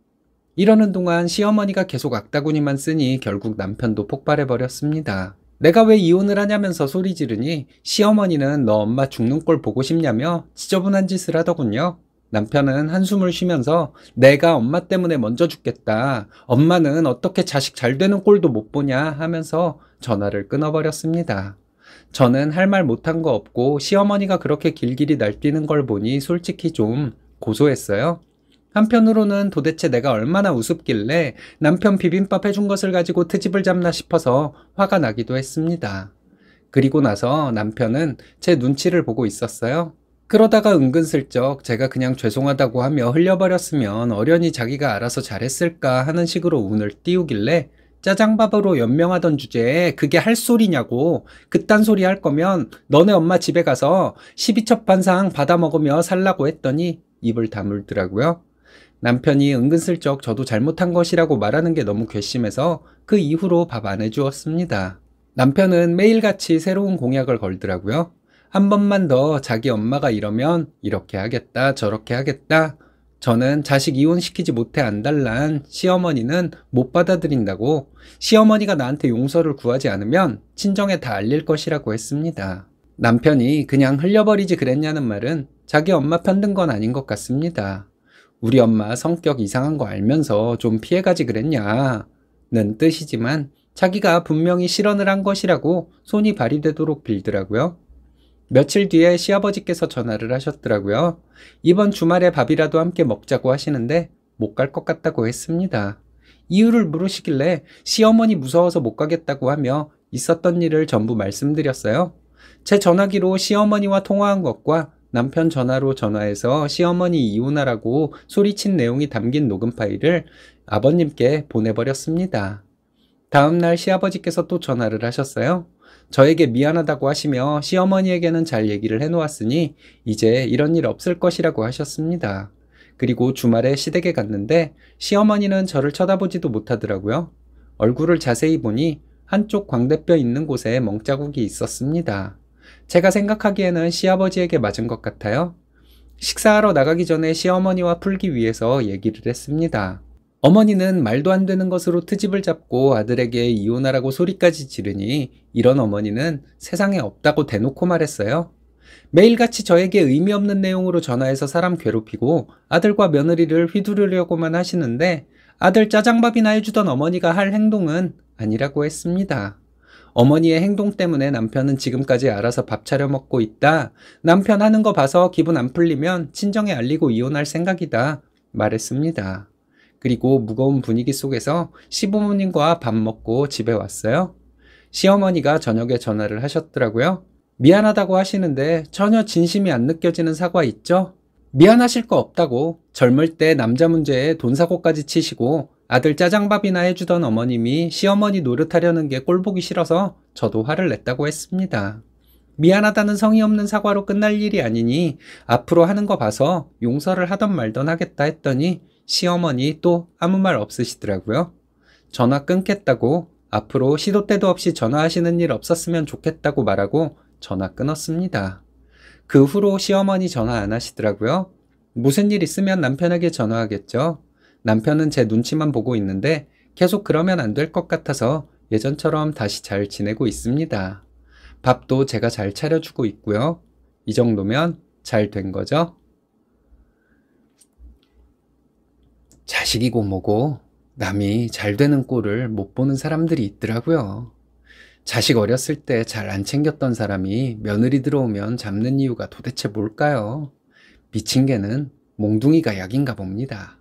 이러는 동안 시어머니가 계속 악다구니만 쓰니 결국 남편도 폭발해버렸습니다. 내가 왜 이혼을 하냐면서 소리 지르니 시어머니는 너 엄마 죽는 꼴 보고 싶냐며 지저분한 짓을 하더군요. 남편은 한숨을 쉬면서 내가 엄마 때문에 먼저 죽겠다. 엄마는 어떻게 자식 잘 되는 꼴도 못 보냐 하면서 전화를 끊어버렸습니다. 저는 할 말 못한 거 없고 시어머니가 그렇게 길길이 날뛰는 걸 보니 솔직히 좀 고소했어요. 한편으로는 도대체 내가 얼마나 우습길래 남편 비빔밥 해준 것을 가지고 트집을 잡나 싶어서 화가 나기도 했습니다. 그리고 나서 남편은 제 눈치를 보고 있었어요. 그러다가 은근슬쩍 제가 그냥 죄송하다고 하며 흘려버렸으면 어련히 자기가 알아서 잘했을까 하는 식으로 운을 띄우길래 짜장밥으로 연명하던 주제에 그게 할 소리냐고 그딴 소리 할 거면 너네 엄마 집에 가서 12첩 반상 받아 먹으며 살라고 했더니 입을 다물더라고요. 남편이 은근슬쩍 저도 잘못한 것이라고 말하는 게 너무 괘씸해서 그 이후로 밥 안 해주었습니다. 남편은 매일같이 새로운 공약을 걸더라고요. 한 번만 더 자기 엄마가 이러면 이렇게 하겠다, 저렇게 하겠다. 저는 자식 이혼시키지 못해 안달난 시어머니는 못 받아들인다고 시어머니가 나한테 용서를 구하지 않으면 친정에 다 알릴 것이라고 했습니다. 남편이 그냥 흘려버리지 그랬냐는 말은 자기 엄마 편든 건 아닌 것 같습니다. 우리 엄마 성격 이상한 거 알면서 좀 피해가지 그랬냐는 뜻이지만 자기가 분명히 실언을 한 것이라고 손이 발이 되도록 빌더라고요. 며칠 뒤에 시아버지께서 전화를 하셨더라고요. 이번 주말에 밥이라도 함께 먹자고 하시는데 못 갈 것 같다고 했습니다. 이유를 물으시길래 시어머니 무서워서 못 가겠다고 하며 있었던 일을 전부 말씀드렸어요. 제 전화기로 시어머니와 통화한 것과 남편 전화로 전화해서 시어머니 이혼하라고 소리친 내용이 담긴 녹음 파일을 아버님께 보내버렸습니다. 다음날 시아버지께서 또 전화를 하셨어요. 저에게 미안하다고 하시며 시어머니에게는 잘 얘기를 해놓았으니 이제 이런 일 없을 것이라고 하셨습니다. 그리고 주말에 시댁에 갔는데 시어머니는 저를 쳐다보지도 못하더라고요. 얼굴을 자세히 보니 한쪽 광대뼈 있는 곳에 멍자국이 있었습니다. 제가 생각하기에는 시아버지에게 맞은 것 같아요. 식사하러 나가기 전에 시어머니와 풀기 위해서 얘기를 했습니다. 어머니는 말도 안 되는 것으로 트집을 잡고 아들에게 이혼하라고 소리까지 지르니 이런 어머니는 세상에 없다고 대놓고 말했어요. 매일같이 저에게 의미 없는 내용으로 전화해서 사람 괴롭히고 아들과 며느리를 휘두르려고만 하시는데 아들 짜장밥이나 해주던 어머니가 할 행동은 아니라고 했습니다. 어머니의 행동 때문에 남편은 지금까지 알아서 밥 차려 먹고 있다. 남편 하는 거 봐서 기분 안 풀리면 친정에 알리고 이혼할 생각이다. 말했습니다. 그리고 무거운 분위기 속에서 시부모님과 밥 먹고 집에 왔어요. 시어머니가 저녁에 전화를 하셨더라고요. 미안하다고 하시는데 전혀 진심이 안 느껴지는 사과 있죠? 미안하실 거 없다고 젊을 때 남자 문제에 돈 사고까지 치시고 아들 짜장밥이나 해주던 어머님이 시어머니 노릇하려는 게 꼴보기 싫어서 저도 화를 냈다고 했습니다. 미안하다는 성의 없는 사과로 끝날 일이 아니니 앞으로 하는 거 봐서 용서를 하던 말던 하겠다 했더니 시어머니 또 아무 말 없으시더라고요. 전화 끊겠다고 앞으로 시도 때도 없이 전화하시는 일 없었으면 좋겠다고 말하고 전화 끊었습니다. 그 후로 시어머니 전화 안 하시더라고요. 무슨 일 있으면 남편에게 전화하겠죠. 남편은 제 눈치만 보고 있는데 계속 그러면 안 될 것 같아서 예전처럼 다시 잘 지내고 있습니다. 밥도 제가 잘 차려주고 있고요. 이 정도면 잘 된 거죠? 자식이고 뭐고 남이 잘 되는 꼴을 못 보는 사람들이 있더라고요. 자식 어렸을 때 잘 안 챙겼던 사람이 며느리 들어오면 잡는 이유가 도대체 뭘까요? 미친 개는 몽둥이가 약인가 봅니다.